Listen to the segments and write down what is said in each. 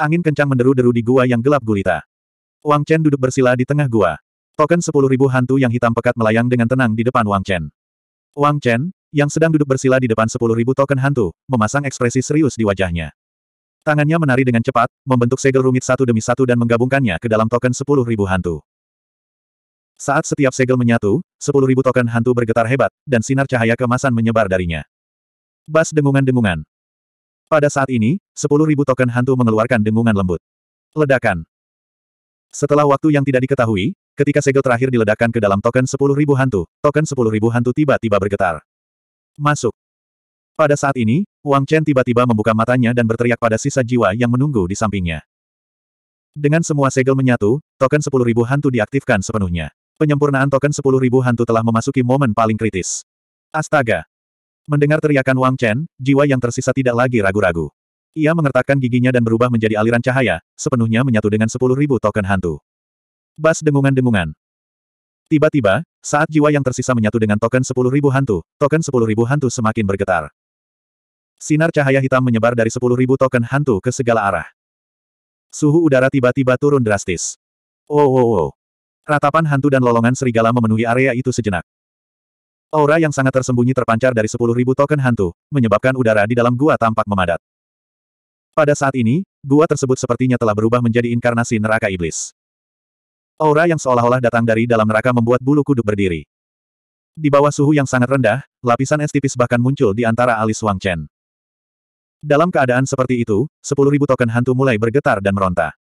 Angin kencang menderu-deru di gua yang gelap gulita. Wang Chen duduk bersila di tengah gua. Token sepuluh ribu hantu yang hitam pekat melayang dengan tenang di depan Wang Chen. Wang Chen, yang sedang duduk bersila di depan sepuluh ribu token hantu, memasang ekspresi serius di wajahnya. Tangannya menari dengan cepat, membentuk segel rumit satu demi satu dan menggabungkannya ke dalam token sepuluh ribu hantu. Saat setiap segel menyatu, sepuluh ribu token hantu bergetar hebat, dan sinar cahaya kemasan menyebar darinya. Bas dengungan-dengungan. Pada saat ini, sepuluh ribu token hantu mengeluarkan dengungan lembut. Ledakan. Setelah waktu yang tidak diketahui, ketika segel terakhir diledakkan ke dalam token sepuluh ribu hantu, token sepuluh ribu hantu tiba-tiba bergetar. Masuk. Pada saat ini, Wang Chen tiba-tiba membuka matanya dan berteriak pada sisa jiwa yang menunggu di sampingnya. Dengan semua segel menyatu, token 10.000 hantu diaktifkan sepenuhnya. Penyempurnaan token 10.000 hantu telah memasuki momen paling kritis. Astaga! Mendengar teriakan Wang Chen, jiwa yang tersisa tidak lagi ragu-ragu. Ia mengertakkan giginya dan berubah menjadi aliran cahaya, sepenuhnya menyatu dengan 10.000 token hantu. Bas dengungan-dengungan. Tiba-tiba, saat jiwa yang tersisa menyatu dengan token 10.000 hantu, token 10.000 hantu semakin bergetar. Sinar cahaya hitam menyebar dari 10.000 token hantu ke segala arah. Suhu udara tiba-tiba turun drastis. Oh, oh, oh. Ratapan hantu dan lolongan serigala memenuhi area itu sejenak. Aura yang sangat tersembunyi terpancar dari sepuluh ribu token hantu, menyebabkan udara di dalam gua tampak memadat. Pada saat ini, gua tersebut sepertinya telah berubah menjadi inkarnasi neraka iblis. Aura yang seolah-olah datang dari dalam neraka membuat bulu kuduk berdiri. Di bawah suhu yang sangat rendah, lapisan es tipis bahkan muncul di antara alis Wang Chen. Dalam keadaan seperti itu, sepuluh ribu token hantu mulai bergetar dan meronta.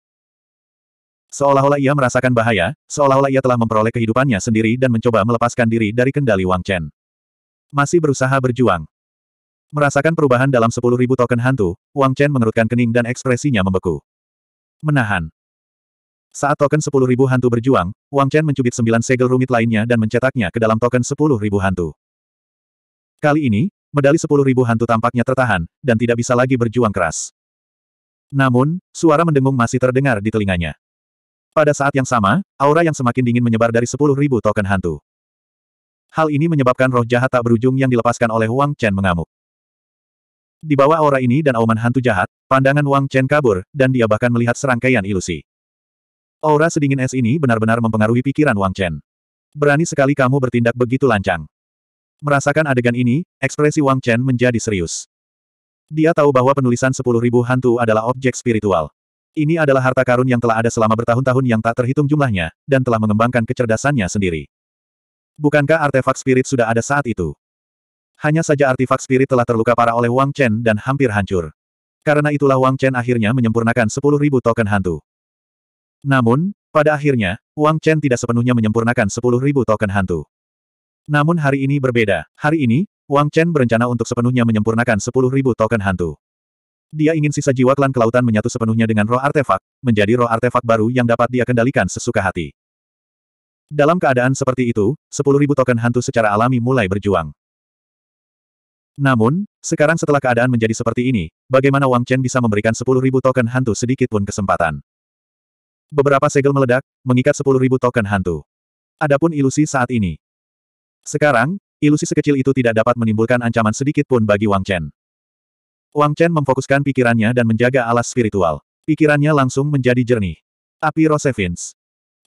Seolah-olah ia merasakan bahaya, seolah-olah ia telah memperoleh kehidupannya sendiri dan mencoba melepaskan diri dari kendali Wang Chen. Masih berusaha berjuang. Merasakan perubahan dalam 10.000 token hantu, Wang Chen mengerutkan kening dan ekspresinya membeku. Menahan. Saat token 10.000 hantu berjuang, Wang Chen mencubit sembilan segel rumit lainnya dan mencetaknya ke dalam token 10.000 hantu. Kali ini, medali 10.000 hantu tampaknya tertahan, dan tidak bisa lagi berjuang keras. Namun, suara mendengung masih terdengar di telinganya. Pada saat yang sama, aura yang semakin dingin menyebar dari sepuluh ribu token hantu. Hal ini menyebabkan roh jahat tak berujung yang dilepaskan oleh Wang Chen mengamuk. Di bawah aura ini dan auman hantu jahat, pandangan Wang Chen kabur, dan dia bahkan melihat serangkaian ilusi. Aura sedingin es ini benar-benar mempengaruhi pikiran Wang Chen. Berani sekali kamu bertindak begitu lancang. Merasakan adegan ini, ekspresi Wang Chen menjadi serius. Dia tahu bahwa penulisan sepuluh ribu hantu adalah objek spiritual. Ini adalah harta karun yang telah ada selama bertahun-tahun yang tak terhitung jumlahnya, dan telah mengembangkan kecerdasannya sendiri. Bukankah artefak spirit sudah ada saat itu? Hanya saja artefak spirit telah terluka parah oleh Wang Chen dan hampir hancur. Karena itulah Wang Chen akhirnya menyempurnakan 10.000 token hantu. Namun, pada akhirnya, Wang Chen tidak sepenuhnya menyempurnakan 10.000 token hantu. Namun hari ini berbeda. Hari ini, Wang Chen berencana untuk sepenuhnya menyempurnakan 10.000 token hantu. Dia ingin sisa jiwa klan kelautan menyatu sepenuhnya dengan roh artefak, menjadi roh artefak baru yang dapat dia kendalikan sesuka hati. Dalam keadaan seperti itu, 10.000 token hantu secara alami mulai berjuang. Namun, sekarang setelah keadaan menjadi seperti ini, bagaimana Wang Chen bisa memberikan 10.000 token hantu sedikit pun kesempatan? Beberapa segel meledak, mengikat 10.000 token hantu. Adapun ilusi saat ini. Sekarang, ilusi sekecil itu tidak dapat menimbulkan ancaman sedikit pun bagi Wang Chen. Wang Chen memfokuskan pikirannya dan menjaga alas spiritual. Pikirannya langsung menjadi jernih. Api Rosevins.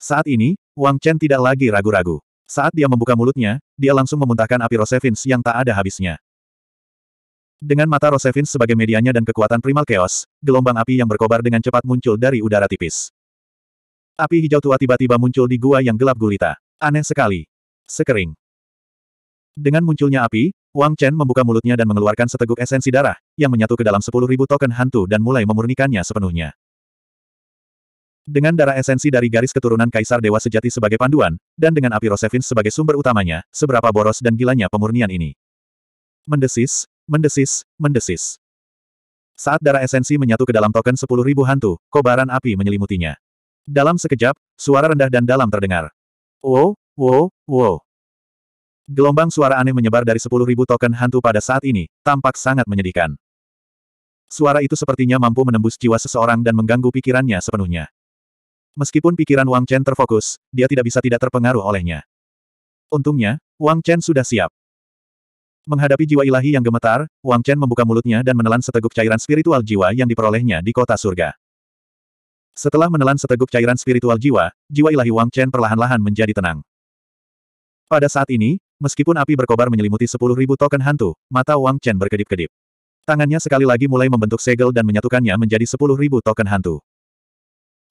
Saat ini, Wang Chen tidak lagi ragu-ragu. Saat dia membuka mulutnya, dia langsung memuntahkan api Rosevins yang tak ada habisnya. Dengan mata Rosevins sebagai medianya dan kekuatan primal chaos, gelombang api yang berkobar dengan cepat muncul dari udara tipis. Api hijau tua tiba-tiba muncul di gua yang gelap gulita. Aneh sekali. Sekering. Dengan munculnya api, Wang Chen membuka mulutnya dan mengeluarkan seteguk esensi darah, yang menyatu ke dalam sepuluh ribu token hantu dan mulai memurnikannya sepenuhnya. Dengan darah esensi dari garis keturunan Kaisar Dewa Sejati sebagai panduan, dan dengan api Rosevins sebagai sumber utamanya, seberapa boros dan gilanya pemurnian ini. Mendesis, mendesis, mendesis. Saat darah esensi menyatu ke dalam token sepuluh ribu hantu, kobaran api menyelimutinya. Dalam sekejap, suara rendah dan dalam terdengar. Wow, wow, wow. Gelombang suara aneh menyebar dari sepuluh ribu token hantu pada saat ini, tampak sangat menyedihkan. Suara itu sepertinya mampu menembus jiwa seseorang dan mengganggu pikirannya sepenuhnya. Meskipun pikiran Wang Chen terfokus, dia tidak bisa tidak terpengaruh olehnya. Untungnya, Wang Chen sudah siap. Menghadapi jiwa ilahi yang gemetar, Wang Chen membuka mulutnya dan menelan seteguk cairan spiritual jiwa yang diperolehnya di kota surga. Setelah menelan seteguk cairan spiritual jiwa, jiwa ilahi Wang Chen perlahan-lahan menjadi tenang. Pada saat ini, Meskipun api berkobar menyelimuti sepuluh ribu token hantu, mata Wang Chen berkedip-kedip. Tangannya sekali lagi mulai membentuk segel dan menyatukannya menjadi sepuluh ribu token hantu.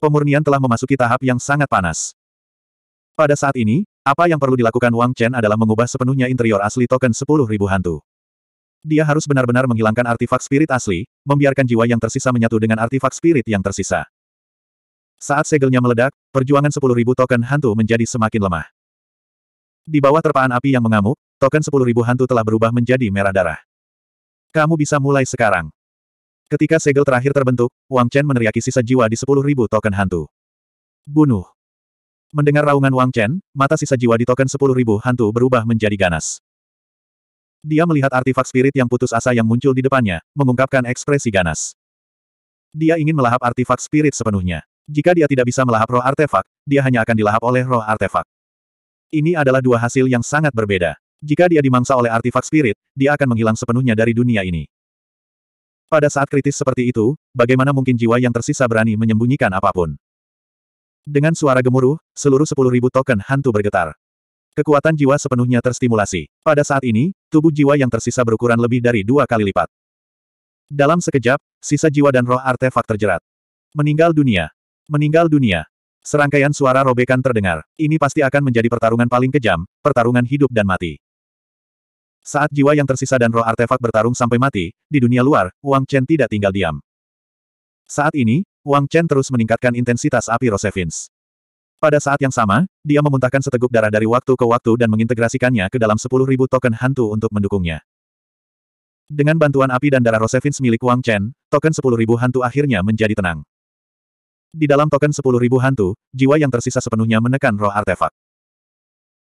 Pemurnian telah memasuki tahap yang sangat panas. Pada saat ini, apa yang perlu dilakukan Wang Chen adalah mengubah sepenuhnya interior asli token sepuluh ribu hantu. Dia harus benar-benar menghilangkan artifak spirit asli, membiarkan jiwa yang tersisa menyatu dengan artifak spirit yang tersisa. Saat segelnya meledak, perjuangan sepuluh ribu token hantu menjadi semakin lemah. Di bawah terpaan api yang mengamuk, token 10.000 hantu telah berubah menjadi merah darah. Kamu bisa mulai sekarang. Ketika segel terakhir terbentuk, Wang Chen meneriaki sisa jiwa di 10.000 token hantu. Bunuh. Mendengar raungan Wang Chen, mata sisa jiwa di token 10.000 hantu berubah menjadi ganas. Dia melihat artefak spirit yang putus asa yang muncul di depannya, mengungkapkan ekspresi ganas. Dia ingin melahap artefak spirit sepenuhnya. Jika dia tidak bisa melahap roh artefak, dia hanya akan dilahap oleh roh artefak. Ini adalah dua hasil yang sangat berbeda. Jika dia dimangsa oleh artefak spirit, dia akan menghilang sepenuhnya dari dunia ini. Pada saat kritis seperti itu, bagaimana mungkin jiwa yang tersisa berani menyembunyikan apapun? Dengan suara gemuruh, seluruh sepuluh ribu token hantu bergetar. Kekuatan jiwa sepenuhnya terstimulasi. Pada saat ini, tubuh jiwa yang tersisa berukuran lebih dari dua kali lipat. Dalam sekejap, sisa jiwa dan roh artefak terjerat. Meninggal dunia. Meninggal dunia. Serangkaian suara robekan terdengar. Ini pasti akan menjadi pertarungan paling kejam, pertarungan hidup dan mati. Saat jiwa yang tersisa dan roh artefak bertarung sampai mati, di dunia luar, Wang Chen tidak tinggal diam. Saat ini, Wang Chen terus meningkatkan intensitas api Rosevins. Pada saat yang sama, dia memuntahkan seteguk darah dari waktu ke waktu dan mengintegrasikannya ke dalam 10.000 token hantu untuk mendukungnya. Dengan bantuan api dan darah Rosevins milik Wang Chen, token 10.000 hantu akhirnya menjadi tenang. Di dalam token sepuluh ribu hantu, jiwa yang tersisa sepenuhnya menekan roh artefak.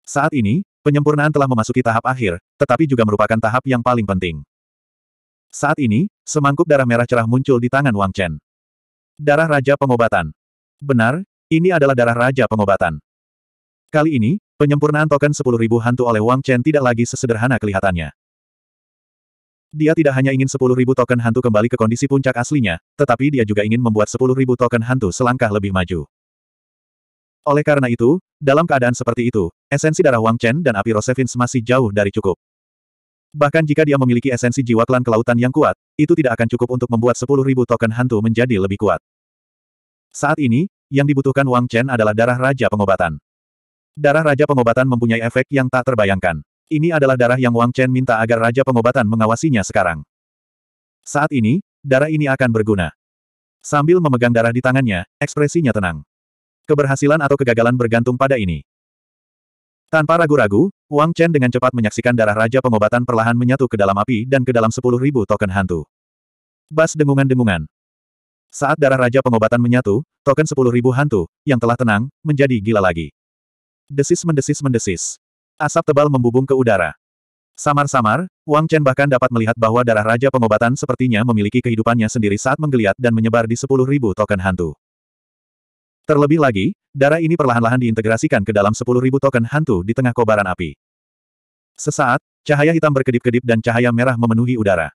Saat ini, penyempurnaan telah memasuki tahap akhir, tetapi juga merupakan tahap yang paling penting. Saat ini, semangkuk darah merah cerah muncul di tangan Wang Chen. Darah Raja Pengobatan. Benar, ini adalah darah Raja Pengobatan. Kali ini, penyempurnaan token sepuluh ribu hantu oleh Wang Chen tidak lagi sesederhana kelihatannya. Dia tidak hanya ingin 10.000 token hantu kembali ke kondisi puncak aslinya, tetapi dia juga ingin membuat 10.000 token hantu selangkah lebih maju. Oleh karena itu, dalam keadaan seperti itu, esensi darah Wang Chen dan api Rosevins masih jauh dari cukup. Bahkan jika dia memiliki esensi jiwa klan kelautan yang kuat, itu tidak akan cukup untuk membuat 10.000 token hantu menjadi lebih kuat. Saat ini, yang dibutuhkan Wang Chen adalah darah Raja Pengobatan. Darah Raja Pengobatan mempunyai efek yang tak terbayangkan. Ini adalah darah yang Wang Chen minta agar Raja Pengobatan mengawasinya sekarang. Saat ini, darah ini akan berguna. Sambil memegang darah di tangannya, ekspresinya tenang. Keberhasilan atau kegagalan bergantung pada ini. Tanpa ragu-ragu, Wang Chen dengan cepat menyaksikan darah Raja Pengobatan perlahan menyatu ke dalam api dan ke dalam sepuluh ribu token hantu. Bas dengungan-dengungan. Saat darah Raja Pengobatan menyatu, token sepuluh ribu hantu, yang telah tenang, menjadi gila lagi. Desis mendesis mendesis. Asap tebal membubung ke udara. Samar-samar, Wang Chen bahkan dapat melihat bahwa darah Raja Pengobatan sepertinya memiliki kehidupannya sendiri saat menggeliat dan menyebar di sepuluh ribu token hantu. Terlebih lagi, darah ini perlahan-lahan diintegrasikan ke dalam sepuluh ribu token hantu di tengah kobaran api. Sesaat, cahaya hitam berkedip-kedip dan cahaya merah memenuhi udara.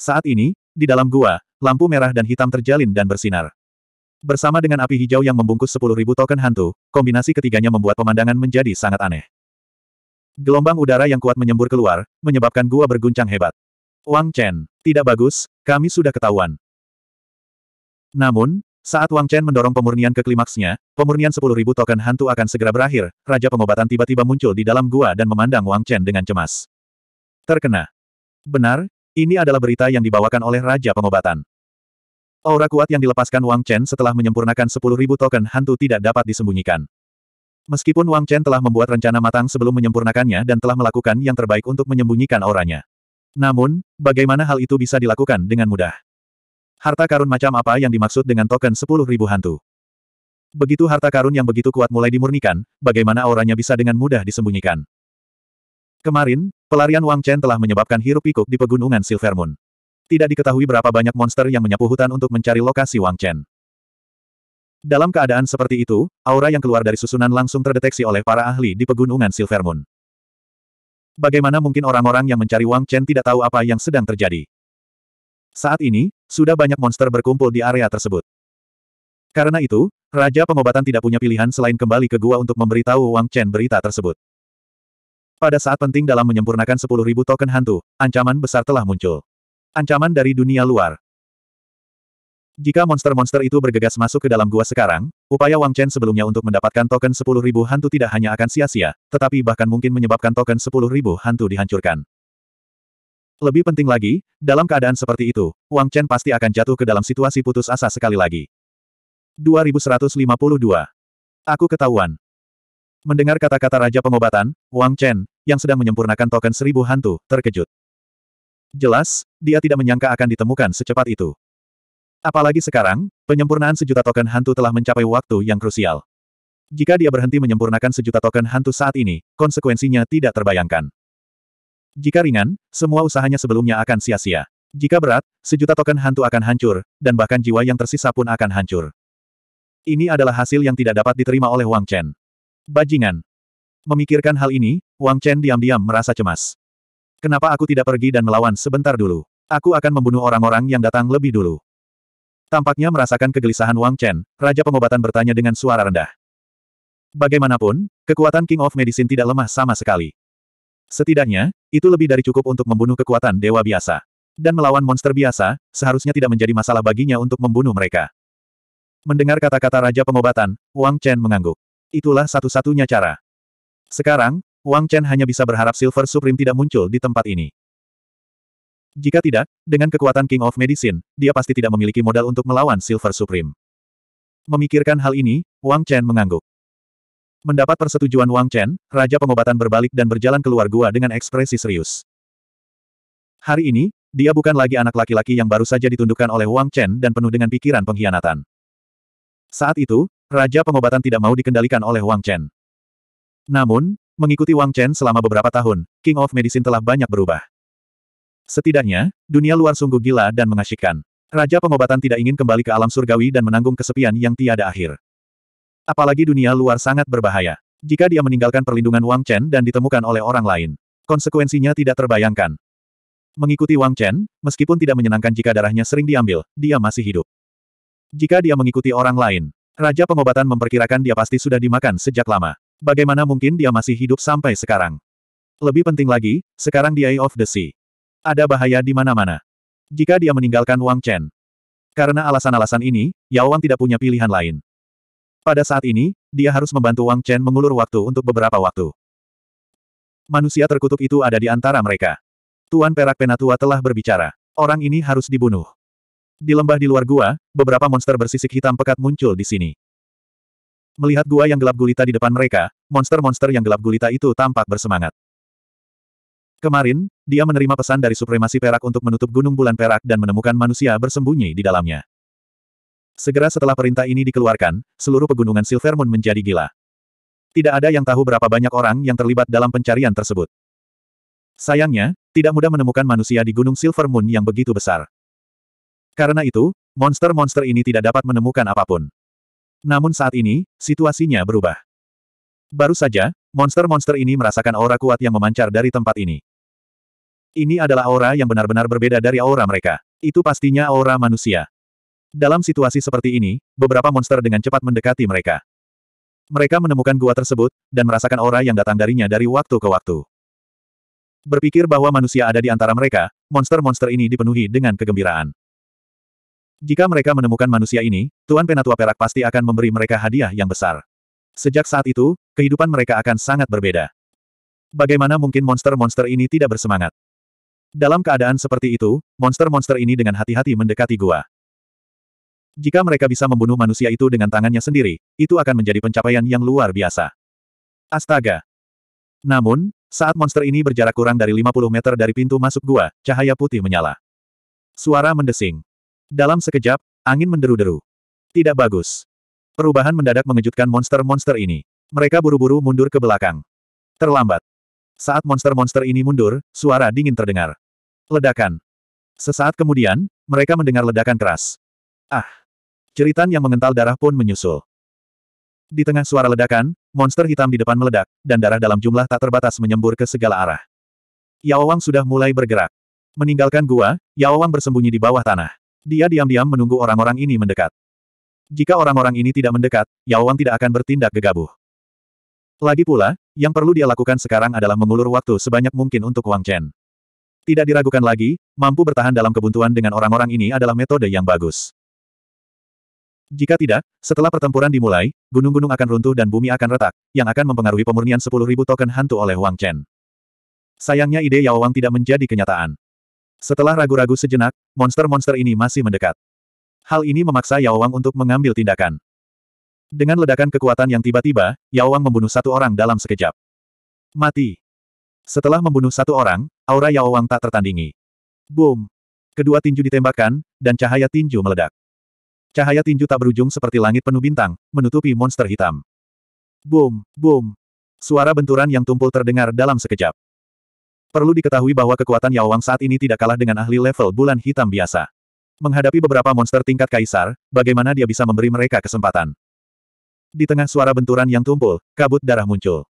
Saat ini, di dalam gua, lampu merah dan hitam terjalin dan bersinar. Bersama dengan api hijau yang membungkus sepuluh ribu token hantu, kombinasi ketiganya membuat pemandangan menjadi sangat aneh. Gelombang udara yang kuat menyembur keluar, menyebabkan gua berguncang hebat. Wang Chen, tidak bagus, kami sudah ketahuan. Namun, saat Wang Chen mendorong pemurnian ke klimaksnya, pemurnian 10.000 token hantu akan segera berakhir, Raja Pengobatan tiba-tiba muncul di dalam gua dan memandang Wang Chen dengan cemas. Terkena. Benar, ini adalah berita yang dibawakan oleh Raja Pengobatan. Aura kuat yang dilepaskan Wang Chen setelah menyempurnakan 10.000 token hantu tidak dapat disembunyikan. Meskipun Wang Chen telah membuat rencana matang sebelum menyempurnakannya dan telah melakukan yang terbaik untuk menyembunyikan auranya. Namun, bagaimana hal itu bisa dilakukan dengan mudah? Harta karun macam apa yang dimaksud dengan token ribu hantu? Begitu harta karun yang begitu kuat mulai dimurnikan, bagaimana auranya bisa dengan mudah disembunyikan? Kemarin, pelarian Wang Chen telah menyebabkan hirup pikuk di pegunungan Silver Moon. Tidak diketahui berapa banyak monster yang menyapu hutan untuk mencari lokasi Wang Chen. Dalam keadaan seperti itu, aura yang keluar dari susunan langsung terdeteksi oleh para ahli di pegunungan Silver Bagaimana mungkin orang-orang yang mencari Wang Chen tidak tahu apa yang sedang terjadi? Saat ini, sudah banyak monster berkumpul di area tersebut. Karena itu, Raja Pengobatan tidak punya pilihan selain kembali ke gua untuk memberitahu Wang Chen berita tersebut. Pada saat penting dalam menyempurnakan 10.000 token hantu, ancaman besar telah muncul. Ancaman dari dunia luar. Jika monster-monster itu bergegas masuk ke dalam gua sekarang, upaya Wang Chen sebelumnya untuk mendapatkan token 10.000 hantu tidak hanya akan sia-sia, tetapi bahkan mungkin menyebabkan token 10.000 hantu dihancurkan. Lebih penting lagi, dalam keadaan seperti itu, Wang Chen pasti akan jatuh ke dalam situasi putus asa sekali lagi. 2152. Aku ketahuan. Mendengar kata-kata Raja Pengobatan, Wang Chen, yang sedang menyempurnakan token seribu hantu, terkejut. Jelas, dia tidak menyangka akan ditemukan secepat itu. Apalagi sekarang, penyempurnaan sejuta token hantu telah mencapai waktu yang krusial. Jika dia berhenti menyempurnakan sejuta token hantu saat ini, konsekuensinya tidak terbayangkan. Jika ringan, semua usahanya sebelumnya akan sia-sia. Jika berat, sejuta token hantu akan hancur, dan bahkan jiwa yang tersisa pun akan hancur. Ini adalah hasil yang tidak dapat diterima oleh Wang Chen. Bajingan. Memikirkan hal ini, Wang Chen diam-diam merasa cemas. Kenapa aku tidak pergi dan melawan sebentar dulu? Aku akan membunuh orang-orang yang datang lebih dulu. Tampaknya merasakan kegelisahan Wang Chen, Raja Pengobatan bertanya dengan suara rendah. Bagaimanapun, kekuatan King of Medicine tidak lemah sama sekali. Setidaknya, itu lebih dari cukup untuk membunuh kekuatan dewa biasa. Dan melawan monster biasa, seharusnya tidak menjadi masalah baginya untuk membunuh mereka. Mendengar kata-kata Raja Pengobatan, Wang Chen mengangguk. Itulah satu-satunya cara. Sekarang, Wang Chen hanya bisa berharap Silver Supreme tidak muncul di tempat ini. Jika tidak, dengan kekuatan King of Medicine, dia pasti tidak memiliki modal untuk melawan Silver Supreme. Memikirkan hal ini, Wang Chen mengangguk. Mendapat persetujuan Wang Chen, Raja Pengobatan berbalik dan berjalan keluar gua dengan ekspresi serius. Hari ini, dia bukan lagi anak laki-laki yang baru saja ditundukkan oleh Wang Chen dan penuh dengan pikiran pengkhianatan. Saat itu, Raja Pengobatan tidak mau dikendalikan oleh Wang Chen. Namun, mengikuti Wang Chen selama beberapa tahun, King of Medicine telah banyak berubah. Setidaknya, dunia luar sungguh gila dan mengasyikkan. Raja pengobatan tidak ingin kembali ke alam surgawi dan menanggung kesepian yang tiada akhir. Apalagi dunia luar sangat berbahaya. Jika dia meninggalkan perlindungan Wang Chen dan ditemukan oleh orang lain, konsekuensinya tidak terbayangkan. Mengikuti Wang Chen, meskipun tidak menyenangkan jika darahnya sering diambil, dia masih hidup. Jika dia mengikuti orang lain, Raja pengobatan memperkirakan dia pasti sudah dimakan sejak lama. Bagaimana mungkin dia masih hidup sampai sekarang? Lebih penting lagi, sekarang dia Eye of the Sea. Ada bahaya di mana-mana. Jika dia meninggalkan Wang Chen. Karena alasan-alasan ini, Yao Wang tidak punya pilihan lain. Pada saat ini, dia harus membantu Wang Chen mengulur waktu untuk beberapa waktu. Manusia terkutuk itu ada di antara mereka. Tuan Perak Penatua telah berbicara. Orang ini harus dibunuh. Di lembah di luar gua, beberapa monster bersisik hitam pekat muncul di sini. Melihat gua yang gelap gulita di depan mereka, monster-monster yang gelap gulita itu tampak bersemangat. Kemarin, dia menerima pesan dari supremasi perak untuk menutup gunung bulan perak dan menemukan manusia bersembunyi di dalamnya. Segera setelah perintah ini dikeluarkan, seluruh pegunungan Silver Moon menjadi gila. Tidak ada yang tahu berapa banyak orang yang terlibat dalam pencarian tersebut. Sayangnya, tidak mudah menemukan manusia di gunung Silver Moon yang begitu besar. Karena itu, monster-monster ini tidak dapat menemukan apapun. Namun saat ini, situasinya berubah. Baru saja, monster-monster ini merasakan aura kuat yang memancar dari tempat ini. Ini adalah aura yang benar-benar berbeda dari aura mereka. Itu pastinya aura manusia. Dalam situasi seperti ini, beberapa monster dengan cepat mendekati mereka. Mereka menemukan gua tersebut, dan merasakan aura yang datang darinya dari waktu ke waktu. Berpikir bahwa manusia ada di antara mereka, monster-monster ini dipenuhi dengan kegembiraan. Jika mereka menemukan manusia ini, Tuan Penatua Perak pasti akan memberi mereka hadiah yang besar. Sejak saat itu, kehidupan mereka akan sangat berbeda. Bagaimana mungkin monster-monster ini tidak bersemangat? Dalam keadaan seperti itu, monster-monster ini dengan hati-hati mendekati gua. Jika mereka bisa membunuh manusia itu dengan tangannya sendiri, itu akan menjadi pencapaian yang luar biasa. Astaga! Namun, saat monster ini berjarak kurang dari 50 meter dari pintu masuk gua, cahaya putih menyala. Suara mendesing. Dalam sekejap, angin menderu-deru. Tidak bagus. Perubahan mendadak mengejutkan monster-monster ini. Mereka buru-buru mundur ke belakang. Terlambat. Saat monster-monster ini mundur, suara dingin terdengar. Ledakan. Sesaat kemudian, mereka mendengar ledakan keras. Ah! Ceritan yang mengental darah pun menyusul. Di tengah suara ledakan, monster hitam di depan meledak, dan darah dalam jumlah tak terbatas menyembur ke segala arah. Yao Wang sudah mulai bergerak. Meninggalkan gua, Yao Wang bersembunyi di bawah tanah. Dia diam-diam menunggu orang-orang ini mendekat. Jika orang-orang ini tidak mendekat, Yao Wang tidak akan bertindak gegabah. Lagi pula, yang perlu dia lakukan sekarang adalah mengulur waktu sebanyak mungkin untuk Wang Chen. Tidak diragukan lagi, mampu bertahan dalam kebuntuan dengan orang-orang ini adalah metode yang bagus. Jika tidak, setelah pertempuran dimulai, gunung-gunung akan runtuh dan bumi akan retak, yang akan mempengaruhi pemurnian 10.000 token hantu oleh Wang Chen. Sayangnya ide Yao Wang tidak menjadi kenyataan. Setelah ragu-ragu sejenak, monster-monster ini masih mendekat. Hal ini memaksa Yao Wang untuk mengambil tindakan. Dengan ledakan kekuatan yang tiba-tiba, Yao Wang membunuh satu orang dalam sekejap. Mati. Setelah membunuh satu orang, aura Yao Wang tak tertandingi. Boom! Kedua tinju ditembakkan, dan cahaya tinju meledak. Cahaya tinju tak berujung seperti langit penuh bintang, menutupi monster hitam. Boom! Boom! Suara benturan yang tumpul terdengar dalam sekejap. Perlu diketahui bahwa kekuatan Yao Wang saat ini tidak kalah dengan ahli level bulan hitam biasa. Menghadapi beberapa monster tingkat kaisar, bagaimana dia bisa memberi mereka kesempatan? Di tengah suara benturan yang tumpul, kabut darah muncul.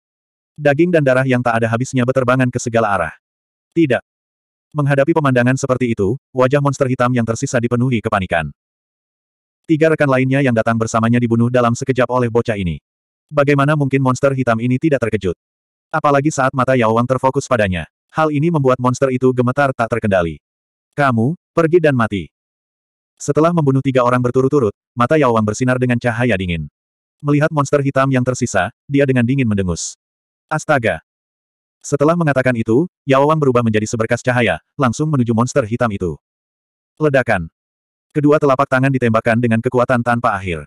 Daging dan darah yang tak ada habisnya beterbangan ke segala arah. Tidak. Menghadapi pemandangan seperti itu, wajah monster hitam yang tersisa dipenuhi kepanikan. Tiga rekan lainnya yang datang bersamanya dibunuh dalam sekejap oleh bocah ini. Bagaimana mungkin monster hitam ini tidak terkejut? Apalagi saat mata Yao Wang terfokus padanya. Hal ini membuat monster itu gemetar tak terkendali. Kamu, pergi dan mati. Setelah membunuh tiga orang berturut-turut, mata Yao Wang bersinar dengan cahaya dingin. Melihat monster hitam yang tersisa, dia dengan dingin mendengus. Astaga! Setelah mengatakan itu, Yao Wang berubah menjadi seberkas cahaya, langsung menuju monster hitam itu. Ledakan. Kedua telapak tangan ditembakkan dengan kekuatan tanpa akhir.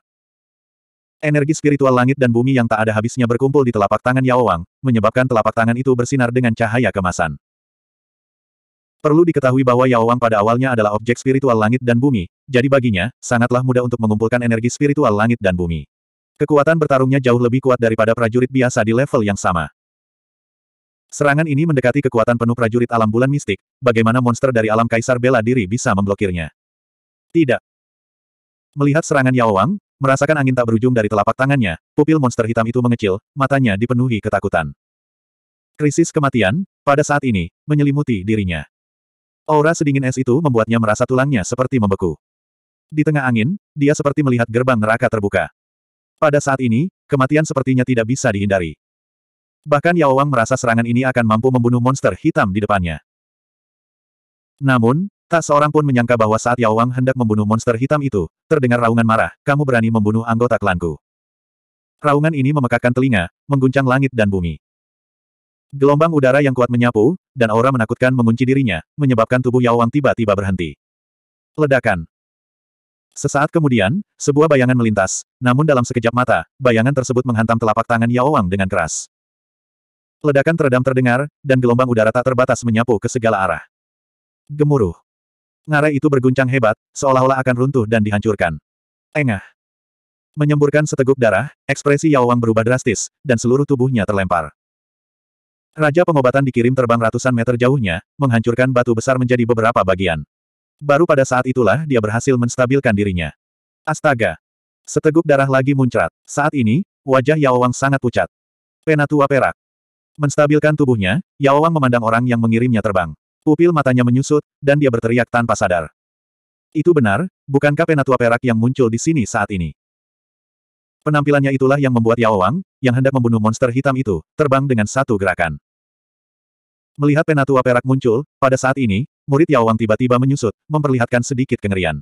Energi spiritual langit dan bumi yang tak ada habisnya berkumpul di telapak tangan Yao Wang, menyebabkan telapak tangan itu bersinar dengan cahaya kemasan. Perlu diketahui bahwa Yao Wang pada awalnya adalah objek spiritual langit dan bumi, jadi baginya, sangatlah mudah untuk mengumpulkan energi spiritual langit dan bumi. Kekuatan bertarungnya jauh lebih kuat daripada prajurit biasa di level yang sama. Serangan ini mendekati kekuatan penuh prajurit alam bulan mistik, bagaimana monster dari alam kaisar bela diri bisa memblokirnya. Tidak. Melihat serangan Yao Wang, merasakan angin tak berujung dari telapak tangannya, pupil monster hitam itu mengecil, matanya dipenuhi ketakutan. Krisis kematian, pada saat ini, menyelimuti dirinya. Aura sedingin es itu membuatnya merasa tulangnya seperti membeku. Di tengah angin, dia seperti melihat gerbang neraka terbuka. Pada saat ini, kematian sepertinya tidak bisa dihindari. Bahkan Yao Wang merasa serangan ini akan mampu membunuh monster hitam di depannya. Namun, tak seorang pun menyangka bahwa saat Yao Wang hendak membunuh monster hitam itu, terdengar raungan marah, kamu berani membunuh anggota klanku. Raungan ini memekakkan telinga, mengguncang langit dan bumi. Gelombang udara yang kuat menyapu, dan aura menakutkan mengunci dirinya, menyebabkan tubuh Yao Wang tiba-tiba berhenti. Ledakan. Sesaat kemudian, sebuah bayangan melintas, namun dalam sekejap mata, bayangan tersebut menghantam telapak tangan Yao Wang dengan keras. Ledakan teredam terdengar, dan gelombang udara tak terbatas menyapu ke segala arah. Gemuruh. Ngarai itu berguncang hebat, seolah-olah akan runtuh dan dihancurkan. Engah. Menyemburkan seteguk darah, ekspresi Yao Wang berubah drastis, dan seluruh tubuhnya terlempar. Raja pengobatan dikirim terbang ratusan meter jauhnya, menghancurkan batu besar menjadi beberapa bagian. Baru pada saat itulah dia berhasil menstabilkan dirinya. Astaga! Seteguk darah lagi muncrat. Saat ini, wajah Yao Wang sangat pucat. Penatua perak. Menstabilkan tubuhnya, Yao Wang memandang orang yang mengirimnya terbang. Pupil matanya menyusut, dan dia berteriak tanpa sadar. Itu benar, bukankah penatua perak yang muncul di sini saat ini? Penampilannya itulah yang membuat Yao Wang, yang hendak membunuh monster hitam itu, terbang dengan satu gerakan. Melihat penatua perak muncul, pada saat ini, murid Yao Wang tiba-tiba menyusut, memperlihatkan sedikit kengerian.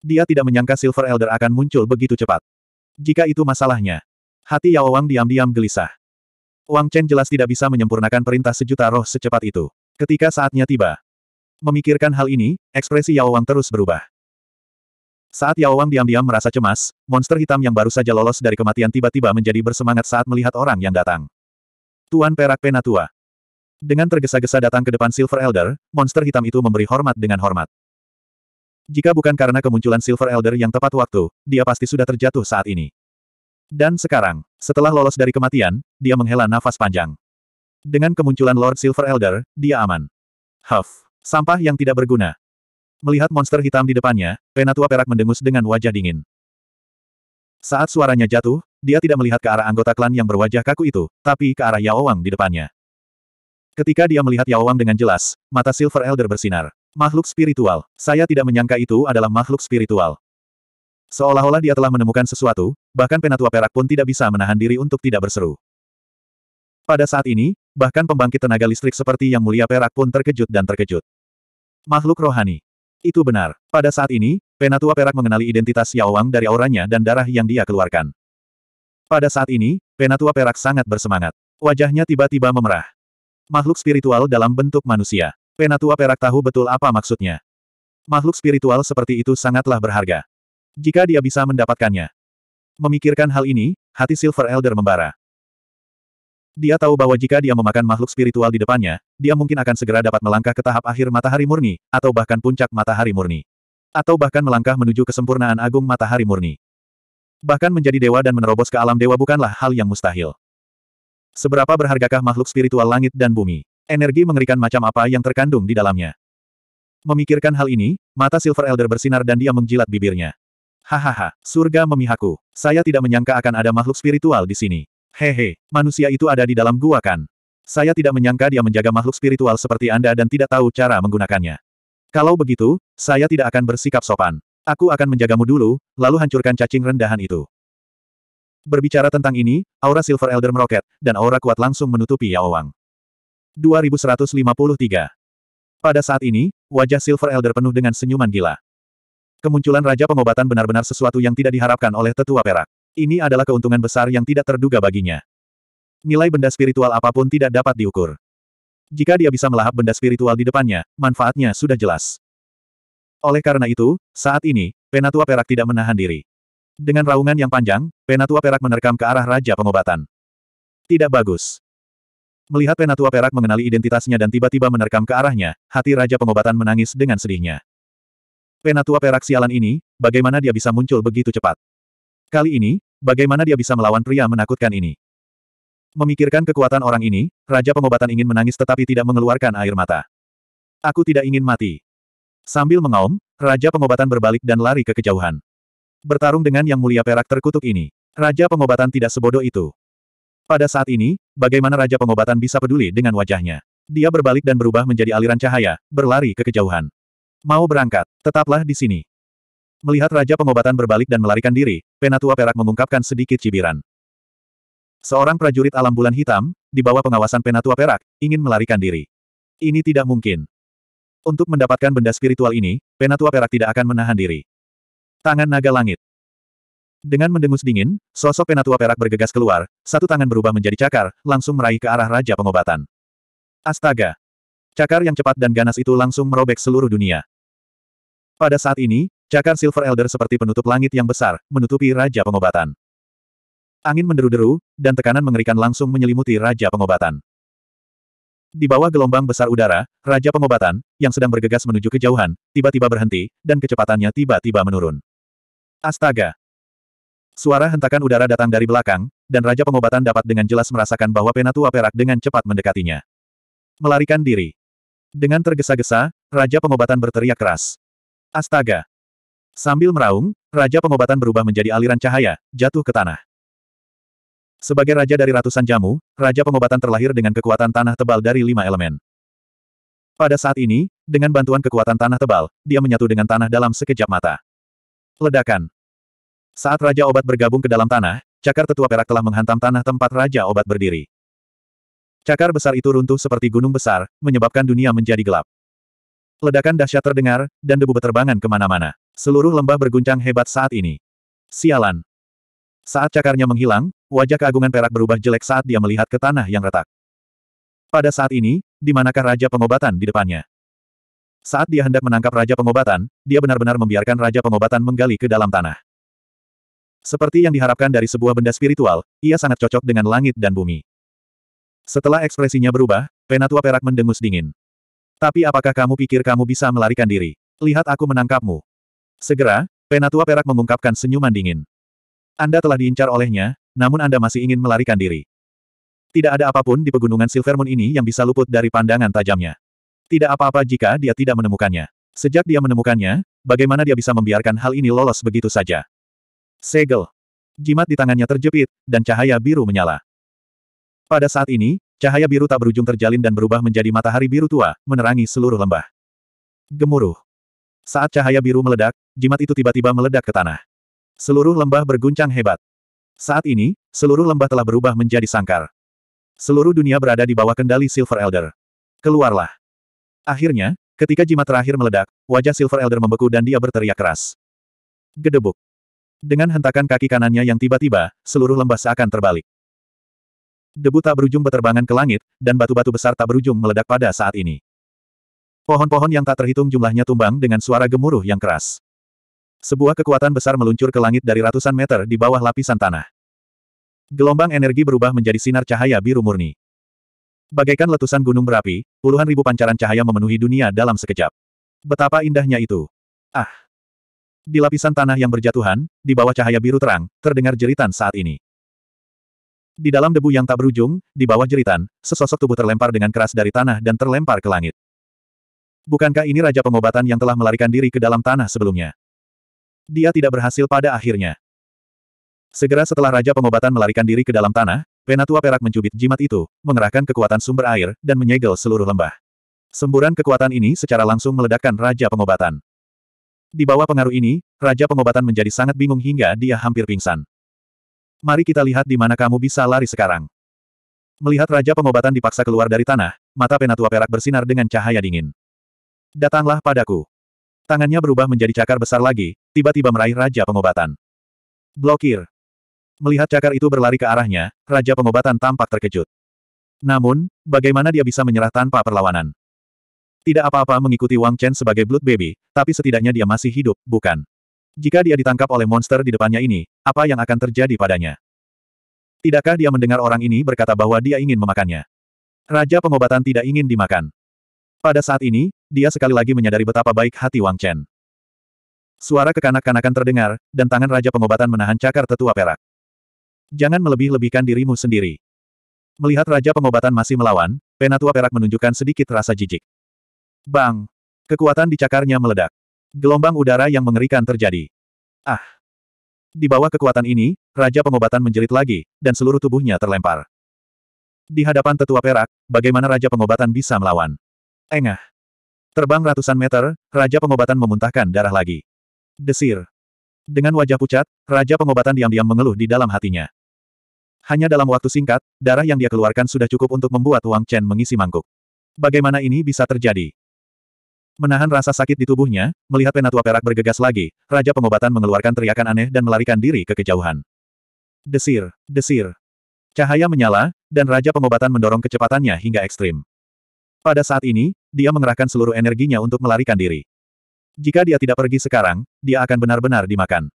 Dia tidak menyangka Silver Elder akan muncul begitu cepat. Jika itu masalahnya. Hati Yao Wang diam-diam gelisah. Wang Chen jelas tidak bisa menyempurnakan perintah sejuta roh secepat itu. Ketika saatnya tiba. Memikirkan hal ini, ekspresi Yao Wang terus berubah. Saat Yao Wang diam-diam merasa cemas, monster hitam yang baru saja lolos dari kematian tiba-tiba menjadi bersemangat saat melihat orang yang datang. Tuan Perak Penatua. Dengan tergesa-gesa datang ke depan Silver Elder, monster hitam itu memberi hormat dengan hormat. Jika bukan karena kemunculan Silver Elder yang tepat waktu, dia pasti sudah terjatuh saat ini. Dan sekarang, setelah lolos dari kematian, dia menghela nafas panjang. Dengan kemunculan Lord Silver Elder, dia aman. Huff. Sampah yang tidak berguna. Melihat monster hitam di depannya, Penatua Perak mendengus dengan wajah dingin. Saat suaranya jatuh, dia tidak melihat ke arah anggota klan yang berwajah kaku itu, tapi ke arah Yao Wang di depannya. Ketika dia melihat Yao Wang dengan jelas, mata Silver Elder bersinar. Makhluk spiritual. Saya tidak menyangka itu adalah makhluk spiritual. Seolah-olah dia telah menemukan sesuatu, bahkan penatua perak pun tidak bisa menahan diri untuk tidak berseru. Pada saat ini, bahkan pembangkit tenaga listrik seperti yang mulia perak pun terkejut dan terkejut. Makhluk rohani. Itu benar. Pada saat ini, penatua perak mengenali identitas Yao Wang dari auranya dan darah yang dia keluarkan. Pada saat ini, penatua perak sangat bersemangat. Wajahnya tiba-tiba memerah. Makhluk spiritual dalam bentuk manusia. Penatua Perak tahu betul apa maksudnya. Makhluk spiritual seperti itu sangatlah berharga. Jika dia bisa mendapatkannya. Memikirkan hal ini, hati Silver Elder membara. Dia tahu bahwa jika dia memakan makhluk spiritual di depannya, dia mungkin akan segera dapat melangkah ke tahap akhir matahari murni, atau bahkan puncak matahari murni. Atau bahkan melangkah menuju kesempurnaan agung matahari murni. Bahkan menjadi dewa dan menerobos ke alam dewa bukanlah hal yang mustahil. Seberapa berhargakah makhluk spiritual langit dan bumi? Energi mengerikan macam apa yang terkandung di dalamnya. Memikirkan hal ini, mata Silver Elder bersinar dan dia menjilat bibirnya. Hahaha, surga memihaku. Saya tidak menyangka akan ada makhluk spiritual di sini. Hehe, manusia itu ada di dalam gua kan? Saya tidak menyangka dia menjaga makhluk spiritual seperti Anda dan tidak tahu cara menggunakannya. Kalau begitu, saya tidak akan bersikap sopan. Aku akan menjagamu dulu, lalu hancurkan cacing rendahan itu. Berbicara tentang ini, aura Silver Elder meroket, dan aura kuat langsung menutupi Yao Wang. 2153 Pada saat ini, wajah Silver Elder penuh dengan senyuman gila. Kemunculan Raja Pengobatan benar-benar sesuatu yang tidak diharapkan oleh Tetua Perak. Ini adalah keuntungan besar yang tidak terduga baginya. Nilai benda spiritual apapun tidak dapat diukur. Jika dia bisa melahap benda spiritual di depannya, manfaatnya sudah jelas. Oleh karena itu, saat ini, Penatua Perak tidak menahan diri. Dengan raungan yang panjang, penatua perak menerkam ke arah Raja Pengobatan. Tidak bagus. Melihat penatua perak mengenali identitasnya dan tiba-tiba menerkam ke arahnya, hati Raja Pengobatan menangis dengan sedihnya. Penatua perak sialan ini, bagaimana dia bisa muncul begitu cepat? Kali ini, bagaimana dia bisa melawan pria menakutkan ini? Memikirkan kekuatan orang ini, Raja Pengobatan ingin menangis tetapi tidak mengeluarkan air mata. Aku tidak ingin mati. Sambil mengaum, Raja Pengobatan berbalik dan lari ke kejauhan. Bertarung dengan yang mulia perak terkutuk ini. Raja pengobatan tidak sebodoh itu. Pada saat ini, bagaimana Raja pengobatan bisa peduli dengan wajahnya? Dia berbalik dan berubah menjadi aliran cahaya, berlari ke kejauhan. Mau berangkat, tetaplah di sini. Melihat Raja Pengobatan berbalik dan melarikan diri, Penatua Perak mengungkapkan sedikit cibiran. Seorang prajurit alam bulan hitam, di bawah pengawasan Penatua Perak, ingin melarikan diri. Ini tidak mungkin. Untuk mendapatkan benda spiritual ini, Penatua Perak tidak akan menahan diri. Tangan naga langit. Dengan mendengus dingin, sosok penatua perak bergegas keluar, satu tangan berubah menjadi cakar, langsung meraih ke arah Raja Pengobatan. Astaga! Cakar yang cepat dan ganas itu langsung merobek seluruh dunia. Pada saat ini, cakar Silver Elder seperti penutup langit yang besar, menutupi Raja Pengobatan. Angin menderu-deru, dan tekanan mengerikan langsung menyelimuti Raja Pengobatan. Di bawah gelombang besar udara, Raja Pengobatan, yang sedang bergegas menuju kejauhan, tiba-tiba berhenti, dan kecepatannya tiba-tiba menurun. Astaga! Suara hentakan udara datang dari belakang, dan Raja Pengobatan dapat dengan jelas merasakan bahwa penatua perak dengan cepat mendekatinya. Melarikan diri. Dengan tergesa-gesa, Raja Pengobatan berteriak keras. Astaga! Sambil meraung, Raja Pengobatan berubah menjadi aliran cahaya, jatuh ke tanah. Sebagai raja dari ratusan jamu, Raja Pengobatan terlahir dengan kekuatan tanah tebal dari lima elemen. Pada saat ini, dengan bantuan kekuatan tanah tebal, dia menyatu dengan tanah dalam sekejap mata. Ledakan. Saat Raja Obat bergabung ke dalam tanah, cakar tetua perak telah menghantam tanah tempat Raja Obat berdiri. Cakar besar itu runtuh seperti gunung besar, menyebabkan dunia menjadi gelap. Ledakan dahsyat terdengar, dan debu berterbangan kemana-mana. Seluruh lembah berguncang hebat saat ini. Sialan. Saat cakarnya menghilang, wajah keagungan perak berubah jelek saat dia melihat ke tanah yang retak. Pada saat ini, di manakah Raja Pengobatan di depannya? Saat dia hendak menangkap Raja Pengobatan, dia benar-benar membiarkan Raja Pengobatan menggali ke dalam tanah. Seperti yang diharapkan dari sebuah benda spiritual, ia sangat cocok dengan langit dan bumi. Setelah ekspresinya berubah, Penatua Perak mendengus dingin. Tapi apakah kamu pikir kamu bisa melarikan diri? Lihat aku menangkapmu. Segera, Penatua Perak mengungkapkan senyuman dingin. Anda telah diincar olehnya, namun Anda masih ingin melarikan diri. Tidak ada apapun di pegunungan Silvermoon ini yang bisa luput dari pandangan tajamnya. Tidak apa-apa jika dia tidak menemukannya. Sejak dia menemukannya, bagaimana dia bisa membiarkan hal ini lolos begitu saja? Segel. Jimat di tangannya terjepit, dan cahaya biru menyala. Pada saat ini, cahaya biru tak berujung terjalin dan berubah menjadi matahari biru tua, menerangi seluruh lembah. Gemuruh. Saat cahaya biru meledak, jimat itu tiba-tiba meledak ke tanah. Seluruh lembah berguncang hebat. Saat ini, seluruh lembah telah berubah menjadi sangkar. Seluruh dunia berada di bawah kendali Silver Elder. Keluarlah. Akhirnya, ketika jimat terakhir meledak, wajah Silver Elder membeku dan dia berteriak keras. Gedebuk. Dengan hentakan kaki kanannya yang tiba-tiba, seluruh lembah seakan terbalik. Debu tak berujung beterbangan ke langit, dan batu-batu besar tak berujung meledak pada saat ini. Pohon-pohon yang tak terhitung jumlahnya tumbang dengan suara gemuruh yang keras. Sebuah kekuatan besar meluncur ke langit dari ratusan meter di bawah lapisan tanah. Gelombang energi berubah menjadi sinar cahaya biru murni. Bagaikan letusan gunung berapi, puluhan ribu pancaran cahaya memenuhi dunia dalam sekejap. Betapa indahnya itu. Ah! Di lapisan tanah yang berjatuhan, di bawah cahaya biru terang, terdengar jeritan saat ini. Di dalam debu yang tak berujung, di bawah jeritan, sesosok tubuh terlempar dengan keras dari tanah dan terlempar ke langit. Bukankah ini raja pengobatan yang telah melarikan diri ke dalam tanah sebelumnya? Dia tidak berhasil pada akhirnya. Segera setelah raja pengobatan melarikan diri ke dalam tanah, Penatua Perak mencubit jimat itu, mengerahkan kekuatan sumber air, dan menyegel seluruh lembah. Semburan kekuatan ini secara langsung meledakkan Raja Pengobatan. Di bawah pengaruh ini, Raja Pengobatan menjadi sangat bingung hingga dia hampir pingsan. Mari kita lihat di mana kamu bisa lari sekarang. Melihat Raja Pengobatan dipaksa keluar dari tanah, mata Penatua Perak bersinar dengan cahaya dingin. Datanglah padaku. Tangannya berubah menjadi cakar besar lagi, tiba-tiba meraih Raja Pengobatan. Blokir. Melihat cakar itu berlari ke arahnya, Raja Pengobatan tampak terkejut. Namun, bagaimana dia bisa menyerah tanpa perlawanan? Tidak apa-apa mengikuti Wang Chen sebagai Blood Baby, tapi setidaknya dia masih hidup, bukan? Jika dia ditangkap oleh monster di depannya ini, apa yang akan terjadi padanya? Tidakkah dia mendengar orang ini berkata bahwa dia ingin memakannya? Raja Pengobatan tidak ingin dimakan. Pada saat ini, dia sekali lagi menyadari betapa baik hati Wang Chen. Suara kekanak-kanakan terdengar, dan tangan Raja Pengobatan menahan cakar tetua perak. Jangan melebih-lebihkan dirimu sendiri. Melihat Raja Pengobatan masih melawan, Penatua Perak menunjukkan sedikit rasa jijik. Bang! Kekuatan di cakarnya meledak. Gelombang udara yang mengerikan terjadi. Ah! Di bawah kekuatan ini, Raja Pengobatan menjerit lagi, dan seluruh tubuhnya terlempar. Di hadapan tetua perak, bagaimana Raja Pengobatan bisa melawan? Engah. Terbang ratusan meter, Raja Pengobatan memuntahkan darah lagi. Desir. Dengan wajah pucat, Raja Pengobatan diam-diam mengeluh di dalam hatinya. Hanya dalam waktu singkat, darah yang dia keluarkan sudah cukup untuk membuat Wang Chen mengisi mangkuk. Bagaimana ini bisa terjadi? Menahan rasa sakit di tubuhnya, melihat penatua perak bergegas lagi, Raja Pengobatan mengeluarkan teriakan aneh dan melarikan diri ke kejauhan. Desir, desir. Cahaya menyala, dan Raja Pengobatan mendorong kecepatannya hingga ekstrim. Pada saat ini, dia mengerahkan seluruh energinya untuk melarikan diri. Jika dia tidak pergi sekarang, dia akan benar-benar dimakan.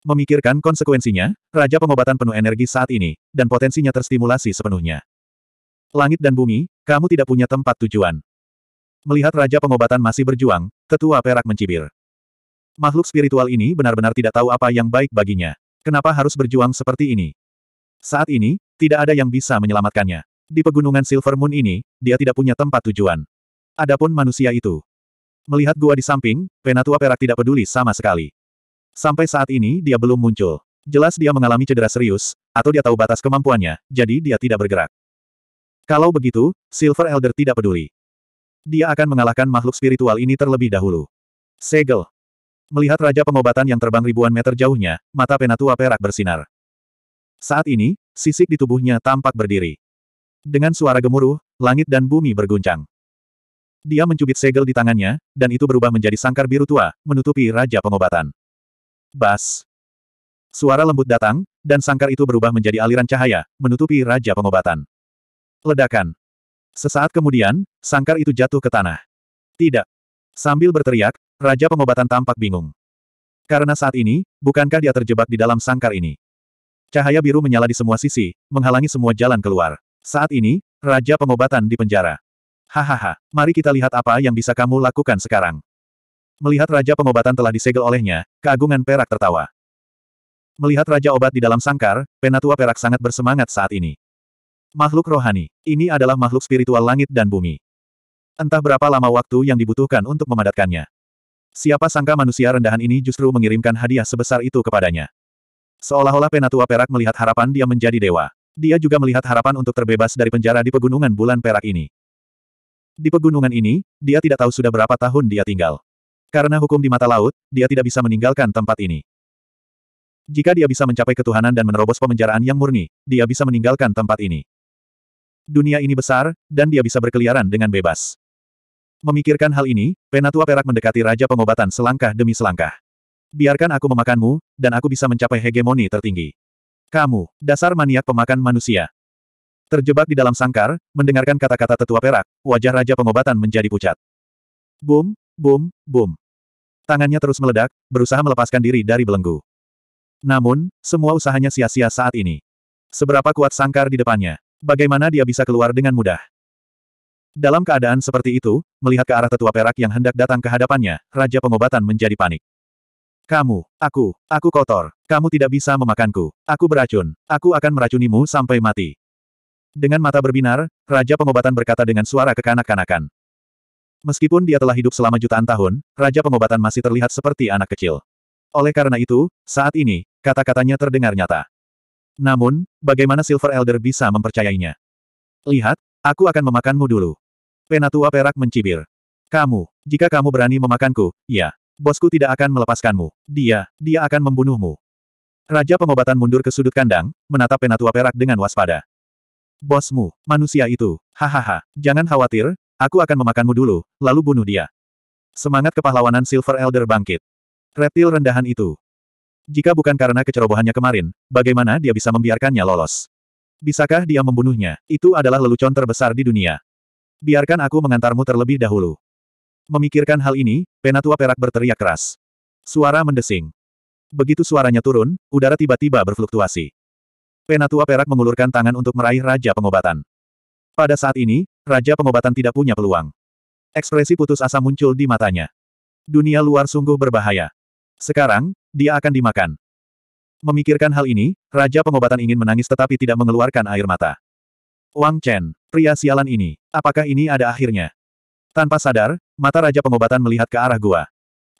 Memikirkan konsekuensinya, Raja Pengobatan penuh energi saat ini, dan potensinya terstimulasi sepenuhnya. Langit dan bumi, kamu tidak punya tempat tujuan. Melihat Raja Pengobatan masih berjuang, tetua perak mencibir. Makhluk spiritual ini benar-benar tidak tahu apa yang baik baginya. Kenapa harus berjuang seperti ini? Saat ini, tidak ada yang bisa menyelamatkannya. Di pegunungan Silver Moon ini, dia tidak punya tempat tujuan. Adapun manusia itu. Melihat gua di samping, penatua perak tidak peduli sama sekali. Sampai saat ini dia belum muncul. Jelas dia mengalami cedera serius, atau dia tahu batas kemampuannya, jadi dia tidak bergerak. Kalau begitu, Silver Elder tidak peduli. Dia akan mengalahkan makhluk spiritual ini terlebih dahulu. Segel. Melihat Raja Pengobatan yang terbang ribuan meter jauhnya, mata Penatua Perak bersinar. Saat ini, sisik di tubuhnya tampak berdiri. Dengan suara gemuruh, langit dan bumi berguncang. Dia mencubit segel di tangannya, dan itu berubah menjadi sangkar biru tua, menutupi Raja Pengobatan. Bas. Suara lembut datang, dan sangkar itu berubah menjadi aliran cahaya, menutupi Raja Pengobatan. Ledakan. Sesaat kemudian, sangkar itu jatuh ke tanah. Tidak. Sambil berteriak, Raja Pengobatan tampak bingung. Karena saat ini, bukankah dia terjebak di dalam sangkar ini? Cahaya biru menyala di semua sisi, menghalangi semua jalan keluar. Saat ini, Raja Pengobatan di penjara. Hahaha, mari kita lihat apa yang bisa kamu lakukan sekarang. Melihat Raja Pengobatan telah disegel olehnya, keagungan perak tertawa. Melihat Raja Obat di dalam sangkar, Penatua Perak sangat bersemangat saat ini. Makhluk rohani. Ini adalah makhluk spiritual langit dan bumi. Entah berapa lama waktu yang dibutuhkan untuk memadatkannya. Siapa sangka manusia rendahan ini justru mengirimkan hadiah sebesar itu kepadanya. Seolah-olah Penatua Perak melihat harapan dia menjadi dewa. Dia juga melihat harapan untuk terbebas dari penjara di pegunungan bulan perak ini. Di pegunungan ini, dia tidak tahu sudah berapa tahun dia tinggal. Karena hukum di mata laut, dia tidak bisa meninggalkan tempat ini. Jika dia bisa mencapai ketuhanan dan menerobos pemenjaraan yang murni, dia bisa meninggalkan tempat ini. Dunia ini besar, dan dia bisa berkeliaran dengan bebas. Memikirkan hal ini, Penatua Perak mendekati Raja Pengobatan selangkah demi selangkah. Biarkan aku memakanmu, dan aku bisa mencapai hegemoni tertinggi. Kamu, dasar maniak pemakan manusia. Terjebak di dalam sangkar, mendengarkan kata-kata tetua perak, wajah Raja Pengobatan menjadi pucat. Boom, Boom, boom. Tangannya terus meledak, berusaha melepaskan diri dari belenggu. Namun, semua usahanya sia-sia saat ini. Seberapa kuat sangkar di depannya? Bagaimana dia bisa keluar dengan mudah? Dalam keadaan seperti itu, melihat ke arah tetua perak yang hendak datang ke hadapannya, Raja Pengobatan menjadi panik. Kamu, aku, aku kotor, kamu tidak bisa memakanku, aku beracun, aku akan meracunimu sampai mati. Dengan mata berbinar, Raja Pengobatan berkata dengan suara kekanak-kanakan. Meskipun dia telah hidup selama jutaan tahun, Raja Pengobatan masih terlihat seperti anak kecil. Oleh karena itu, saat ini, kata-katanya terdengar nyata. Namun, bagaimana Silver Elder bisa mempercayainya? Lihat, aku akan memakanmu dulu. Penatua Perak mencibir. Kamu, jika kamu berani memakanku, ya, bosku tidak akan melepaskanmu. Dia, dia akan membunuhmu. Raja pengobatan mundur ke sudut kandang, menatap Penatua Perak dengan waspada. Bosmu, manusia itu, hahaha, jangan khawatir, Aku akan memakanmu dulu, lalu bunuh dia. Semangat kepahlawanan Silver Elder bangkit. Reptil rendahan itu. Jika bukan karena kecerobohannya kemarin, bagaimana dia bisa membiarkannya lolos? Bisakah dia membunuhnya? Itu adalah lelucon terbesar di dunia. Biarkan aku mengantarmu terlebih dahulu. Memikirkan hal ini, Penatua Perak berteriak keras. Suara mendesing. Begitu suaranya turun, udara tiba-tiba berfluktuasi. Penatua Perak mengulurkan tangan untuk meraih Raja Pengobatan. Pada saat ini, Raja Pengobatan tidak punya peluang. Ekspresi putus asa muncul di matanya. Dunia luar sungguh berbahaya. Sekarang, dia akan dimakan. Memikirkan hal ini, Raja Pengobatan ingin menangis tetapi tidak mengeluarkan air mata. Wang Chen, pria sialan ini, apakah ini ada akhirnya? Tanpa sadar, mata Raja Pengobatan melihat ke arah gua.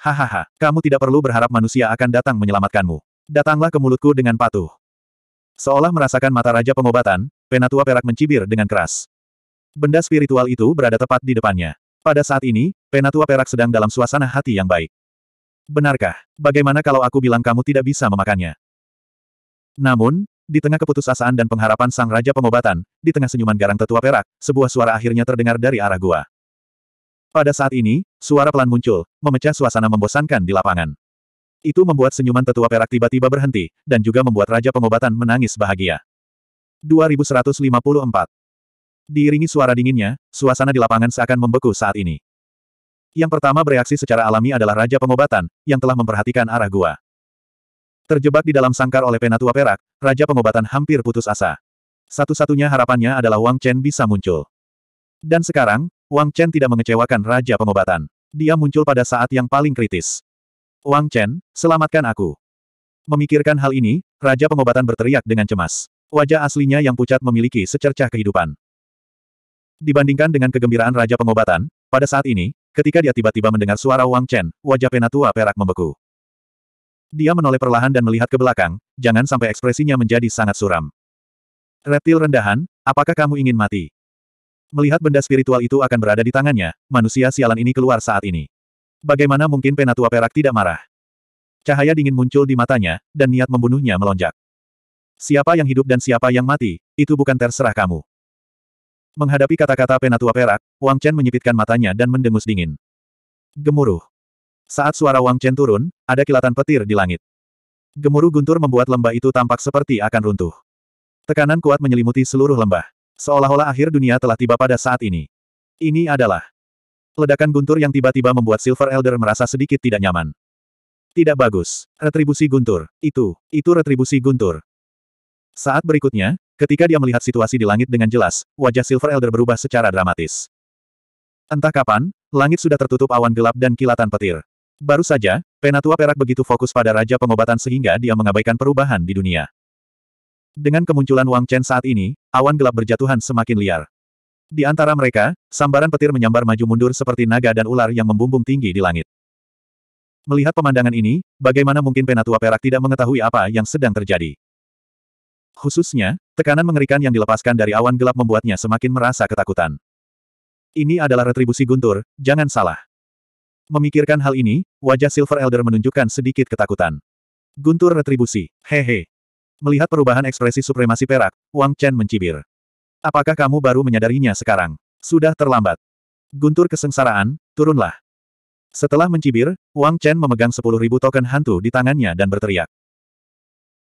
Hahaha, kamu tidak perlu berharap manusia akan datang menyelamatkanmu. Datanglah ke mulutku dengan patuh. Seolah merasakan mata Raja Pengobatan, penatua perak mencibir dengan keras. Benda spiritual itu berada tepat di depannya. Pada saat ini, penatua perak sedang dalam suasana hati yang baik. Benarkah? Bagaimana kalau aku bilang kamu tidak bisa memakannya? Namun, di tengah keputusasaan dan pengharapan sang Raja Pengobatan, di tengah senyuman garang tetua perak, sebuah suara akhirnya terdengar dari arah gua. Pada saat ini, suara pelan muncul, memecah suasana membosankan di lapangan. Itu membuat senyuman tetua perak tiba-tiba berhenti, dan juga membuat Raja Pengobatan menangis bahagia. 2154. Diiringi suara dinginnya, suasana di lapangan seakan membeku saat ini. Yang pertama bereaksi secara alami adalah Raja Pengobatan, yang telah memperhatikan arah gua. Terjebak di dalam sangkar oleh penatua perak, Raja Pengobatan hampir putus asa. Satu-satunya harapannya adalah Wang Chen bisa muncul. Dan sekarang, Wang Chen tidak mengecewakan Raja Pengobatan. Dia muncul pada saat yang paling kritis. Wang Chen, selamatkan aku. Memikirkan hal ini, Raja Pengobatan berteriak dengan cemas. Wajah aslinya yang pucat memiliki secercah kehidupan. Dibandingkan dengan kegembiraan Raja Pengobatan, pada saat ini, ketika dia tiba-tiba mendengar suara Wang Chen, wajah penatua perak membeku. Dia menoleh perlahan dan melihat ke belakang, jangan sampai ekspresinya menjadi sangat suram. Reptil rendahan, apakah kamu ingin mati? Melihat benda spiritual itu akan berada di tangannya, manusia sialan ini keluar saat ini. Bagaimana mungkin penatua perak tidak marah? Cahaya dingin muncul di matanya, dan niat membunuhnya melonjak. Siapa yang hidup dan siapa yang mati, itu bukan terserah kamu. Menghadapi kata-kata penatua perak, Wang Chen menyipitkan matanya dan mendengus dingin. Gemuruh. Saat suara Wang Chen turun, ada kilatan petir di langit. Gemuruh guntur membuat lembah itu tampak seperti akan runtuh. Tekanan kuat menyelimuti seluruh lembah. Seolah-olah akhir dunia telah tiba pada saat ini. Ini adalah ledakan guntur yang tiba-tiba membuat Silver Elder merasa sedikit tidak nyaman. Tidak bagus. Retribusi guntur. Itu, itu retribusi guntur. Saat berikutnya, ketika dia melihat situasi di langit dengan jelas, wajah Silver Elder berubah secara dramatis. Entah kapan, langit sudah tertutup awan gelap dan kilatan petir. Baru saja, Penatua Perak begitu fokus pada Raja Pengobatan sehingga dia mengabaikan perubahan di dunia. Dengan kemunculan Wang Chen saat ini, awan gelap berjatuhan semakin liar. Di antara mereka, sambaran petir menyambar maju mundur seperti naga dan ular yang membumbung tinggi di langit. Melihat pemandangan ini, bagaimana mungkin Penatua Perak tidak mengetahui apa yang sedang terjadi? Khususnya, tekanan mengerikan yang dilepaskan dari awan gelap membuatnya semakin merasa ketakutan. Ini adalah retribusi guntur, jangan salah. Memikirkan hal ini, wajah Silver Elder menunjukkan sedikit ketakutan. Guntur retribusi, hehe. Melihat perubahan ekspresi supremasi perak, Wang Chen mencibir. Apakah kamu baru menyadarinya sekarang? Sudah terlambat. Guntur kesengsaraan, turunlah. Setelah mencibir, Wang Chen memegang sepuluh ribu token hantu di tangannya dan berteriak.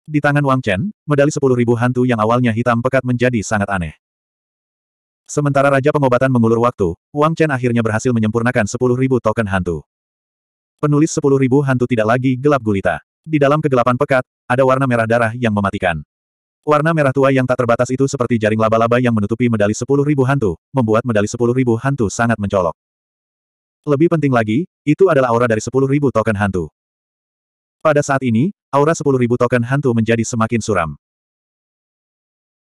Di tangan Wang Chen, medali sepuluh ribu hantu yang awalnya hitam pekat menjadi sangat aneh. Sementara Raja Pengobatan mengulur waktu, Wang Chen akhirnya berhasil menyempurnakan sepuluh ribu token hantu. Penulis sepuluh ribu hantu tidak lagi gelap gulita. Di dalam kegelapan pekat, ada warna merah darah yang mematikan. Warna merah tua yang tak terbatas itu seperti jaring laba-laba yang menutupi medali sepuluh ribu hantu, membuat medali sepuluh ribu hantu sangat mencolok. Lebih penting lagi, itu adalah aura dari sepuluh ribu token hantu. Pada saat ini, Aura sepuluh ribu token hantu menjadi semakin suram.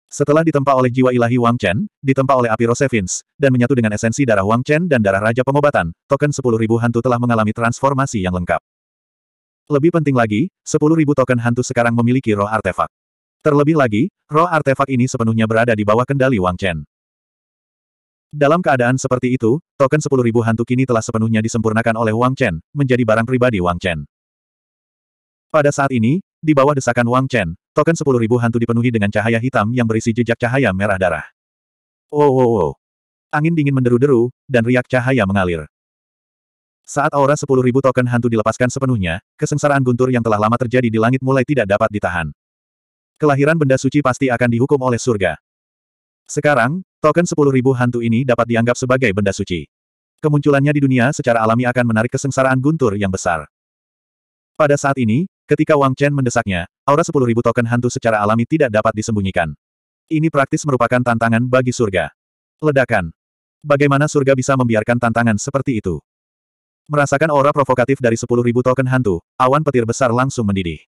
Setelah ditempa oleh jiwa ilahi Wang Chen, ditempa oleh api Rosevins, dan menyatu dengan esensi darah Wang Chen dan darah Raja Pengobatan, token sepuluh ribu hantu telah mengalami transformasi yang lengkap. Lebih penting lagi, sepuluh ribu token hantu sekarang memiliki roh artefak. Terlebih lagi, roh artefak ini sepenuhnya berada di bawah kendali Wang Chen. Dalam keadaan seperti itu, token sepuluh ribu hantu kini telah sepenuhnya disempurnakan oleh Wang Chen, menjadi barang pribadi Wang Chen. Pada saat ini, di bawah desakan Wang Chen, token 10.000 hantu dipenuhi dengan cahaya hitam yang berisi jejak cahaya merah darah. Oh, oh, oh. Angin dingin menderu-deru, dan riak cahaya mengalir. Saat aura 10.000 token hantu dilepaskan sepenuhnya, kesengsaraan guntur yang telah lama terjadi di langit mulai tidak dapat ditahan. Kelahiran benda suci pasti akan dihukum oleh surga. Sekarang, token 10.000 hantu ini dapat dianggap sebagai benda suci. Kemunculannya di dunia secara alami akan menarik kesengsaraan guntur yang besar. Pada saat ini, Ketika Wang Chen mendesaknya, aura 10.000 token hantu secara alami tidak dapat disembunyikan. Ini praktis merupakan tantangan bagi surga. Ledakan. Bagaimana surga bisa membiarkan tantangan seperti itu? Merasakan aura provokatif dari 10.000 token hantu, awan petir besar langsung mendidih.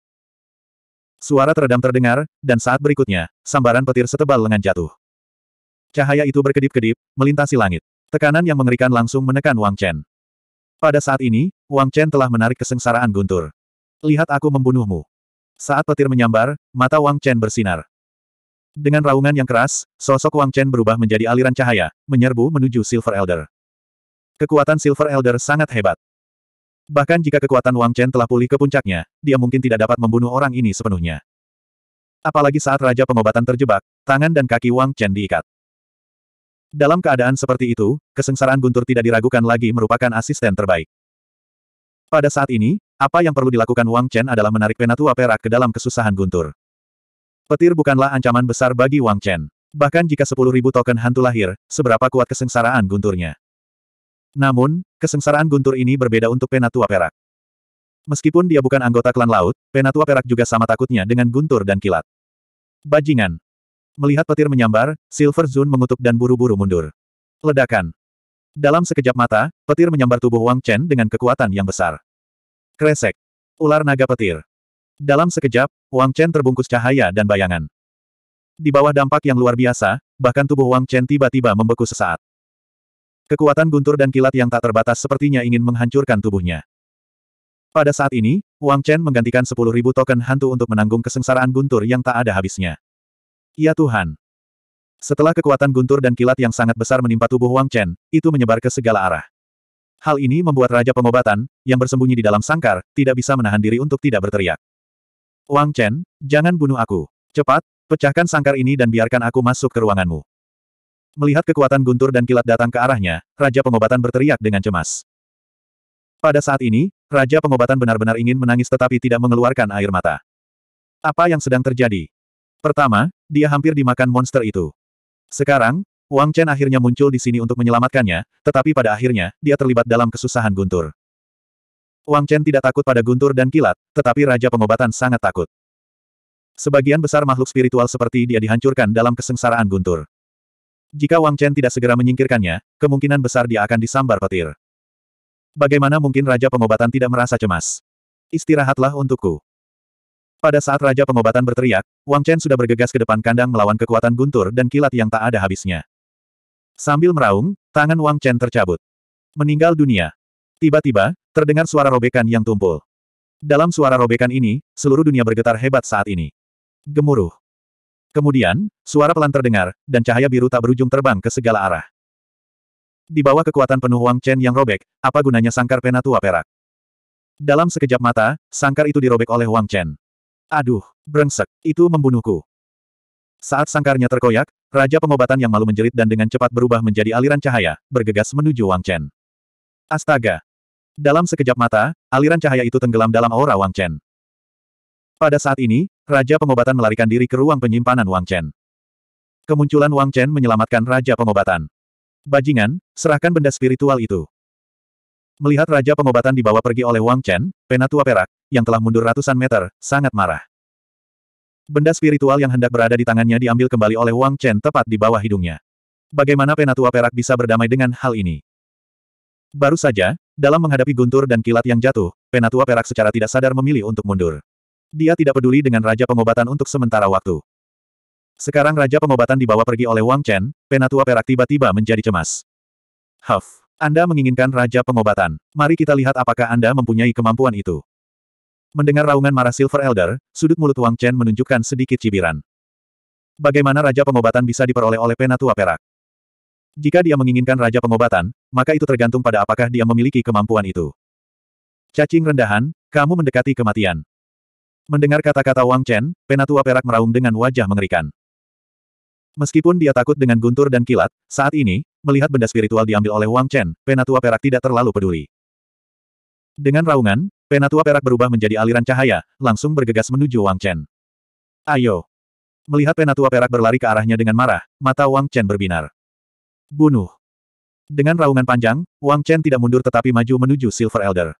Suara teredam terdengar, dan saat berikutnya, sambaran petir setebal lengan jatuh. Cahaya itu berkedip-kedip, melintasi langit. Tekanan yang mengerikan langsung menekan Wang Chen. Pada saat ini, Wang Chen telah menarik kesengsaraan guntur. Lihat aku membunuhmu. Saat petir menyambar, mata Wang Chen bersinar. Dengan raungan yang keras, sosok Wang Chen berubah menjadi aliran cahaya, menyerbu menuju Silver Elder. Kekuatan Silver Elder sangat hebat. Bahkan jika kekuatan Wang Chen telah pulih ke puncaknya, dia mungkin tidak dapat membunuh orang ini sepenuhnya. Apalagi saat Raja Pengobatan terjebak, tangan dan kaki Wang Chen diikat. Dalam keadaan seperti itu, kesengsaraan Guntur tidak diragukan lagi merupakan asisten terbaik. Pada saat ini, apa yang perlu dilakukan Wang Chen adalah menarik penatua perak ke dalam kesusahan guntur. Petir bukanlah ancaman besar bagi Wang Chen. Bahkan jika 10.000 token hantu lahir, seberapa kuat kesengsaraan gunturnya. Namun, kesengsaraan guntur ini berbeda untuk penatua perak. Meskipun dia bukan anggota klan laut, penatua perak juga sama takutnya dengan guntur dan kilat. Bajingan. Melihat petir menyambar, Silver Zun mengutuk dan buru-buru mundur. Ledakan. Dalam sekejap mata, petir menyambar tubuh Wang Chen dengan kekuatan yang besar. Kresek. Ular naga petir. Dalam sekejap, Wang Chen terbungkus cahaya dan bayangan. Di bawah dampak yang luar biasa, bahkan tubuh Wang Chen tiba-tiba membeku sesaat. Kekuatan guntur dan kilat yang tak terbatas sepertinya ingin menghancurkan tubuhnya. Pada saat ini, Wang Chen menggantikan 10.000 token hantu untuk menanggung kesengsaraan guntur yang tak ada habisnya. Ya Tuhan! Setelah kekuatan guntur dan kilat yang sangat besar menimpa tubuh Wang Chen, itu menyebar ke segala arah. Hal ini membuat Raja Pengobatan, yang bersembunyi di dalam sangkar, tidak bisa menahan diri untuk tidak berteriak. Wang Chen, jangan bunuh aku. Cepat, pecahkan sangkar ini dan biarkan aku masuk ke ruanganmu. Melihat kekuatan guntur dan kilat datang ke arahnya, Raja Pengobatan berteriak dengan cemas. Pada saat ini, Raja Pengobatan benar-benar ingin menangis tetapi tidak mengeluarkan air mata. Apa yang sedang terjadi? Pertama, dia hampir dimakan monster itu. Sekarang, Wang Chen akhirnya muncul di sini untuk menyelamatkannya, tetapi pada akhirnya, dia terlibat dalam kesusahan Guntur. Wang Chen tidak takut pada Guntur dan kilat, tetapi Raja Pengobatan sangat takut. Sebagian besar makhluk spiritual seperti dia dihancurkan dalam kesengsaraan Guntur. Jika Wang Chen tidak segera menyingkirkannya, kemungkinan besar dia akan disambar petir. Bagaimana mungkin Raja Pengobatan tidak merasa cemas? Istirahatlah untukku. Pada saat Raja Pengobatan berteriak, Wang Chen sudah bergegas ke depan kandang melawan kekuatan guntur dan kilat yang tak ada habisnya. Sambil meraung, tangan Wang Chen tercabut. Meninggal dunia. Tiba-tiba, terdengar suara robekan yang tumpul. Dalam suara robekan ini, seluruh dunia bergetar hebat saat ini. Gemuruh. Kemudian, suara pelan terdengar, dan cahaya biru tak berujung terbang ke segala arah. Di bawah kekuatan penuh Wang Chen yang robek, apa gunanya sangkar penatua perak? Dalam sekejap mata, sangkar itu dirobek oleh Wang Chen. Aduh, brengsek, itu membunuhku. Saat sangkarnya terkoyak, Raja pengobatan yang malu menjerit dan dengan cepat berubah menjadi aliran cahaya, bergegas menuju Wang Chen. Astaga! Dalam sekejap mata, aliran cahaya itu tenggelam dalam aura Wang Chen. Pada saat ini, Raja pengobatan melarikan diri ke ruang penyimpanan Wang Chen. Kemunculan Wang Chen menyelamatkan Raja pengobatan. Bajingan, serahkan benda spiritual itu. Melihat Raja pengobatan dibawa pergi oleh Wang Chen, penatua perak, yang telah mundur ratusan meter, sangat marah. Benda spiritual yang hendak berada di tangannya diambil kembali oleh Wang Chen tepat di bawah hidungnya. Bagaimana penatua perak bisa berdamai dengan hal ini? Baru saja, dalam menghadapi guntur dan kilat yang jatuh, penatua perak secara tidak sadar memilih untuk mundur. Dia tidak peduli dengan Raja Pengobatan untuk sementara waktu. Sekarang Raja Pengobatan dibawa pergi oleh Wang Chen, penatua perak tiba-tiba menjadi cemas. Huff, Anda menginginkan Raja Pengobatan. Mari kita lihat apakah Anda mempunyai kemampuan itu. Mendengar raungan marah Silver Elder, sudut mulut Wang Chen menunjukkan sedikit cibiran. Bagaimana Raja Pengobatan bisa diperoleh oleh Penatua Perak? Jika dia menginginkan Raja Pengobatan, maka itu tergantung pada apakah dia memiliki kemampuan itu. Cacing rendahan, kamu mendekati kematian. Mendengar kata-kata Wang Chen, Penatua Perak meraung dengan wajah mengerikan. Meskipun dia takut dengan guntur dan kilat, saat ini, melihat benda spiritual diambil oleh Wang Chen, Penatua Perak tidak terlalu peduli. Dengan raungan, Penatua perak berubah menjadi aliran cahaya, langsung bergegas menuju Wang Chen. Ayo! Melihat penatua perak berlari ke arahnya dengan marah, mata Wang Chen berbinar. Bunuh! Dengan raungan panjang, Wang Chen tidak mundur tetapi maju menuju Silver Elder.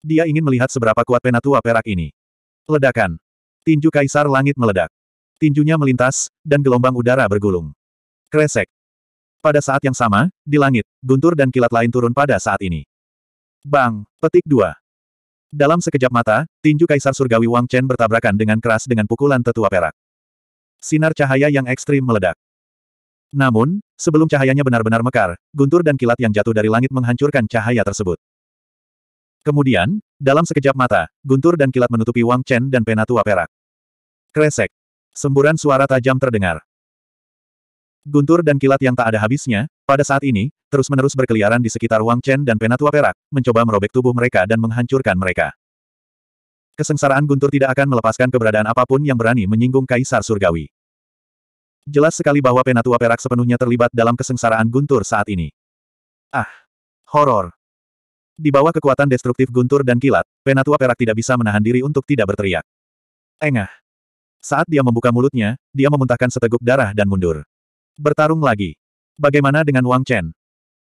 Dia ingin melihat seberapa kuat penatua perak ini. Ledakan! Tinju kaisar langit meledak. Tinjunya melintas, dan gelombang udara bergulung. Kresek! Pada saat yang sama, di langit, guntur dan kilat lain turun pada saat ini. Bang! Petik 2. Dalam sekejap mata, tinju Kaisar Surgawi Wang Chen bertabrakan dengan keras dengan pukulan tetua perak. Sinar cahaya yang ekstrim meledak. Namun, sebelum cahayanya benar-benar mekar, guntur dan kilat yang jatuh dari langit menghancurkan cahaya tersebut. Kemudian, dalam sekejap mata, guntur dan kilat menutupi Wang Chen dan penatua perak. Kresek. Semburan suara tajam terdengar. Guntur dan kilat yang tak ada habisnya, pada saat ini, terus-menerus berkeliaran di sekitar Wang Chen dan Penatua Perak, mencoba merobek tubuh mereka dan menghancurkan mereka. Kesengsaraan Guntur tidak akan melepaskan keberadaan apapun yang berani menyinggung Kaisar Surgawi. Jelas sekali bahwa Penatua Perak sepenuhnya terlibat dalam kesengsaraan Guntur saat ini. Ah! Horor! Di bawah kekuatan destruktif Guntur dan kilat, Penatua Perak tidak bisa menahan diri untuk tidak berteriak. Engah! Saat dia membuka mulutnya, dia memuntahkan seteguk darah dan mundur. Bertarung lagi. Bagaimana dengan Wang Chen?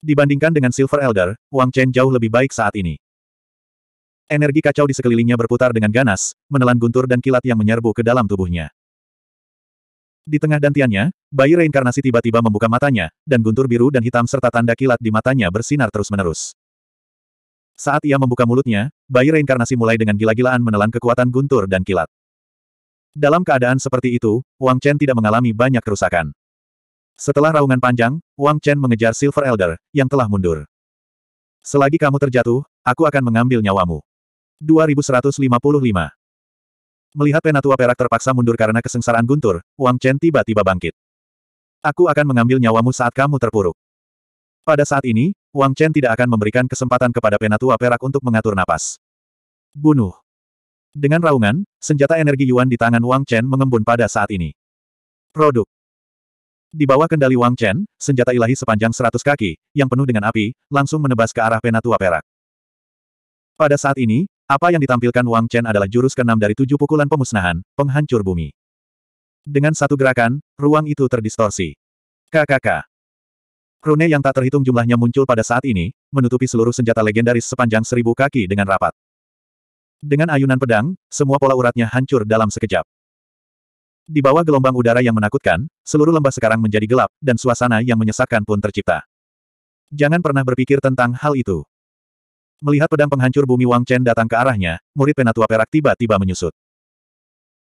Dibandingkan dengan Silver Elder, Wang Chen jauh lebih baik saat ini. Energi kacau di sekelilingnya berputar dengan ganas, menelan guntur dan kilat yang menyerbu ke dalam tubuhnya. Di tengah dantiannya, bayi reinkarnasi tiba-tiba membuka matanya, dan guntur biru dan hitam serta tanda kilat di matanya bersinar terus-menerus. Saat ia membuka mulutnya, bayi reinkarnasi mulai dengan gila-gilaan menelan kekuatan guntur dan kilat. Dalam keadaan seperti itu, Wang Chen tidak mengalami banyak kerusakan. Setelah raungan panjang, Wang Chen mengejar Silver Elder, yang telah mundur. Selagi kamu terjatuh, aku akan mengambil nyawamu. 2155 Melihat Penatua Perak terpaksa mundur karena kesengsaraan guntur, Wang Chen tiba-tiba bangkit. Aku akan mengambil nyawamu saat kamu terpuruk. Pada saat ini, Wang Chen tidak akan memberikan kesempatan kepada Penatua Perak untuk mengatur napas. Bunuh. Dengan raungan, senjata energi Yuan di tangan Wang Chen mengembun pada saat ini. Produk. Di bawah kendali Wang Chen, senjata ilahi sepanjang seratus kaki, yang penuh dengan api, langsung menebas ke arah penatua perak. Pada saat ini, apa yang ditampilkan Wang Chen adalah jurus keenam dari tujuh pukulan pemusnahan, penghancur bumi. Dengan satu gerakan, ruang itu terdistorsi. KKK. Rune yang tak terhitung jumlahnya muncul pada saat ini, menutupi seluruh senjata legendaris sepanjang seribu kaki dengan rapat. Dengan ayunan pedang, semua pola uratnya hancur dalam sekejap. Di bawah gelombang udara yang menakutkan, seluruh lembah sekarang menjadi gelap, dan suasana yang menyesakkan pun tercipta. Jangan pernah berpikir tentang hal itu. Melihat pedang penghancur bumi Wang Chen datang ke arahnya, murid Penatua Perak tiba-tiba menyusut.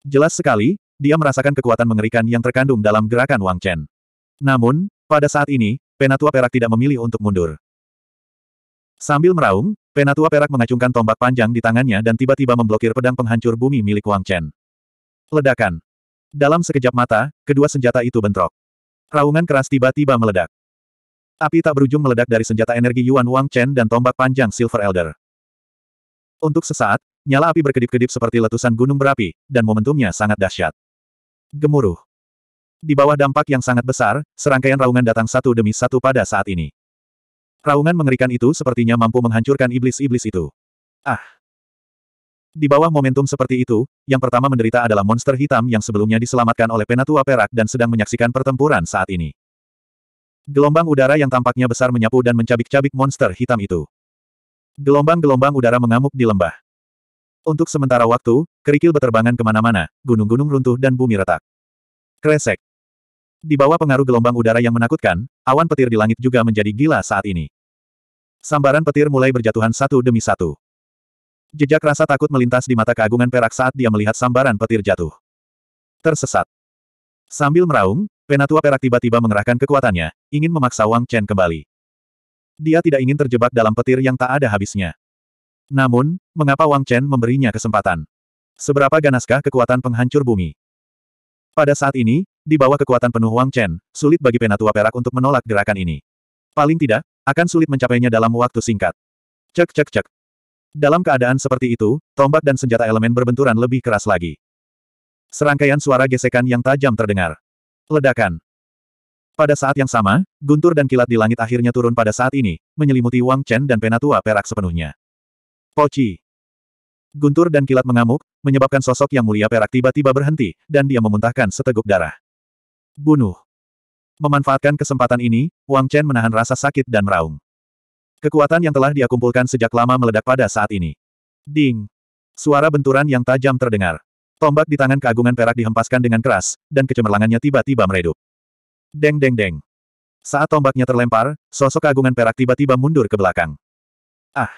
Jelas sekali, dia merasakan kekuatan mengerikan yang terkandung dalam gerakan Wang Chen. Namun, pada saat ini, Penatua Perak tidak memilih untuk mundur. Sambil meraung, Penatua Perak mengacungkan tombak panjang di tangannya dan tiba-tiba memblokir pedang penghancur bumi milik Wang Chen. Ledakan. Dalam sekejap mata, kedua senjata itu bentrok. Raungan keras tiba-tiba meledak. Api tak berujung meledak dari senjata energi Yuan Wang Chen dan tombak panjang Silver Elder. Untuk sesaat, nyala api berkedip-kedip seperti letusan gunung berapi, dan momentumnya sangat dahsyat. Gemuruh. Di bawah dampak yang sangat besar, serangkaian raungan datang satu demi satu pada saat ini. Raungan mengerikan itu sepertinya mampu menghancurkan iblis-iblis itu. Ah! Di bawah momentum seperti itu, yang pertama menderita adalah monster hitam yang sebelumnya diselamatkan oleh Penatua Perak dan sedang menyaksikan pertempuran saat ini. Gelombang udara yang tampaknya besar menyapu dan mencabik-cabik monster hitam itu. Gelombang-gelombang udara mengamuk di lembah. Untuk sementara waktu, kerikil berterbangan kemana-mana, gunung-gunung runtuh dan bumi retak. Kresek. Di bawah pengaruh gelombang udara yang menakutkan, awan petir di langit juga menjadi gila saat ini. Sambaran petir mulai berjatuhan satu demi satu. Jejak rasa takut melintas di mata keagungan perak saat dia melihat sambaran petir jatuh. Tersesat. Sambil meraung, Penatua perak tiba-tiba mengerahkan kekuatannya, ingin memaksa Wang Chen kembali. Dia tidak ingin terjebak dalam petir yang tak ada habisnya. Namun, mengapa Wang Chen memberinya kesempatan? Seberapa ganaskah kekuatan penghancur bumi? Pada saat ini, di bawah kekuatan penuh Wang Chen, sulit bagi Penatua perak untuk menolak gerakan ini. Paling tidak, akan sulit mencapainya dalam waktu singkat. Cek cek cek, dalam keadaan seperti itu, tombak dan senjata elemen berbenturan lebih keras lagi. Serangkaian suara gesekan yang tajam terdengar. Ledakan. Pada saat yang sama, guntur dan kilat di langit akhirnya turun pada saat ini, menyelimuti Wang Chen dan penatua perak sepenuhnya. Poci. Guntur dan kilat mengamuk, menyebabkan sosok yang mulia perak tiba-tiba berhenti, dan dia memuntahkan seteguk darah. Bunuh. Memanfaatkan kesempatan ini, Wang Chen menahan rasa sakit dan meraung. Kekuatan yang telah dia kumpulkan sejak lama meledak pada saat ini. Ding! Suara benturan yang tajam terdengar. Tombak di tangan keagungan perak dihempaskan dengan keras, dan kecemerlangannya tiba-tiba meredup. Deng deng deng. Saat tombaknya terlempar, sosok keagungan perak tiba-tiba mundur ke belakang. Ah!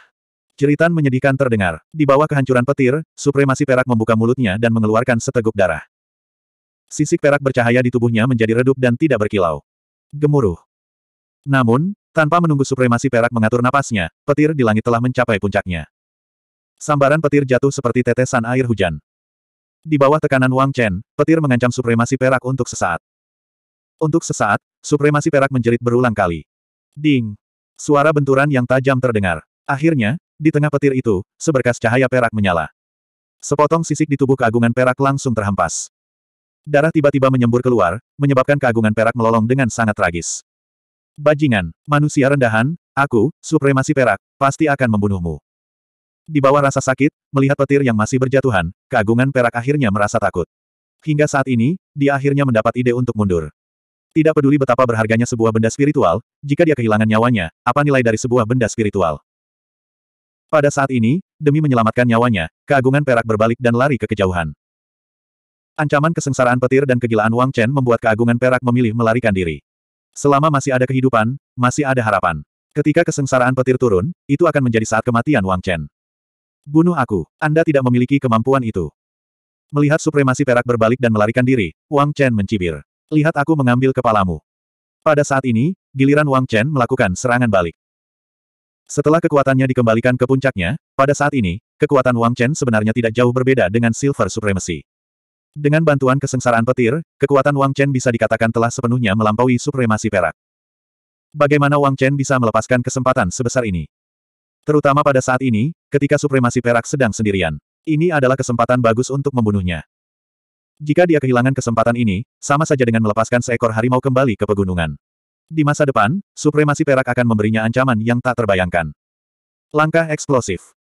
Ceritan menyedihkan terdengar. Di bawah kehancuran petir, supremasi perak membuka mulutnya dan mengeluarkan seteguk darah. Sisik perak bercahaya di tubuhnya menjadi redup dan tidak berkilau. Gemuruh. Namun, tanpa menunggu supremasi perak mengatur napasnya, petir di langit telah mencapai puncaknya. Sambaran petir jatuh seperti tetesan air hujan. Di bawah tekanan Wang Chen, petir mengancam supremasi perak untuk sesaat. Untuk sesaat, supremasi perak menjerit berulang kali. Ding! Suara benturan yang tajam terdengar. Akhirnya, di tengah petir itu, seberkas cahaya perak menyala. Sepotong sisik di tubuh keagungan perak langsung terhempas. Darah tiba-tiba menyembur keluar, menyebabkan keagungan perak melolong dengan sangat tragis. Bajingan, manusia rendahan, aku, supremasi perak, pasti akan membunuhmu. Di bawah rasa sakit, melihat petir yang masih berjatuhan, keagungan perak akhirnya merasa takut. Hingga saat ini, dia akhirnya mendapat ide untuk mundur. Tidak peduli betapa berharganya sebuah benda spiritual, jika dia kehilangan nyawanya, apa nilai dari sebuah benda spiritual? Pada saat ini, demi menyelamatkan nyawanya, keagungan perak berbalik dan lari ke kejauhan. Ancaman kesengsaraan petir dan kegilaan Wang Chen membuat keagungan perak memilih melarikan diri. Selama masih ada kehidupan, masih ada harapan. Ketika kesengsaraan petir turun, itu akan menjadi saat kematian Wang Chen. Bunuh aku, Anda tidak memiliki kemampuan itu. Melihat supremasi perak berbalik dan melarikan diri, Wang Chen mencibir. Lihat aku mengambil kepalamu. Pada saat ini, giliran Wang Chen melakukan serangan balik. Setelah kekuatannya dikembalikan ke puncaknya, pada saat ini, kekuatan Wang Chen sebenarnya tidak jauh berbeda dengan Silver Supremacy. Dengan bantuan kesengsaraan petir, kekuatan Wang Chen bisa dikatakan telah sepenuhnya melampaui supremasi perak. Bagaimana Wang Chen bisa melepaskan kesempatan sebesar ini? Terutama pada saat ini, ketika supremasi perak sedang sendirian. Ini adalah kesempatan bagus untuk membunuhnya. Jika dia kehilangan kesempatan ini, sama saja dengan melepaskan seekor harimau kembali ke pegunungan. Di masa depan, supremasi perak akan memberinya ancaman yang tak terbayangkan. Langkah eksplosif.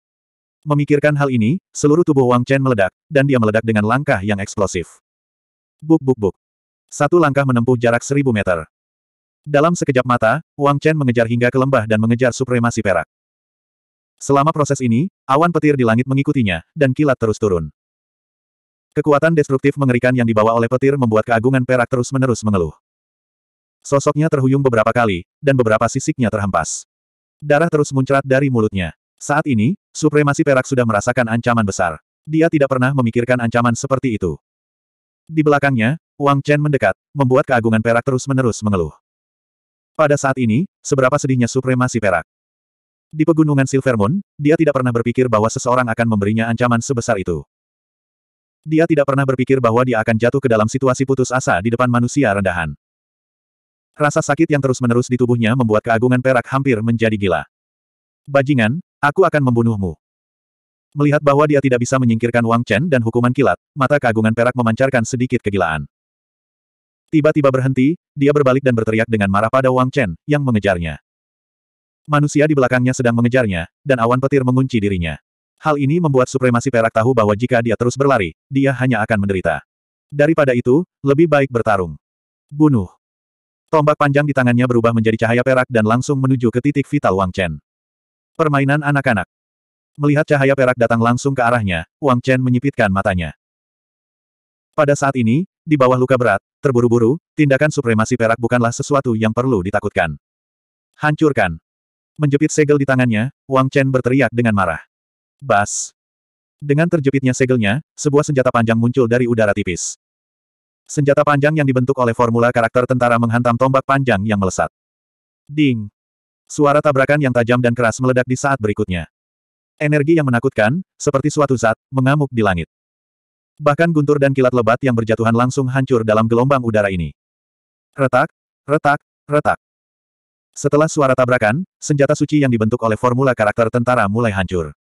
Memikirkan hal ini, seluruh tubuh Wang Chen meledak, dan dia meledak dengan langkah yang eksplosif. Buk buk buk. Satu langkah menempuh jarak seribu meter. Dalam sekejap mata, Wang Chen mengejar hingga ke lembah dan mengejar supremasi perak. Selama proses ini, awan petir di langit mengikutinya, dan kilat terus turun. Kekuatan destruktif mengerikan yang dibawa oleh petir membuat keagungan perak terus-menerus mengeluh. Sosoknya terhuyung beberapa kali, dan beberapa sisiknya terhempas. Darah terus muncrat dari mulutnya. Saat ini, supremasi perak sudah merasakan ancaman besar. Dia tidak pernah memikirkan ancaman seperti itu. Di belakangnya, Wang Chen mendekat, membuat keagungan perak terus-menerus mengeluh. Pada saat ini, seberapa sedihnya supremasi perak. Di pegunungan Silver Moon, dia tidak pernah berpikir bahwa seseorang akan memberinya ancaman sebesar itu. Dia tidak pernah berpikir bahwa dia akan jatuh ke dalam situasi putus asa di depan manusia rendahan. Rasa sakit yang terus-menerus di tubuhnya membuat keagungan perak hampir menjadi gila. Bajingan, Aku akan membunuhmu. Melihat bahwa dia tidak bisa menyingkirkan Wang Chen dan hukuman kilat, mata keagungan perak memancarkan sedikit kegilaan. Tiba-tiba berhenti, dia berbalik dan berteriak dengan marah pada Wang Chen, yang mengejarnya. Manusia di belakangnya sedang mengejarnya, dan awan petir mengunci dirinya. Hal ini membuat supremasi perak tahu bahwa jika dia terus berlari, dia hanya akan menderita. Daripada itu, lebih baik bertarung. Bunuh. Tombak panjang di tangannya berubah menjadi cahaya perak dan langsung menuju ke titik vital Wang Chen. Permainan anak-anak. Melihat cahaya perak datang langsung ke arahnya, Wang Chen menyipitkan matanya. Pada saat ini, di bawah luka berat, terburu-buru, tindakan supremasi perak bukanlah sesuatu yang perlu ditakutkan. Hancurkan. Menjepit segel di tangannya, Wang Chen berteriak dengan marah. Bas. Dengan terjepitnya segelnya, sebuah senjata panjang muncul dari udara tipis. Senjata panjang yang dibentuk oleh formula karakter tentara menghantam tombak panjang yang melesat. Ding. Suara tabrakan yang tajam dan keras meledak di saat berikutnya. Energi yang menakutkan, seperti suatu zat, mengamuk di langit. Bahkan guntur dan kilat lebat yang berjatuhan langsung hancur dalam gelombang udara ini. Retak, retak, retak. Setelah suara tabrakan, senjata suci yang dibentuk oleh formula karakter tentara mulai hancur.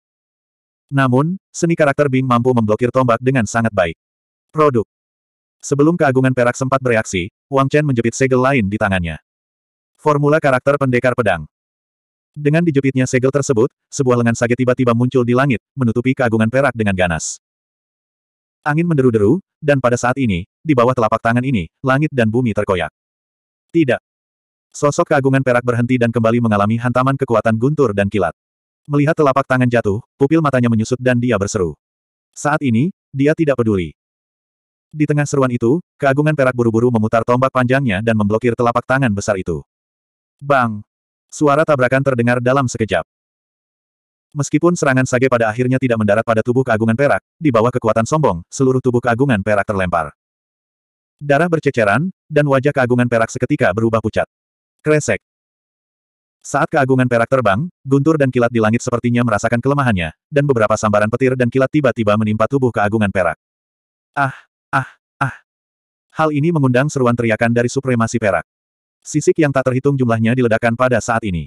Namun, seni karakter Bing mampu memblokir tombak dengan sangat baik. Produk. Sebelum keagungan perak sempat bereaksi, Wang Chen menjepit segel lain di tangannya. Formula karakter pendekar pedang. Dengan dijepitnya segel tersebut, sebuah lengan sage tiba-tiba muncul di langit, menutupi keagungan perak dengan ganas. Angin menderu-deru, dan pada saat ini, di bawah telapak tangan ini, langit dan bumi terkoyak. Tidak. Sosok keagungan perak berhenti dan kembali mengalami hantaman kekuatan guntur dan kilat. Melihat telapak tangan jatuh, pupil matanya menyusut dan dia berseru. Saat ini, dia tidak peduli. Di tengah seruan itu, keagungan perak buru-buru memutar tombak panjangnya dan memblokir telapak tangan besar itu. Bang! Suara tabrakan terdengar dalam sekejap. Meskipun serangan Sage pada akhirnya tidak mendarat pada tubuh keagungan perak, di bawah kekuatan sombong, seluruh tubuh keagungan perak terlempar. Darah berceceran, dan wajah keagungan perak seketika berubah pucat. Kresek. Saat keagungan perak terbang, guntur dan kilat di langit sepertinya merasakan kelemahannya, dan beberapa sambaran petir dan kilat tiba-tiba menimpa tubuh keagungan perak. Ah, ah, ah. Hal ini mengundang seruan teriakan dari supremasi perak. Sisik yang tak terhitung jumlahnya diledakkan pada saat ini.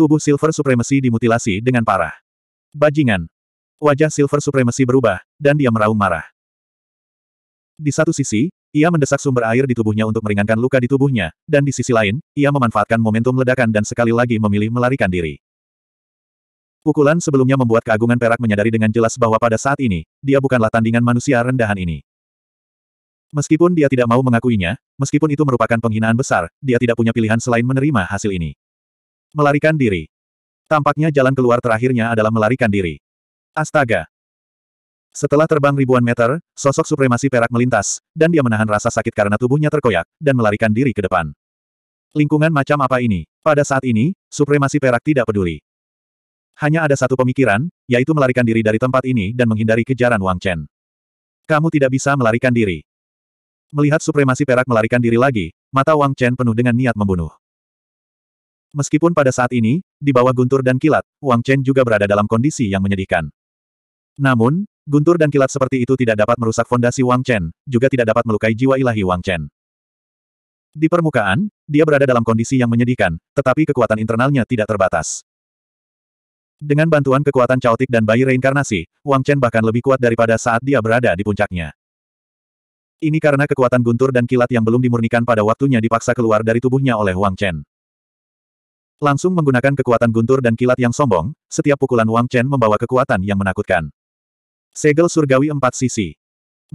Tubuh Silver Supremacy dimutilasi dengan parah. Bajingan. Wajah Silver Supremacy berubah, dan dia meraung marah. Di satu sisi, ia mendesak sumber air di tubuhnya untuk meringankan luka di tubuhnya, dan di sisi lain, ia memanfaatkan momentum ledakan dan sekali lagi memilih melarikan diri. Pukulan sebelumnya membuat keagungan perak menyadari dengan jelas bahwa pada saat ini, dia bukanlah tandingan manusia rendahan ini. Meskipun dia tidak mau mengakuinya, meskipun itu merupakan penghinaan besar, dia tidak punya pilihan selain menerima hasil ini. Melarikan diri. Tampaknya jalan keluar terakhirnya adalah melarikan diri. Astaga! Setelah terbang ribuan meter, sosok supremasi perak melintas, dan dia menahan rasa sakit karena tubuhnya terkoyak, dan melarikan diri ke depan. Lingkungan macam apa ini? Pada saat ini, supremasi perak tidak peduli. Hanya ada satu pemikiran, yaitu melarikan diri dari tempat ini dan menghindari kejaran Wang Chen. Kamu tidak bisa melarikan diri. Melihat supremasi perak melarikan diri lagi, mata Wang Chen penuh dengan niat membunuh. Meskipun pada saat ini, di bawah guntur dan kilat, Wang Chen juga berada dalam kondisi yang menyedihkan. Namun, guntur dan kilat seperti itu tidak dapat merusak fondasi Wang Chen, juga tidak dapat melukai jiwa ilahi Wang Chen. Di permukaan, dia berada dalam kondisi yang menyedihkan, tetapi kekuatan internalnya tidak terbatas. Dengan bantuan kekuatan caotik dan bayi reinkarnasi, Wang Chen bahkan lebih kuat daripada saat dia berada di puncaknya. Ini karena kekuatan guntur dan kilat yang belum dimurnikan pada waktunya dipaksa keluar dari tubuhnya oleh Wang Chen. Langsung menggunakan kekuatan guntur dan kilat yang sombong, setiap pukulan Wang Chen membawa kekuatan yang menakutkan. Segel surgawi empat sisi.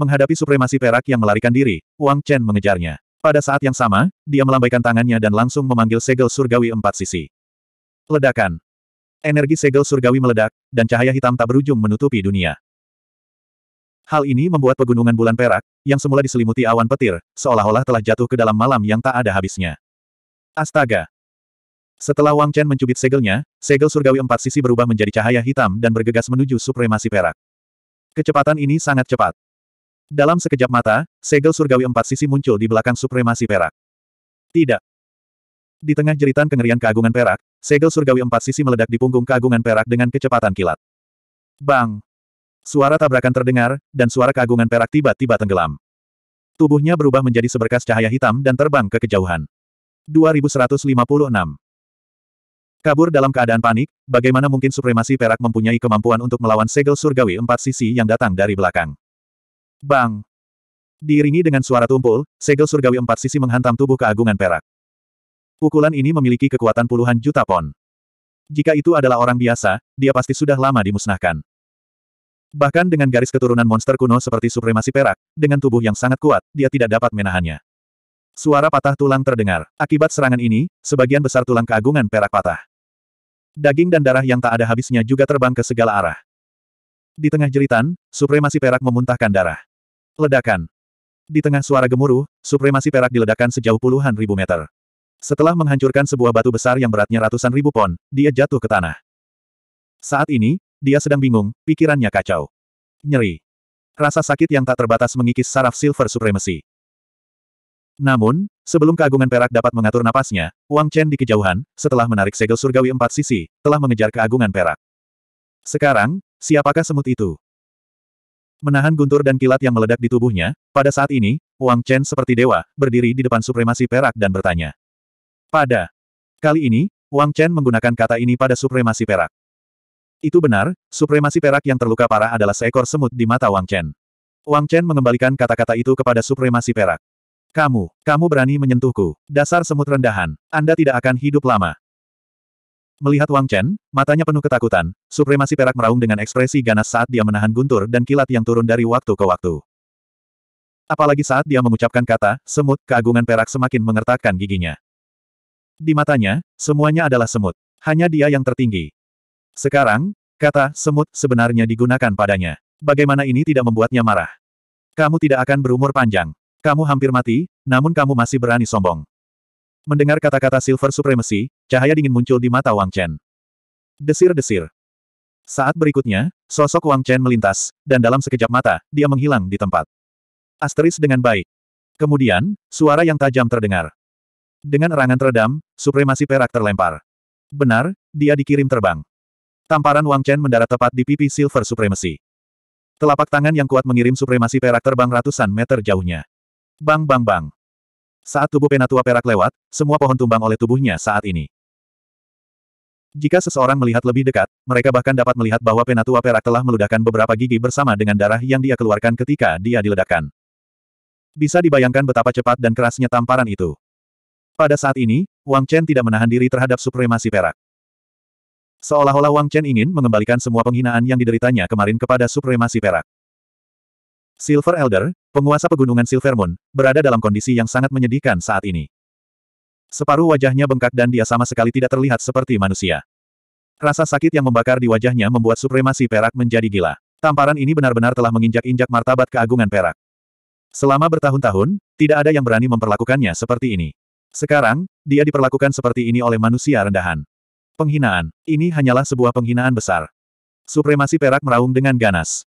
Menghadapi supremasi perak yang melarikan diri, Wang Chen mengejarnya. Pada saat yang sama, dia melambaikan tangannya dan langsung memanggil segel surgawi empat sisi. Ledakan. Energi segel surgawi meledak, dan cahaya hitam tak berujung menutupi dunia. Hal ini membuat pegunungan bulan perak, yang semula diselimuti awan petir, seolah-olah telah jatuh ke dalam malam yang tak ada habisnya. Astaga! Setelah Wang Chen mencubit segelnya, segel surgawi empat sisi berubah menjadi cahaya hitam dan bergegas menuju supremasi perak. Kecepatan ini sangat cepat. Dalam sekejap mata, segel surgawi empat sisi muncul di belakang supremasi perak. Tidak. Di tengah jeritan kengerian keagungan perak, segel surgawi empat sisi meledak di punggung keagungan perak dengan kecepatan kilat. Bang! Suara tabrakan terdengar, dan suara keagungan perak tiba-tiba tenggelam. Tubuhnya berubah menjadi seberkas cahaya hitam dan terbang ke kejauhan. 2156 Kabur dalam keadaan panik, bagaimana mungkin supremasi perak mempunyai kemampuan untuk melawan segel surgawi empat sisi yang datang dari belakang. Bang! Diiringi dengan suara tumpul, segel surgawi empat sisi menghantam tubuh keagungan perak. Pukulan ini memiliki kekuatan puluhan juta pon. Jika itu adalah orang biasa, dia pasti sudah lama dimusnahkan. Bahkan dengan garis keturunan monster kuno seperti supremasi perak, dengan tubuh yang sangat kuat, dia tidak dapat menahannya. Suara patah tulang terdengar. Akibat serangan ini, sebagian besar tulang keagungan perak patah. Daging dan darah yang tak ada habisnya juga terbang ke segala arah. Di tengah jeritan, supremasi perak memuntahkan darah. Ledakan. Di tengah suara gemuruh, supremasi perak diledakkan sejauh puluhan ribu meter. Setelah menghancurkan sebuah batu besar yang beratnya ratusan ribu pon, dia jatuh ke tanah. Saat ini, dia sedang bingung, pikirannya kacau. Nyeri. Rasa sakit yang tak terbatas mengikis saraf Silver Supremacy. Namun, sebelum keagungan perak dapat mengatur napasnya, Wang Chen di kejauhan, setelah menarik segel surgawi empat sisi, telah mengejar keagungan perak. Sekarang, siapakah semut itu? Menahan guntur dan kilat yang meledak di tubuhnya, pada saat ini, Wang Chen seperti dewa, berdiri di depan supremasi perak dan bertanya. Pada. Kali ini, Wang Chen menggunakan kata ini pada supremasi perak. Itu benar, supremasi perak yang terluka parah adalah seekor semut di mata Wang Chen. Wang Chen mengembalikan kata-kata itu kepada supremasi perak. Kamu, kamu berani menyentuhku. Dasar semut rendahan. Anda tidak akan hidup lama. Melihat Wang Chen, matanya penuh ketakutan, supremasi perak meraung dengan ekspresi ganas saat dia menahan guntur dan kilat yang turun dari waktu ke waktu. Apalagi saat dia mengucapkan kata, semut, keagungan perak semakin mengertakkan giginya. Di matanya, semuanya adalah semut. Hanya dia yang tertinggi. Sekarang, kata semut sebenarnya digunakan padanya. Bagaimana ini tidak membuatnya marah? Kamu tidak akan berumur panjang. Kamu hampir mati, namun kamu masih berani sombong. Mendengar kata-kata Silver Supremacy, cahaya dingin muncul di mata Wang Chen. Desir-desir. Saat berikutnya, sosok Wang Chen melintas, dan dalam sekejap mata, dia menghilang di tempat. Asteris dengan baik. Kemudian, suara yang tajam terdengar. Dengan erangan teredam, supremasi perak terlempar. Benar, dia dikirim terbang. Tamparan Wang Chen mendarat tepat di pipi Silver Supremacy. Telapak tangan yang kuat mengirim supremasi perak terbang ratusan meter jauhnya. Bang bang bang. Saat tubuh penatua perak lewat, semua pohon tumbang oleh tubuhnya saat ini. Jika seseorang melihat lebih dekat, mereka bahkan dapat melihat bahwa penatua perak telah meludahkan beberapa gigi bersama dengan darah yang dia keluarkan ketika dia diledakkan. Bisa dibayangkan betapa cepat dan kerasnya tamparan itu. Pada saat ini, Wang Chen tidak menahan diri terhadap supremasi perak. Seolah-olah Wang Chen ingin mengembalikan semua penghinaan yang dideritanya kemarin kepada supremasi perak. Silver Elder, penguasa pegunungan Silver Moon, berada dalam kondisi yang sangat menyedihkan saat ini. Separuh wajahnya bengkak dan dia sama sekali tidak terlihat seperti manusia. Rasa sakit yang membakar di wajahnya membuat supremasi perak menjadi gila. Tamparan ini benar-benar telah menginjak-injak martabat keagungan perak. Selama bertahun-tahun, tidak ada yang berani memperlakukannya seperti ini. Sekarang, dia diperlakukan seperti ini oleh manusia rendahan. Penghinaan. Ini hanyalah sebuah penghinaan besar. Supremasi perak meraung dengan ganas.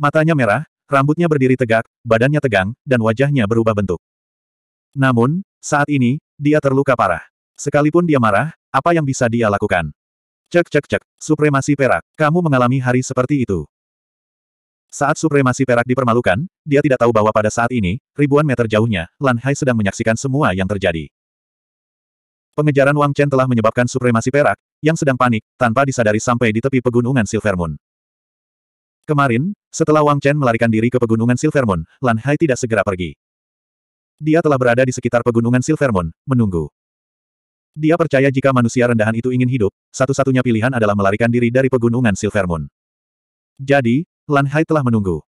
Matanya merah, rambutnya berdiri tegak, badannya tegang, dan wajahnya berubah bentuk. Namun, saat ini, dia terluka parah. Sekalipun dia marah, apa yang bisa dia lakukan? Cek cek cek, supremasi perak, kamu mengalami hari seperti itu. Saat supremasi perak dipermalukan, dia tidak tahu bahwa pada saat ini, ribuan meter jauhnya, Lan Hai sedang menyaksikan semua yang terjadi. Pengejaran Wang Chen telah menyebabkan supremasi perak, yang sedang panik, tanpa disadari sampai di tepi pegunungan Silvermoon. Kemarin, setelah Wang Chen melarikan diri ke pegunungan Silvermoon, Lan Hai tidak segera pergi. Dia telah berada di sekitar pegunungan Silvermoon, menunggu. Dia percaya jika manusia rendahan itu ingin hidup, satu-satunya pilihan adalah melarikan diri dari pegunungan Silvermoon. Jadi, Lan Hai telah menunggu.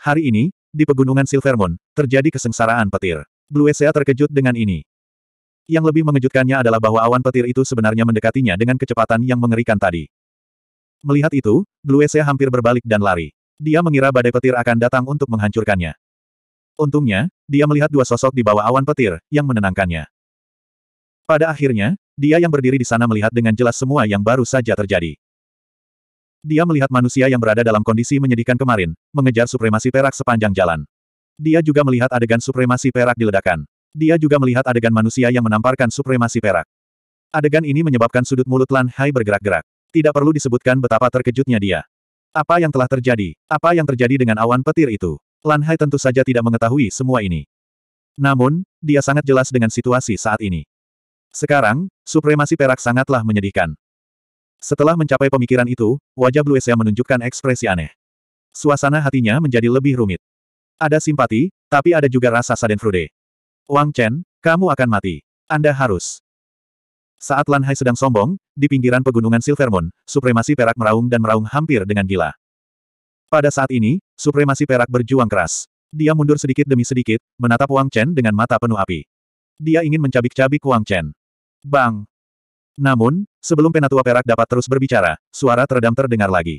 Hari ini, di pegunungan Silvermoon, terjadi kesengsaraan petir. Blue Sea terkejut dengan ini. Yang lebih mengejutkannya adalah bahwa awan petir itu sebenarnya mendekatinya dengan kecepatan yang mengerikan tadi. Melihat itu, Blue Bluese hampir berbalik dan lari. Dia mengira badai petir akan datang untuk menghancurkannya. Untungnya, dia melihat dua sosok di bawah awan petir, yang menenangkannya. Pada akhirnya, dia yang berdiri di sana melihat dengan jelas semua yang baru saja terjadi. Dia melihat manusia yang berada dalam kondisi menyedihkan kemarin, mengejar supremasi perak sepanjang jalan. Dia juga melihat adegan supremasi perak diledakan. Dia juga melihat adegan manusia yang menamparkan supremasi perak. Adegan ini menyebabkan sudut mulut Lan Hai bergerak-gerak. Tidak perlu disebutkan betapa terkejutnya dia. Apa yang telah terjadi? Apa yang terjadi dengan awan petir itu? Lan Hai tentu saja tidak mengetahui semua ini. Namun, dia sangat jelas dengan situasi saat ini. Sekarang, supremasi perak sangatlah menyedihkan. Setelah mencapai pemikiran itu, wajah Blue Sea menunjukkan ekspresi aneh. Suasana hatinya menjadi lebih rumit. Ada simpati, tapi ada juga rasa sadenfrude. Wang Chen, kamu akan mati. Anda harus. Saat Lan Hai sedang sombong, di pinggiran pegunungan Silvermoon, supremasi perak meraung dan meraung hampir dengan gila. Pada saat ini, supremasi perak berjuang keras. Dia mundur sedikit demi sedikit, menatap Wang Chen dengan mata penuh api. Dia ingin mencabik-cabik Wang Chen. Bang! Namun, sebelum penatua perak dapat terus berbicara, suara teredam terdengar lagi.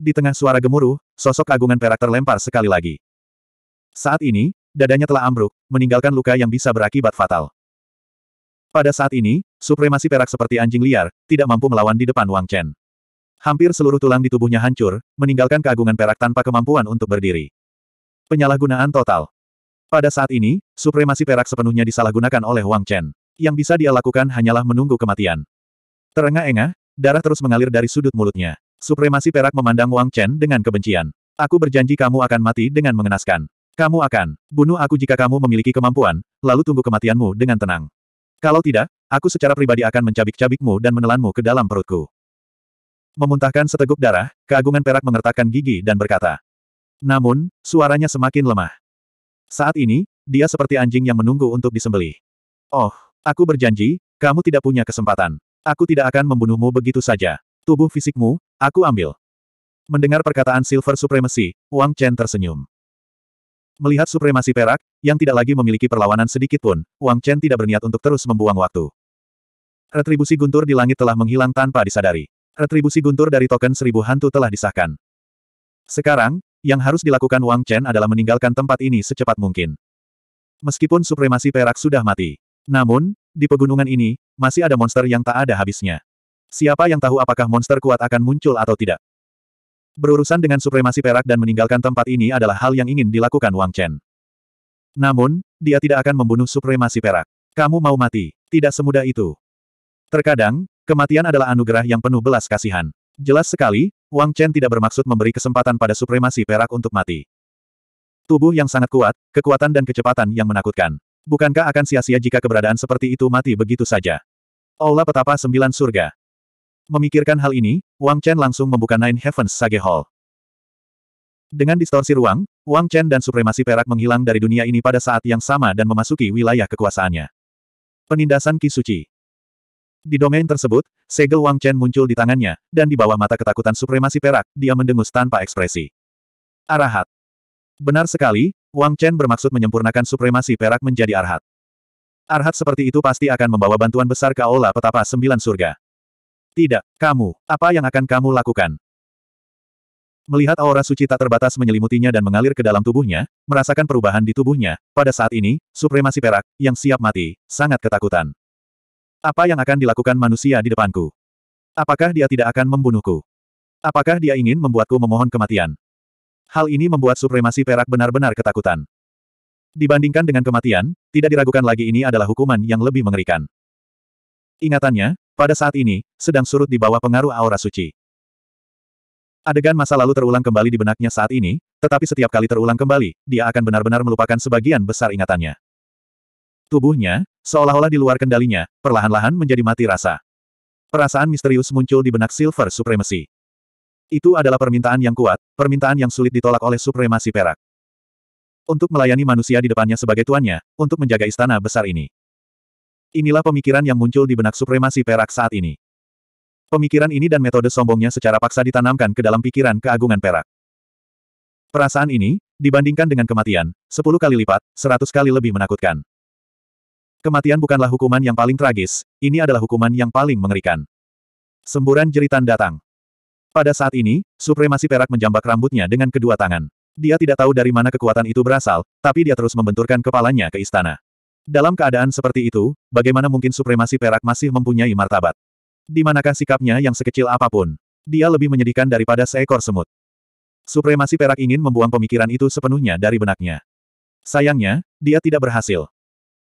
Di tengah suara gemuruh, sosok agungan perak terlempar sekali lagi. Saat ini, Dadanya telah ambruk, meninggalkan luka yang bisa berakibat fatal. Pada saat ini, supremasi perak seperti anjing liar, tidak mampu melawan di depan Wang Chen. Hampir seluruh tulang di tubuhnya hancur, meninggalkan keagungan perak tanpa kemampuan untuk berdiri. Penyalahgunaan total. Pada saat ini, supremasi perak sepenuhnya disalahgunakan oleh Wang Chen. Yang bisa dia lakukan hanyalah menunggu kematian. Terengah-engah, darah terus mengalir dari sudut mulutnya. Supremasi perak memandang Wang Chen dengan kebencian. Aku berjanji kamu akan mati dengan mengenaskan. Kamu akan bunuh aku jika kamu memiliki kemampuan, lalu tunggu kematianmu dengan tenang. Kalau tidak, aku secara pribadi akan mencabik-cabikmu dan menelanmu ke dalam perutku. Memuntahkan seteguk darah, keagungan perak mengertakkan gigi dan berkata. Namun, suaranya semakin lemah. Saat ini, dia seperti anjing yang menunggu untuk disembelih. Oh, aku berjanji, kamu tidak punya kesempatan. Aku tidak akan membunuhmu begitu saja. Tubuh fisikmu, aku ambil. Mendengar perkataan Silver Supremacy, Wang Chen tersenyum. Melihat supremasi perak, yang tidak lagi memiliki perlawanan sedikit pun, Wang Chen tidak berniat untuk terus membuang waktu. Retribusi guntur di langit telah menghilang tanpa disadari. Retribusi guntur dari token seribu hantu telah disahkan. Sekarang, yang harus dilakukan Wang Chen adalah meninggalkan tempat ini secepat mungkin. Meskipun supremasi perak sudah mati. Namun, di pegunungan ini, masih ada monster yang tak ada habisnya. Siapa yang tahu apakah monster kuat akan muncul atau tidak? Berurusan dengan supremasi perak dan meninggalkan tempat ini adalah hal yang ingin dilakukan Wang Chen. Namun, dia tidak akan membunuh supremasi perak. Kamu mau mati. Tidak semudah itu. Terkadang, kematian adalah anugerah yang penuh belas kasihan. Jelas sekali, Wang Chen tidak bermaksud memberi kesempatan pada supremasi perak untuk mati. Tubuh yang sangat kuat, kekuatan dan kecepatan yang menakutkan. Bukankah akan sia-sia jika keberadaan seperti itu mati begitu saja? Aula Petapa Sembilan Surga Memikirkan hal ini, Wang Chen langsung membuka Nine Heavens Sage Hall. Dengan distorsi ruang, Wang Chen dan supremasi perak menghilang dari dunia ini pada saat yang sama dan memasuki wilayah kekuasaannya. Penindasan Ki Di domain tersebut, segel Wang Chen muncul di tangannya, dan di bawah mata ketakutan supremasi perak, dia mendengus tanpa ekspresi. Arahat Benar sekali, Wang Chen bermaksud menyempurnakan supremasi perak menjadi arhat. Arhat seperti itu pasti akan membawa bantuan besar ke Aula Petapa Sembilan Surga. Tidak, kamu, apa yang akan kamu lakukan? Melihat aura suci tak terbatas menyelimutinya dan mengalir ke dalam tubuhnya, merasakan perubahan di tubuhnya, pada saat ini, supremasi perak, yang siap mati, sangat ketakutan. Apa yang akan dilakukan manusia di depanku? Apakah dia tidak akan membunuhku? Apakah dia ingin membuatku memohon kematian? Hal ini membuat supremasi perak benar-benar ketakutan. Dibandingkan dengan kematian, tidak diragukan lagi ini adalah hukuman yang lebih mengerikan. Ingatannya, pada saat ini, sedang surut di bawah pengaruh aura suci. Adegan masa lalu terulang kembali di benaknya saat ini, tetapi setiap kali terulang kembali, dia akan benar-benar melupakan sebagian besar ingatannya. Tubuhnya, seolah-olah di luar kendalinya, perlahan-lahan menjadi mati rasa. Perasaan misterius muncul di benak Silver Supremacy. Itu adalah permintaan yang kuat, permintaan yang sulit ditolak oleh Supremasi Perak. Untuk melayani manusia di depannya sebagai tuannya, untuk menjaga istana besar ini. Inilah pemikiran yang muncul di benak supremasi perak saat ini. Pemikiran ini dan metode sombongnya secara paksa ditanamkan ke dalam pikiran keagungan perak. Perasaan ini, dibandingkan dengan kematian, sepuluh kali lipat, seratus kali lebih menakutkan. Kematian bukanlah hukuman yang paling tragis, ini adalah hukuman yang paling mengerikan. Semburan jeritan datang. Pada saat ini, supremasi perak menjambak rambutnya dengan kedua tangan. Dia tidak tahu dari mana kekuatan itu berasal, tapi dia terus membenturkan kepalanya ke istana. Dalam keadaan seperti itu, bagaimana mungkin supremasi perak masih mempunyai martabat? Di manakah sikapnya yang sekecil apapun? Dia lebih menyedihkan daripada seekor semut. Supremasi perak ingin membuang pemikiran itu sepenuhnya dari benaknya. Sayangnya, dia tidak berhasil.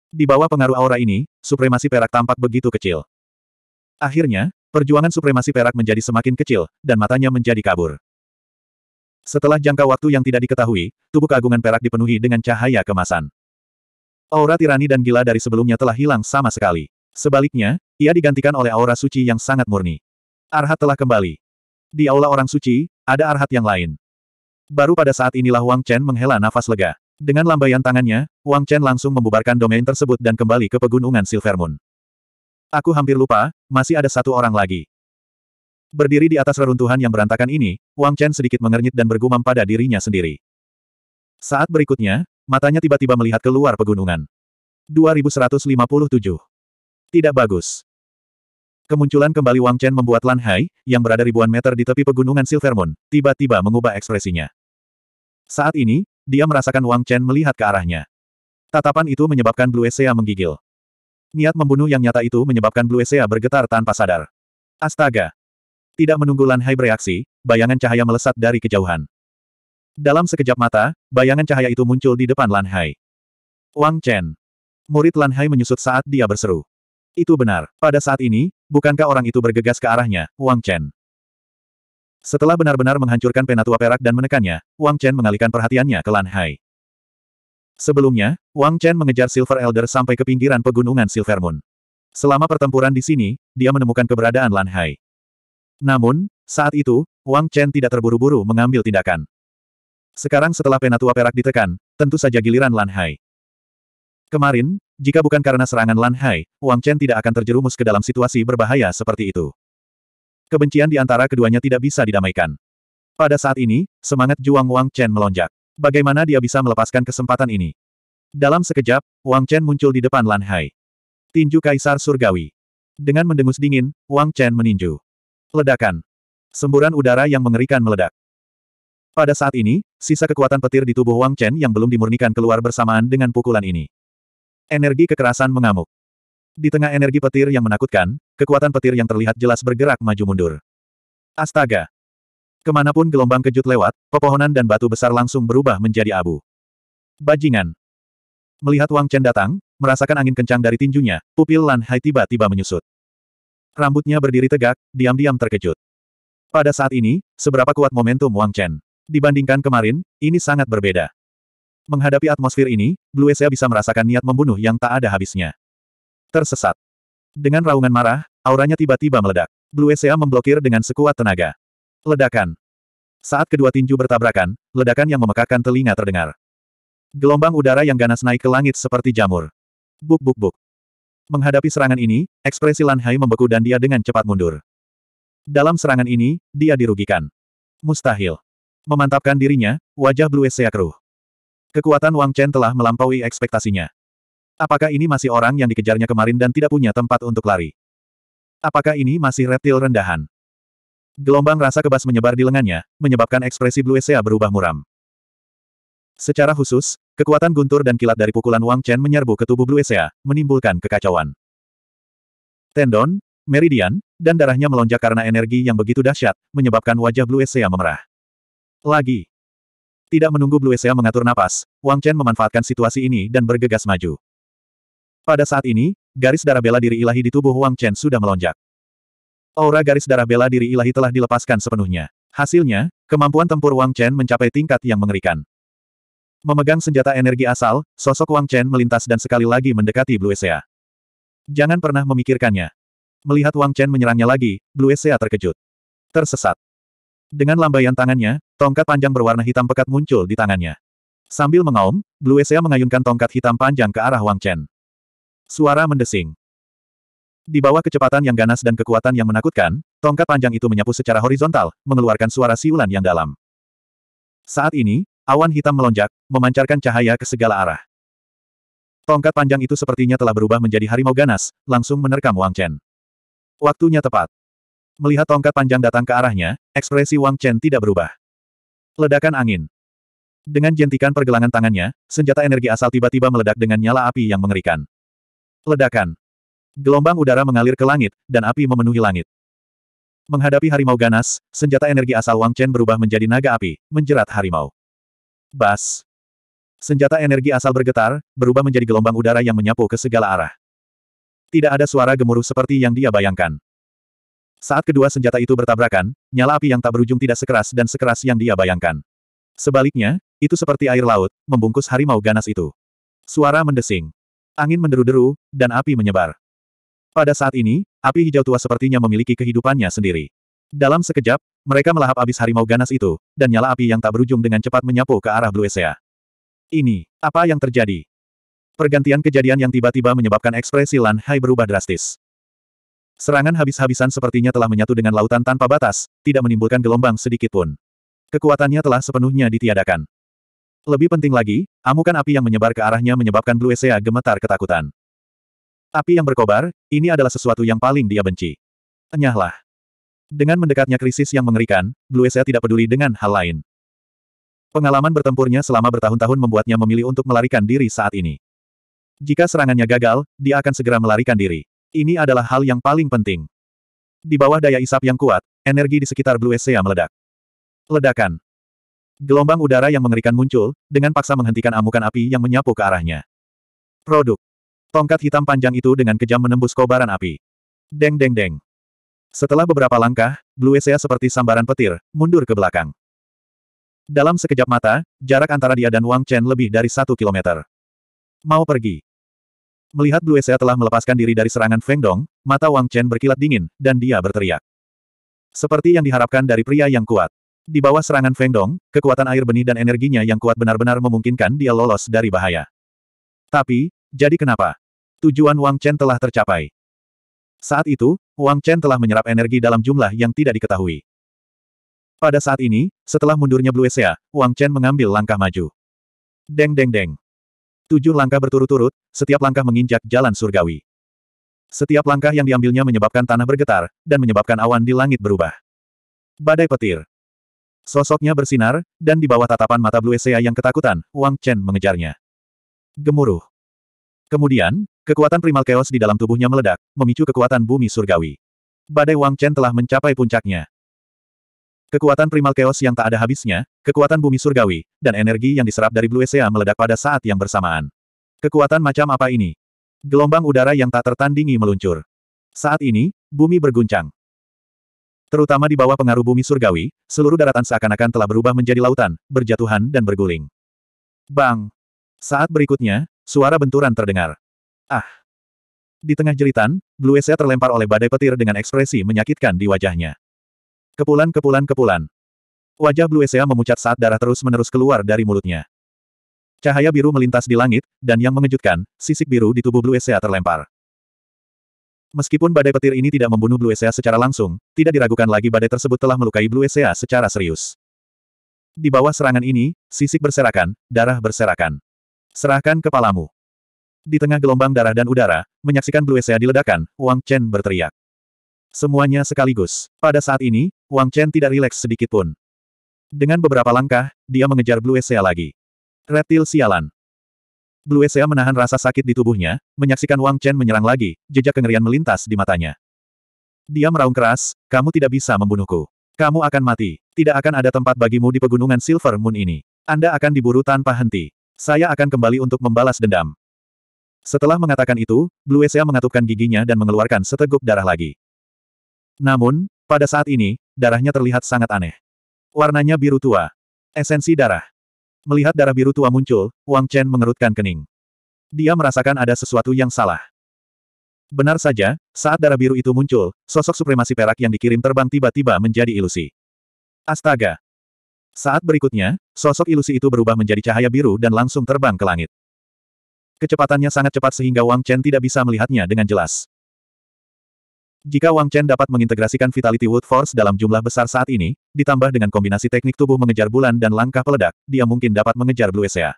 Di bawah pengaruh aura ini, supremasi perak tampak begitu kecil. Akhirnya, perjuangan supremasi perak menjadi semakin kecil, dan matanya menjadi kabur. Setelah jangka waktu yang tidak diketahui, tubuh keagungan perak dipenuhi dengan cahaya kemasan. Aura tirani dan gila dari sebelumnya telah hilang sama sekali. Sebaliknya, ia digantikan oleh aura suci yang sangat murni. Arhat telah kembali. Di aula orang suci, ada arhat yang lain. Baru pada saat inilah Wang Chen menghela nafas lega. Dengan lambaian tangannya, Wang Chen langsung membubarkan domain tersebut dan kembali ke pegunungan Silver Moon. Aku hampir lupa, masih ada satu orang lagi. Berdiri di atas reruntuhan yang berantakan ini, Wang Chen sedikit mengernyit dan bergumam pada dirinya sendiri. Saat berikutnya, matanya tiba-tiba melihat keluar pegunungan. 2157. Tidak bagus. Kemunculan kembali Wang Chen membuat Lan Hai, yang berada ribuan meter di tepi pegunungan Silver Moon, tiba-tiba mengubah ekspresinya. Saat ini, dia merasakan Wang Chen melihat ke arahnya. Tatapan itu menyebabkan Blue Sea menggigil. Niat membunuh yang nyata itu menyebabkan Blue Sea bergetar tanpa sadar. Astaga! Tidak menunggu Lan Hai bereaksi, bayangan cahaya melesat dari kejauhan. Dalam sekejap mata, bayangan cahaya itu muncul di depan Lan Hai. Wang Chen. Murid Lan Hai menyusut saat dia berseru. Itu benar. Pada saat ini, bukankah orang itu bergegas ke arahnya, Wang Chen? Setelah benar-benar menghancurkan penatua perak dan menekannya, Wang Chen mengalihkan perhatiannya ke Lan Hai. Sebelumnya, Wang Chen mengejar Silver Elder sampai ke pinggiran pegunungan Silver Moon. Selama pertempuran di sini, dia menemukan keberadaan Lan Hai. Namun, saat itu, Wang Chen tidak terburu-buru mengambil tindakan. Sekarang setelah penatua perak ditekan, tentu saja giliran Lan Hai. Kemarin, jika bukan karena serangan Lan Hai, Wang Chen tidak akan terjerumus ke dalam situasi berbahaya seperti itu. Kebencian di antara keduanya tidak bisa didamaikan. Pada saat ini, semangat juang Wang Chen melonjak. Bagaimana dia bisa melepaskan kesempatan ini? Dalam sekejap, Wang Chen muncul di depan Lan Hai. Tinju Kaisar Surgawi. Dengan mendengus dingin, Wang Chen meninju. Ledakan. Semburan udara yang mengerikan meledak. Pada saat ini, sisa kekuatan petir di tubuh Wang Chen yang belum dimurnikan keluar bersamaan dengan pukulan ini. Energi kekerasan mengamuk. Di tengah energi petir yang menakutkan, kekuatan petir yang terlihat jelas bergerak maju mundur. Astaga! Kemanapun gelombang kejut lewat, pepohonan dan batu besar langsung berubah menjadi abu. Bajingan. Melihat Wang Chen datang, merasakan angin kencang dari tinjunya, pupil Lan Hai tiba-tiba menyusut. Rambutnya berdiri tegak, diam-diam terkejut. Pada saat ini, seberapa kuat momentum Wang Chen? Dibandingkan kemarin, ini sangat berbeda. Menghadapi atmosfer ini, Blue Sea bisa merasakan niat membunuh yang tak ada habisnya. Tersesat. Dengan raungan marah, auranya tiba-tiba meledak. Blue Sea memblokir dengan sekuat tenaga. Ledakan. Saat kedua tinju bertabrakan, ledakan yang memekakkan telinga terdengar. Gelombang udara yang ganas naik ke langit seperti jamur. Buk buk buk. Menghadapi serangan ini, ekspresi Lan Hai membeku dan dia dengan cepat mundur. Dalam serangan ini, dia dirugikan. Mustahil. Memantapkan dirinya, wajah Blue Sea keruh. Kekuatan Wang Chen telah melampaui ekspektasinya. Apakah ini masih orang yang dikejarnya kemarin dan tidak punya tempat untuk lari? Apakah ini masih reptil rendahan? Gelombang rasa kebas menyebar di lengannya, menyebabkan ekspresi Blue Sea berubah muram. Secara khusus, kekuatan guntur dan kilat dari pukulan Wang Chen menyerbu ke tubuh Blue Sea, menimbulkan kekacauan. Tendon, meridian, dan darahnya melonjak karena energi yang begitu dahsyat, menyebabkan wajah Blue Sea memerah. Lagi. Tidak menunggu Blue Sea mengatur napas, Wang Chen memanfaatkan situasi ini dan bergegas maju. Pada saat ini, garis darah bela diri ilahi di tubuh Wang Chen sudah melonjak. Aura garis darah bela diri ilahi telah dilepaskan sepenuhnya. Hasilnya, kemampuan tempur Wang Chen mencapai tingkat yang mengerikan. Memegang senjata energi asal, sosok Wang Chen melintas dan sekali lagi mendekati Blue Sea. Jangan pernah memikirkannya. Melihat Wang Chen menyerangnya lagi, Blue Sea terkejut. Tersesat. Dengan lambaian tangannya, Tongkat panjang berwarna hitam pekat muncul di tangannya. Sambil mengaum, Blue Sea mengayunkan tongkat hitam panjang ke arah Wang Chen. Suara mendesing. Di bawah kecepatan yang ganas dan kekuatan yang menakutkan, tongkat panjang itu menyapu secara horizontal, mengeluarkan suara siulan yang dalam. Saat ini, awan hitam melonjak, memancarkan cahaya ke segala arah. Tongkat panjang itu sepertinya telah berubah menjadi harimau ganas, langsung menerkam Wang Chen. Waktunya tepat. Melihat tongkat panjang datang ke arahnya, ekspresi Wang Chen tidak berubah. Ledakan angin. Dengan jentikan pergelangan tangannya, senjata energi asal tiba-tiba meledak dengan nyala api yang mengerikan. Ledakan. Gelombang udara mengalir ke langit, dan api memenuhi langit. Menghadapi harimau ganas, senjata energi asal Wang Chen berubah menjadi naga api, menjerat harimau. Bas. Senjata energi asal bergetar, berubah menjadi gelombang udara yang menyapu ke segala arah. Tidak ada suara gemuruh seperti yang dia bayangkan. Saat kedua senjata itu bertabrakan, nyala api yang tak berujung tidak sekeras dan sekeras yang dia bayangkan. Sebaliknya, itu seperti air laut, membungkus harimau ganas itu. Suara mendesing. Angin menderu-deru, dan api menyebar. Pada saat ini, api hijau tua sepertinya memiliki kehidupannya sendiri. Dalam sekejap, mereka melahap abis harimau ganas itu, dan nyala api yang tak berujung dengan cepat menyapu ke arah Blue Sea. Ini, apa yang terjadi? Pergantian kejadian yang tiba-tiba menyebabkan ekspresi Lan Hai berubah drastis. Serangan habis-habisan sepertinya telah menyatu dengan lautan tanpa batas, tidak menimbulkan gelombang sedikit pun. Kekuatannya telah sepenuhnya ditiadakan. Lebih penting lagi, amukan api yang menyebar ke arahnya menyebabkan Blue Sea gemetar ketakutan. Api yang berkobar, ini adalah sesuatu yang paling dia benci. Enyahlah. Dengan mendekatnya krisis yang mengerikan, Blue Sea tidak peduli dengan hal lain. Pengalaman bertempurnya selama bertahun-tahun membuatnya memilih untuk melarikan diri saat ini. Jika serangannya gagal, dia akan segera melarikan diri. Ini adalah hal yang paling penting. Di bawah daya isap yang kuat, energi di sekitar Blue Sea meledak. Ledakan. Gelombang udara yang mengerikan muncul, dengan paksa menghentikan amukan api yang menyapu ke arahnya. Produk. Tongkat hitam panjang itu dengan kejam menembus kobaran api. Deng deng deng. Setelah beberapa langkah, Blue Sea seperti sambaran petir, mundur ke belakang. Dalam sekejap mata, jarak antara dia dan Wang Chen lebih dari satu kilometer. Mau pergi. Melihat Blue Sea telah melepaskan diri dari serangan Feng Dong, mata Wang Chen berkilat dingin, dan dia berteriak. Seperti yang diharapkan dari pria yang kuat. Di bawah serangan Feng Dong, kekuatan air benih dan energinya yang kuat benar-benar memungkinkan dia lolos dari bahaya. Tapi, jadi kenapa? Tujuan Wang Chen telah tercapai. Saat itu, Wang Chen telah menyerap energi dalam jumlah yang tidak diketahui. Pada saat ini, setelah mundurnya Blue Sea, Wang Chen mengambil langkah maju. Deng deng deng. Tujuh langkah berturut-turut, setiap langkah menginjak jalan surgawi. Setiap langkah yang diambilnya menyebabkan tanah bergetar, dan menyebabkan awan di langit berubah. Badai petir. Sosoknya bersinar, dan di bawah tatapan mata Blue Sea yang ketakutan, Wang Chen mengejarnya. Gemuruh. Kemudian, kekuatan primal chaos di dalam tubuhnya meledak, memicu kekuatan bumi surgawi. Badai Wang Chen telah mencapai puncaknya. Kekuatan primal chaos yang tak ada habisnya, kekuatan bumi surgawi, dan energi yang diserap dari Blue Sea meledak pada saat yang bersamaan. Kekuatan macam apa ini? Gelombang udara yang tak tertandingi meluncur. Saat ini, bumi berguncang. Terutama di bawah pengaruh bumi surgawi, seluruh daratan seakan-akan telah berubah menjadi lautan, berjatuhan dan berguling. Bang! Saat berikutnya, suara benturan terdengar. Ah! Di tengah jeritan, Blue Sea terlempar oleh badai petir dengan ekspresi menyakitkan di wajahnya. Kepulan kepulan kepulan. Wajah Blue Sea memucat saat darah terus-menerus keluar dari mulutnya. Cahaya biru melintas di langit, dan yang mengejutkan, sisik biru di tubuh Blue Sea terlempar. Meskipun badai petir ini tidak membunuh Blue Sea secara langsung, tidak diragukan lagi badai tersebut telah melukai Blue Sea secara serius. Di bawah serangan ini, sisik berserakan, darah berserakan. Serahkan kepalamu. Di tengah gelombang darah dan udara, menyaksikan Blue Sea diledakan, Wang Chen berteriak. Semuanya sekaligus. Pada saat ini, Wang Chen tidak rileks sedikit pun. Dengan beberapa langkah, dia mengejar Blue Sea lagi. Reptil sialan. Blue Sea menahan rasa sakit di tubuhnya, menyaksikan Wang Chen menyerang lagi, jejak kengerian melintas di matanya. Dia meraung keras, kamu tidak bisa membunuhku. Kamu akan mati. Tidak akan ada tempat bagimu di pegunungan Silver Moon ini. Anda akan diburu tanpa henti. Saya akan kembali untuk membalas dendam. Setelah mengatakan itu, Blue Sea mengatupkan giginya dan mengeluarkan seteguk darah lagi. Namun, pada saat ini, darahnya terlihat sangat aneh. Warnanya biru tua. Esensi darah. Melihat darah biru tua muncul, Wang Chen mengerutkan kening. Dia merasakan ada sesuatu yang salah. Benar saja, saat darah biru itu muncul, sosok supremasi perak yang dikirim terbang tiba-tiba menjadi ilusi. Astaga! Saat berikutnya, sosok ilusi itu berubah menjadi cahaya biru dan langsung terbang ke langit. Kecepatannya sangat cepat sehingga Wang Chen tidak bisa melihatnya dengan jelas. Jika Wang Chen dapat mengintegrasikan Vitality Wood Force dalam jumlah besar saat ini, ditambah dengan kombinasi teknik tubuh mengejar bulan dan langkah peledak, dia mungkin dapat mengejar Blue Sea.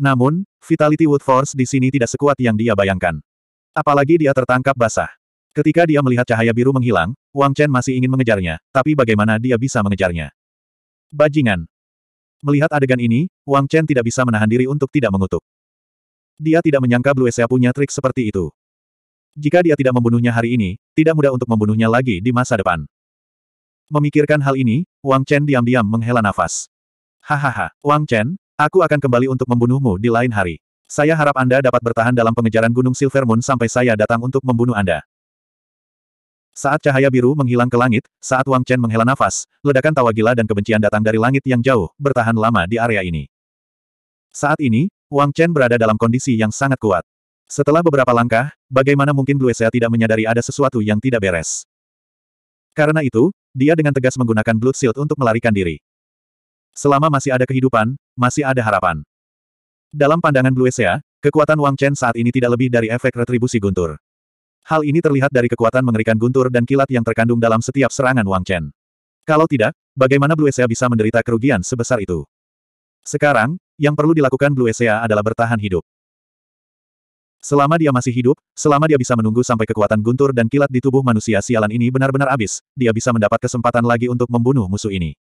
Namun, Vitality Wood Force di sini tidak sekuat yang dia bayangkan. Apalagi dia tertangkap basah. Ketika dia melihat cahaya biru menghilang, Wang Chen masih ingin mengejarnya, tapi bagaimana dia bisa mengejarnya? Bajingan. Melihat adegan ini, Wang Chen tidak bisa menahan diri untuk tidak mengutuk. Dia tidak menyangka Blue Sea punya trik seperti itu. Jika dia tidak membunuhnya hari ini, tidak mudah untuk membunuhnya lagi di masa depan. Memikirkan hal ini, Wang Chen diam-diam menghela nafas. Hahaha, Wang Chen, aku akan kembali untuk membunuhmu di lain hari. Saya harap Anda dapat bertahan dalam pengejaran Gunung Silver Moon sampai saya datang untuk membunuh Anda. Saat cahaya biru menghilang ke langit, saat Wang Chen menghela nafas, ledakan tawa gila dan kebencian datang dari langit yang jauh, bertahan lama di area ini. Saat ini, Wang Chen berada dalam kondisi yang sangat kuat. Setelah beberapa langkah, bagaimana mungkin Blue Bluesea tidak menyadari ada sesuatu yang tidak beres. Karena itu, dia dengan tegas menggunakan Blood Shield untuk melarikan diri. Selama masih ada kehidupan, masih ada harapan. Dalam pandangan Blue Bluesea, kekuatan Wang Chen saat ini tidak lebih dari efek retribusi guntur. Hal ini terlihat dari kekuatan mengerikan guntur dan kilat yang terkandung dalam setiap serangan Wang Chen. Kalau tidak, bagaimana Blue Bluesea bisa menderita kerugian sebesar itu? Sekarang, yang perlu dilakukan Blue Bluesea adalah bertahan hidup. Selama dia masih hidup, selama dia bisa menunggu sampai kekuatan guntur dan kilat di tubuh manusia sialan ini benar-benar habis, dia bisa mendapat kesempatan lagi untuk membunuh musuh ini.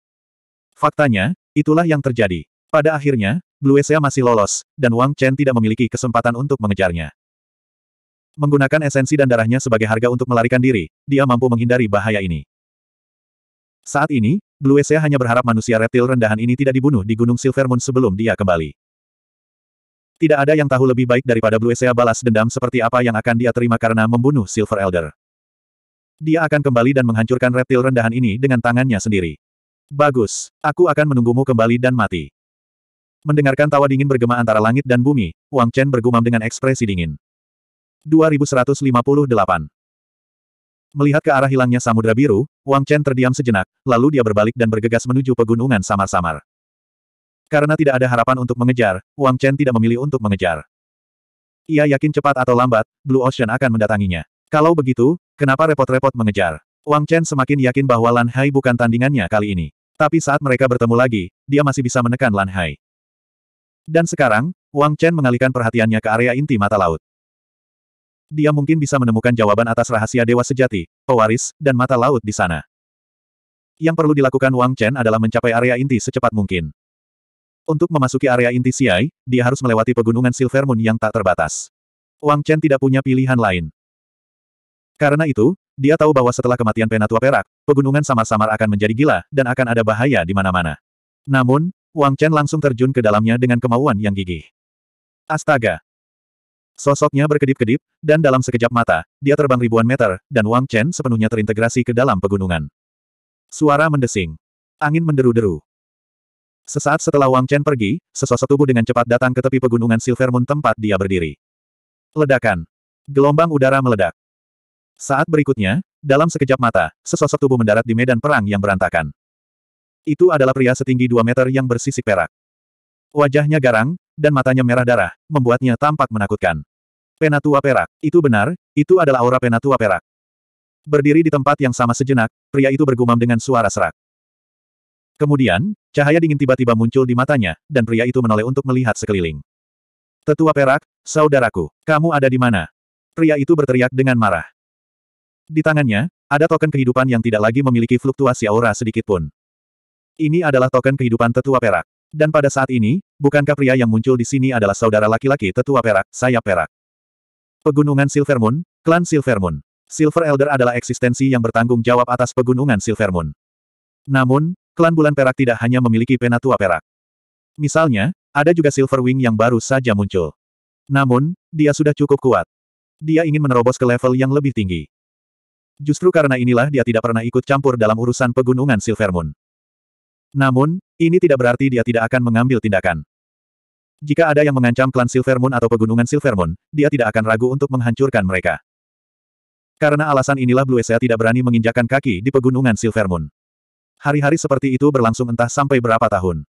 Faktanya, itulah yang terjadi. Pada akhirnya, Blue Sea masih lolos, dan Wang Chen tidak memiliki kesempatan untuk mengejarnya. Menggunakan esensi dan darahnya sebagai harga untuk melarikan diri, dia mampu menghindari bahaya ini. Saat ini, Blue Sea hanya berharap manusia reptil rendahan ini tidak dibunuh di Gunung Silver Moon sebelum dia kembali. Tidak ada yang tahu lebih baik daripada Blue Sea balas dendam seperti apa yang akan dia terima karena membunuh Silver Elder. Dia akan kembali dan menghancurkan reptil rendahan ini dengan tangannya sendiri. Bagus, aku akan menunggumu kembali dan mati. Mendengarkan tawa dingin bergema antara langit dan bumi, Wang Chen bergumam dengan ekspresi dingin. 2158 Melihat ke arah hilangnya samudra biru, Wang Chen terdiam sejenak, lalu dia berbalik dan bergegas menuju pegunungan samar-samar. Karena tidak ada harapan untuk mengejar, Wang Chen tidak memilih untuk mengejar. Ia yakin cepat atau lambat, Blue Ocean akan mendatanginya. Kalau begitu, kenapa repot-repot mengejar? Wang Chen semakin yakin bahwa Lan Hai bukan tandingannya kali ini. Tapi saat mereka bertemu lagi, dia masih bisa menekan Lan Hai. Dan sekarang, Wang Chen mengalihkan perhatiannya ke area inti mata laut. Dia mungkin bisa menemukan jawaban atas rahasia dewa sejati, pewaris, dan mata laut di sana. Yang perlu dilakukan Wang Chen adalah mencapai area inti secepat mungkin. Untuk memasuki area inti Siai, dia harus melewati pegunungan Silver Moon yang tak terbatas. Wang Chen tidak punya pilihan lain. Karena itu, dia tahu bahwa setelah kematian Penatua Perak, pegunungan samar-samar akan menjadi gila, dan akan ada bahaya di mana-mana. Namun, Wang Chen langsung terjun ke dalamnya dengan kemauan yang gigih. Astaga! Sosoknya berkedip-kedip, dan dalam sekejap mata, dia terbang ribuan meter, dan Wang Chen sepenuhnya terintegrasi ke dalam pegunungan. Suara mendesing. Angin menderu-deru. Sesaat setelah Wang Chen pergi, sesosok tubuh dengan cepat datang ke tepi pegunungan Silver Moon tempat dia berdiri. Ledakan. Gelombang udara meledak. Saat berikutnya, dalam sekejap mata, sesosok tubuh mendarat di medan perang yang berantakan. Itu adalah pria setinggi 2 meter yang bersisik perak. Wajahnya garang, dan matanya merah darah, membuatnya tampak menakutkan. Penatua perak, itu benar, itu adalah aura penatua perak. Berdiri di tempat yang sama sejenak, pria itu bergumam dengan suara serak. Kemudian, cahaya dingin tiba-tiba muncul di matanya, dan pria itu menoleh untuk melihat sekeliling. Tetua perak, saudaraku, kamu ada di mana? Pria itu berteriak dengan marah. Di tangannya, ada token kehidupan yang tidak lagi memiliki fluktuasi aura sedikit pun. Ini adalah token kehidupan tetua perak. Dan pada saat ini, bukankah pria yang muncul di sini adalah saudara laki-laki tetua perak, saya perak? Pegunungan Silver Moon, klan Silver Moon. Silver Elder adalah eksistensi yang bertanggung jawab atas pegunungan Silver Moon. Namun, klan bulan perak tidak hanya memiliki penatua perak. Misalnya, ada juga Silverwing yang baru saja muncul. Namun, dia sudah cukup kuat. Dia ingin menerobos ke level yang lebih tinggi. Justru karena inilah dia tidak pernah ikut campur dalam urusan pegunungan Silvermoon. Namun, ini tidak berarti dia tidak akan mengambil tindakan. Jika ada yang mengancam klan Silvermoon atau pegunungan Silvermoon, dia tidak akan ragu untuk menghancurkan mereka. Karena alasan inilah Blue Sea tidak berani menginjakan kaki di pegunungan Silvermoon. Hari-hari seperti itu berlangsung entah sampai berapa tahun.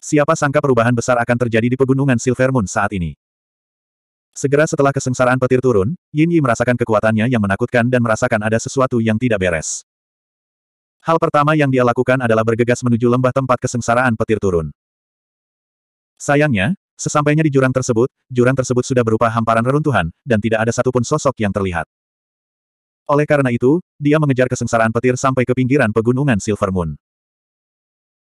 Siapa sangka perubahan besar akan terjadi di pegunungan Silver Moon saat ini. Segera setelah kesengsaraan petir turun, Yin Yi merasakan kekuatannya yang menakutkan dan merasakan ada sesuatu yang tidak beres. Hal pertama yang dia lakukan adalah bergegas menuju lembah tempat kesengsaraan petir turun. Sayangnya, sesampainya di jurang tersebut, jurang tersebut sudah berupa hamparan reruntuhan, dan tidak ada satupun sosok yang terlihat. Oleh karena itu, dia mengejar kesengsaraan petir sampai ke pinggiran pegunungan Silver Moon.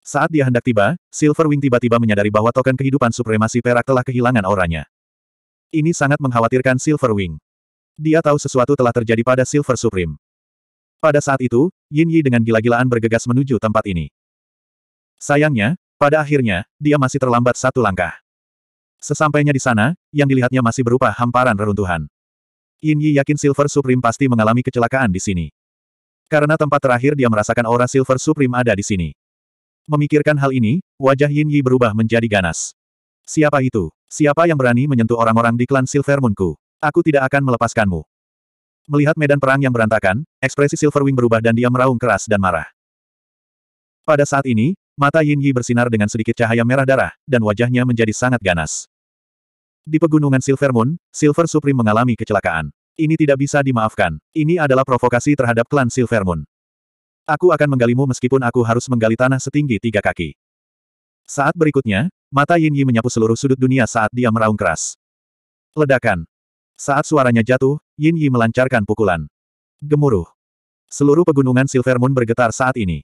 Saat dia hendak tiba, Silverwing tiba-tiba menyadari bahwa token kehidupan supremasi perak telah kehilangan auranya. Ini sangat mengkhawatirkan Silverwing. Dia tahu sesuatu telah terjadi pada Silver Supreme. Pada saat itu, Yin Yi dengan gila-gilaan bergegas menuju tempat ini. Sayangnya, pada akhirnya, dia masih terlambat satu langkah. Sesampainya di sana, yang dilihatnya masih berupa hamparan reruntuhan. Yin Yi yakin Silver Supreme pasti mengalami kecelakaan di sini. Karena tempat terakhir dia merasakan aura Silver Supreme ada di sini. Memikirkan hal ini, wajah Yin Yi berubah menjadi ganas. Siapa itu? Siapa yang berani menyentuh orang-orang di klan Silver Moonku? Aku tidak akan melepaskanmu. Melihat medan perang yang berantakan, ekspresi Silver Wing berubah dan dia meraung keras dan marah. Pada saat ini, mata Yin Yi bersinar dengan sedikit cahaya merah darah, dan wajahnya menjadi sangat ganas. Di pegunungan Silver Moon, Silver Supreme mengalami kecelakaan. Ini tidak bisa dimaafkan. Ini adalah provokasi terhadap klan Silver Moon. Aku akan menggalimu meskipun aku harus menggali tanah setinggi tiga kaki. Saat berikutnya, mata Yin Yi menyapu seluruh sudut dunia saat dia meraung keras. Ledakan. Saat suaranya jatuh, Yin Yi melancarkan pukulan. Gemuruh. Seluruh pegunungan Silver Moon bergetar saat ini.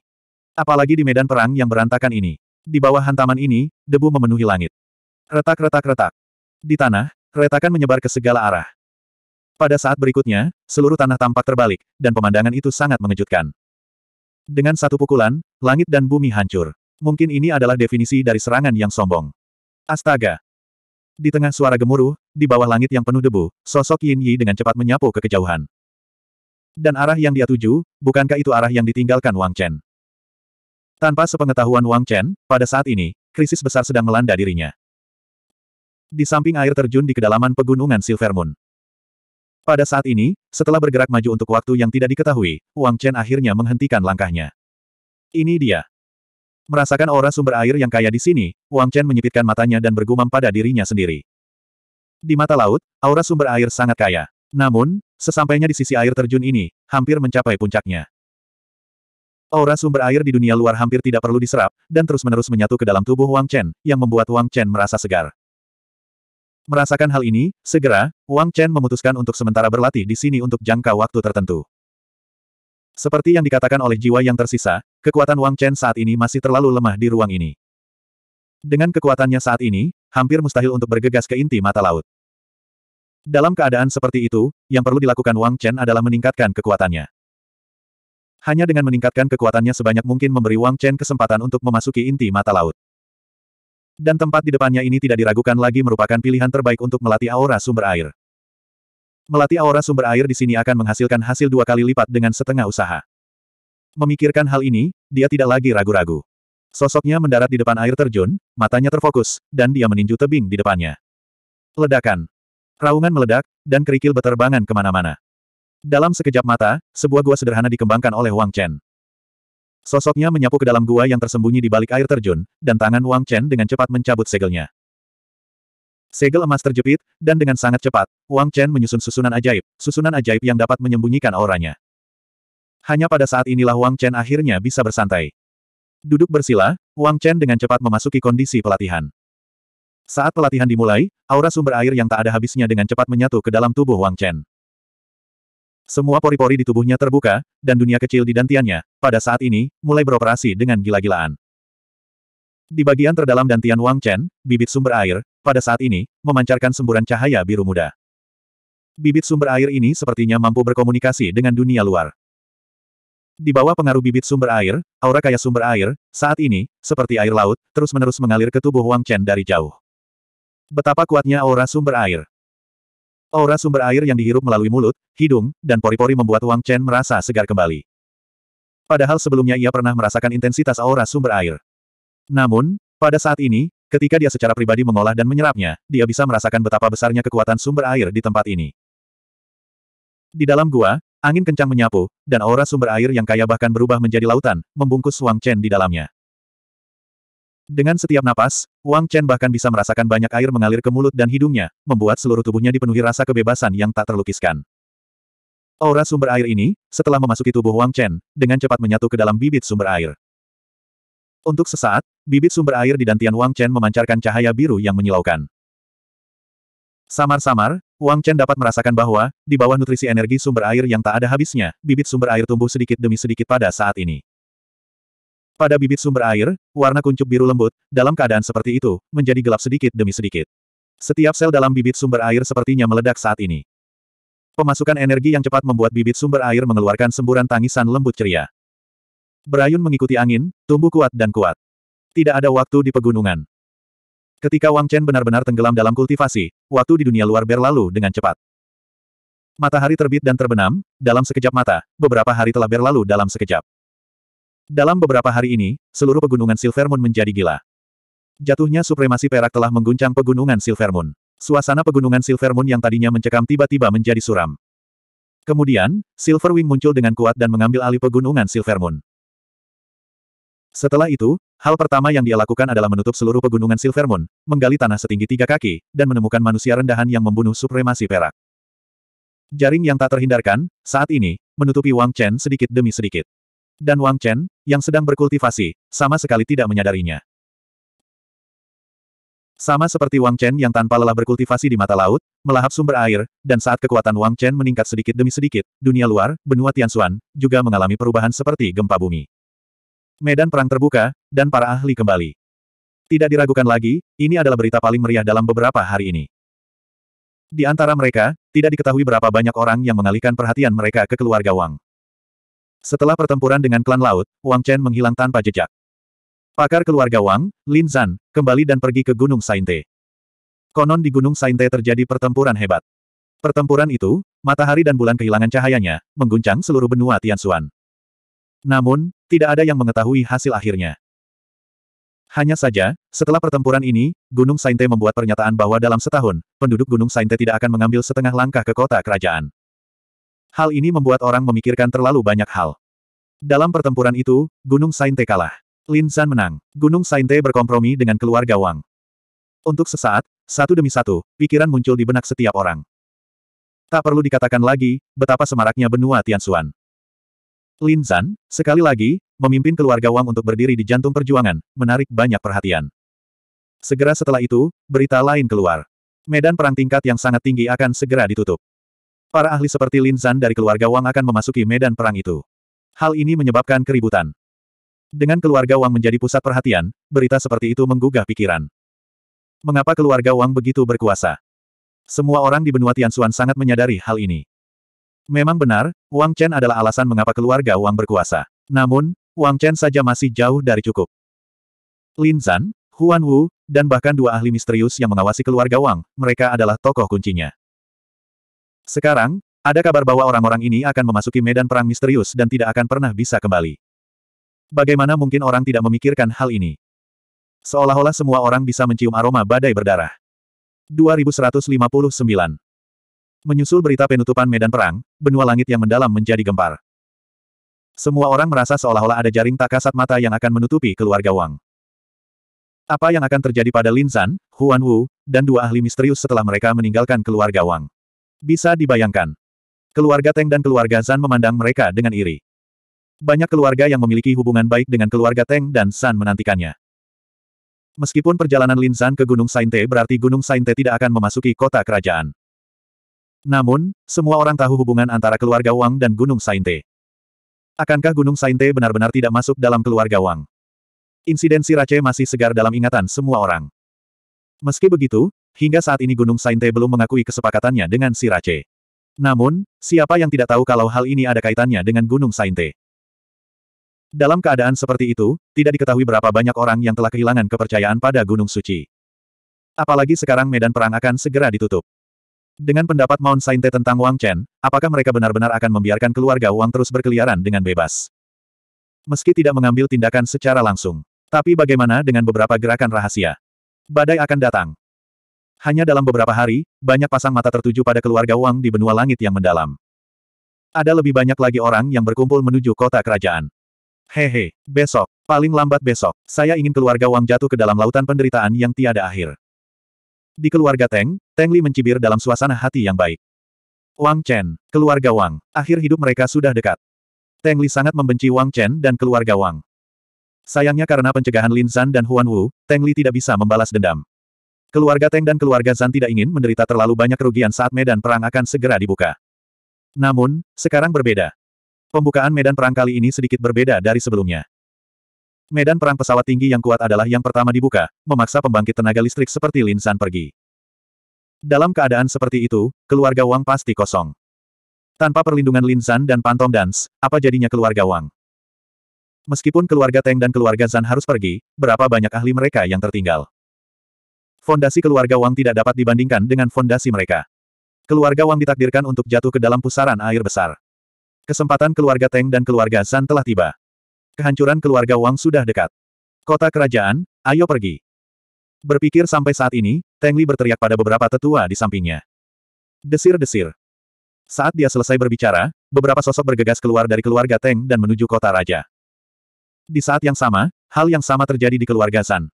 Apalagi di medan perang yang berantakan ini. Di bawah hantaman ini, debu memenuhi langit. Retak-retak-retak. Di tanah, retakan menyebar ke segala arah. Pada saat berikutnya, seluruh tanah tampak terbalik, dan pemandangan itu sangat mengejutkan. Dengan satu pukulan, langit dan bumi hancur. Mungkin ini adalah definisi dari serangan yang sombong. Astaga! Di tengah suara gemuruh, di bawah langit yang penuh debu, sosok Yin Yi dengan cepat menyapu ke kejauhan. Dan arah yang dia tuju, bukankah itu arah yang ditinggalkan Wang Chen? Tanpa sepengetahuan Wang Chen, pada saat ini, krisis besar sedang melanda dirinya di samping air terjun di kedalaman pegunungan Silver Moon. Pada saat ini, setelah bergerak maju untuk waktu yang tidak diketahui, Wang Chen akhirnya menghentikan langkahnya. Ini dia. Merasakan aura sumber air yang kaya di sini, Wang Chen menyipitkan matanya dan bergumam pada dirinya sendiri. Di mata laut, aura sumber air sangat kaya. Namun, sesampainya di sisi air terjun ini, hampir mencapai puncaknya. Aura sumber air di dunia luar hampir tidak perlu diserap, dan terus-menerus menyatu ke dalam tubuh Wang Chen, yang membuat Wang Chen merasa segar. Merasakan hal ini, segera, Wang Chen memutuskan untuk sementara berlatih di sini untuk jangka waktu tertentu. Seperti yang dikatakan oleh jiwa yang tersisa, kekuatan Wang Chen saat ini masih terlalu lemah di ruang ini. Dengan kekuatannya saat ini, hampir mustahil untuk bergegas ke inti mata laut. Dalam keadaan seperti itu, yang perlu dilakukan Wang Chen adalah meningkatkan kekuatannya. Hanya dengan meningkatkan kekuatannya sebanyak mungkin memberi Wang Chen kesempatan untuk memasuki inti mata laut. Dan tempat di depannya ini tidak diragukan lagi merupakan pilihan terbaik untuk melatih aura sumber air. Melatih aura sumber air di sini akan menghasilkan hasil dua kali lipat dengan setengah usaha. Memikirkan hal ini, dia tidak lagi ragu-ragu. Sosoknya mendarat di depan air terjun, matanya terfokus, dan dia meninju tebing di depannya. Ledakan. Raungan meledak, dan kerikil beterbangan kemana-mana. Dalam sekejap mata, sebuah gua sederhana dikembangkan oleh Wang Chen. Sosoknya menyapu ke dalam gua yang tersembunyi di balik air terjun, dan tangan Wang Chen dengan cepat mencabut segelnya. Segel emas terjepit, dan dengan sangat cepat, Wang Chen menyusun susunan ajaib, susunan ajaib yang dapat menyembunyikan auranya. Hanya pada saat inilah Wang Chen akhirnya bisa bersantai. Duduk bersila, Wang Chen dengan cepat memasuki kondisi pelatihan. Saat pelatihan dimulai, aura sumber air yang tak ada habisnya dengan cepat menyatu ke dalam tubuh Wang Chen. Semua pori-pori di tubuhnya terbuka, dan dunia kecil di dantiannya, pada saat ini, mulai beroperasi dengan gila-gilaan. Di bagian terdalam dantian Wang Chen, bibit sumber air, pada saat ini, memancarkan semburan cahaya biru muda. Bibit sumber air ini sepertinya mampu berkomunikasi dengan dunia luar. Di bawah pengaruh bibit sumber air, aura kaya sumber air, saat ini, seperti air laut, terus-menerus mengalir ke tubuh Wang Chen dari jauh. Betapa kuatnya aura sumber air. Aura sumber air yang dihirup melalui mulut, hidung, dan pori-pori membuat Wang Chen merasa segar kembali. Padahal sebelumnya ia pernah merasakan intensitas aura sumber air. Namun, pada saat ini, ketika dia secara pribadi mengolah dan menyerapnya, dia bisa merasakan betapa besarnya kekuatan sumber air di tempat ini. Di dalam gua, angin kencang menyapu, dan aura sumber air yang kaya bahkan berubah menjadi lautan, membungkus Wang Chen di dalamnya. Dengan setiap napas, Wang Chen bahkan bisa merasakan banyak air mengalir ke mulut dan hidungnya, membuat seluruh tubuhnya dipenuhi rasa kebebasan yang tak terlukiskan. Aura sumber air ini, setelah memasuki tubuh Wang Chen, dengan cepat menyatu ke dalam bibit sumber air. Untuk sesaat, bibit sumber air di dantian Wang Chen memancarkan cahaya biru yang menyilaukan. Samar-samar, Wang Chen dapat merasakan bahwa, di bawah nutrisi energi sumber air yang tak ada habisnya, bibit sumber air tumbuh sedikit demi sedikit pada saat ini. Pada bibit sumber air, warna kuncup biru lembut, dalam keadaan seperti itu, menjadi gelap sedikit demi sedikit. Setiap sel dalam bibit sumber air sepertinya meledak saat ini. Pemasukan energi yang cepat membuat bibit sumber air mengeluarkan semburan tangisan lembut ceria. Berayun mengikuti angin, tumbuh kuat dan kuat. Tidak ada waktu di pegunungan. Ketika Wang Chen benar-benar tenggelam dalam kultivasi, waktu di dunia luar berlalu dengan cepat. Matahari terbit dan terbenam, dalam sekejap mata, beberapa hari telah berlalu dalam sekejap. Dalam beberapa hari ini, seluruh pegunungan Silver Moon menjadi gila. Jatuhnya supremasi perak telah mengguncang pegunungan Silver Moon. Suasana pegunungan Silver Moon yang tadinya mencekam tiba-tiba menjadi suram. Kemudian, Silverwing muncul dengan kuat dan mengambil alih pegunungan Silver Moon. Setelah itu, hal pertama yang dia lakukan adalah menutup seluruh pegunungan Silver Moon, menggali tanah setinggi tiga kaki, dan menemukan manusia rendahan yang membunuh supremasi perak. Jaring yang tak terhindarkan, saat ini, menutupi Wang Chen sedikit demi sedikit. Dan Wang Chen, yang sedang berkultivasi, sama sekali tidak menyadarinya. Sama seperti Wang Chen yang tanpa lelah berkultivasi di mata laut, melahap sumber air, dan saat kekuatan Wang Chen meningkat sedikit demi sedikit, dunia luar, benua Tianxuan, juga mengalami perubahan seperti gempa bumi. Medan perang terbuka, dan para ahli kembali. Tidak diragukan lagi, ini adalah berita paling meriah dalam beberapa hari ini. Di antara mereka, tidak diketahui berapa banyak orang yang mengalihkan perhatian mereka ke keluarga Wang. Setelah pertempuran dengan klan laut, Wang Chen menghilang tanpa jejak. Pakar keluarga Wang, Lin Zan, kembali dan pergi ke Gunung Sainte. Konon di Gunung Sainte terjadi pertempuran hebat. Pertempuran itu, matahari dan bulan kehilangan cahayanya, mengguncang seluruh benua Tianxuan. Namun, tidak ada yang mengetahui hasil akhirnya. Hanya saja, setelah pertempuran ini, Gunung Sainte membuat pernyataan bahwa dalam setahun, penduduk Gunung Sainte tidak akan mengambil setengah langkah ke kota kerajaan. Hal ini membuat orang memikirkan terlalu banyak hal. Dalam pertempuran itu, Gunung Sainte kalah. Lin San menang. Gunung Sainte berkompromi dengan keluarga Wang. Untuk sesaat, satu demi satu, pikiran muncul di benak setiap orang. Tak perlu dikatakan lagi, betapa semaraknya benua Tianxuan. Lin San, sekali lagi, memimpin keluarga Wang untuk berdiri di jantung perjuangan, menarik banyak perhatian. Segera setelah itu, berita lain keluar. Medan perang tingkat yang sangat tinggi akan segera ditutup. Para ahli seperti Lin Zan dari keluarga Wang akan memasuki medan perang itu. Hal ini menyebabkan keributan. Dengan keluarga Wang menjadi pusat perhatian, berita seperti itu menggugah pikiran. Mengapa keluarga Wang begitu berkuasa? Semua orang di benua Tianxuan sangat menyadari hal ini. Memang benar, Wang Chen adalah alasan mengapa keluarga Wang berkuasa. Namun, Wang Chen saja masih jauh dari cukup. Lin Zan, Huan Wu, dan bahkan dua ahli misterius yang mengawasi keluarga Wang, mereka adalah tokoh kuncinya. Sekarang, ada kabar bahwa orang-orang ini akan memasuki medan perang misterius dan tidak akan pernah bisa kembali. Bagaimana mungkin orang tidak memikirkan hal ini? Seolah-olah semua orang bisa mencium aroma badai berdarah. 2159 Menyusul berita penutupan medan perang, benua langit yang mendalam menjadi gempar. Semua orang merasa seolah-olah ada jaring tak kasat mata yang akan menutupi keluarga Wang. Apa yang akan terjadi pada Lin San, Huan Wu, dan dua ahli misterius setelah mereka meninggalkan keluarga Wang? Bisa dibayangkan. Keluarga Teng dan keluarga Zan memandang mereka dengan iri. Banyak keluarga yang memiliki hubungan baik dengan keluarga Teng dan San menantikannya. Meskipun perjalanan Lin Zan ke Gunung Sainte berarti Gunung Sainte tidak akan memasuki kota kerajaan. Namun, semua orang tahu hubungan antara keluarga Wang dan Gunung Sainte. Akankah Gunung Sainte benar-benar tidak masuk dalam keluarga Wang? Insidensi Rache masih segar dalam ingatan semua orang. Meski begitu, Hingga saat ini Gunung Sainte belum mengakui kesepakatannya dengan si Rache. Namun, siapa yang tidak tahu kalau hal ini ada kaitannya dengan Gunung Sainte? Dalam keadaan seperti itu, tidak diketahui berapa banyak orang yang telah kehilangan kepercayaan pada Gunung Suci. Apalagi sekarang medan perang akan segera ditutup. Dengan pendapat Mount Sainte tentang Wang Chen, apakah mereka benar-benar akan membiarkan keluarga Wang terus berkeliaran dengan bebas? Meski tidak mengambil tindakan secara langsung. Tapi bagaimana dengan beberapa gerakan rahasia? Badai akan datang. Hanya dalam beberapa hari, banyak pasang mata tertuju pada keluarga Wang di benua langit yang mendalam. Ada lebih banyak lagi orang yang berkumpul menuju kota kerajaan. Hehe, besok, paling lambat besok, saya ingin keluarga Wang jatuh ke dalam lautan penderitaan yang tiada akhir. Di keluarga Teng, Teng Li mencibir dalam suasana hati yang baik. Wang Chen, keluarga Wang, akhir hidup mereka sudah dekat. Teng Li sangat membenci Wang Chen dan keluarga Wang. Sayangnya karena pencegahan Lin Zan dan Huan Wu, Teng Li tidak bisa membalas dendam. Keluarga Teng dan keluarga Zan tidak ingin menderita terlalu banyak kerugian saat medan perang akan segera dibuka. Namun, sekarang berbeda. Pembukaan medan perang kali ini sedikit berbeda dari sebelumnya. Medan perang pesawat tinggi yang kuat adalah yang pertama dibuka, memaksa pembangkit tenaga listrik seperti Lin San pergi. Dalam keadaan seperti itu, keluarga Wang pasti kosong. Tanpa perlindungan Lin San dan Pantom Dance, apa jadinya keluarga Wang? Meskipun keluarga Teng dan keluarga Zan harus pergi, berapa banyak ahli mereka yang tertinggal? fondasi keluarga Wang tidak dapat dibandingkan dengan fondasi mereka. Keluarga Wang ditakdirkan untuk jatuh ke dalam pusaran air besar. Kesempatan keluarga Teng dan keluarga San telah tiba. Kehancuran keluarga Wang sudah dekat. Kota kerajaan, ayo pergi. Berpikir sampai saat ini, Teng Li berteriak pada beberapa tetua di sampingnya. Desir-desir. Saat dia selesai berbicara, beberapa sosok bergegas keluar dari keluarga Teng dan menuju kota raja. Di saat yang sama, hal yang sama terjadi di keluarga San.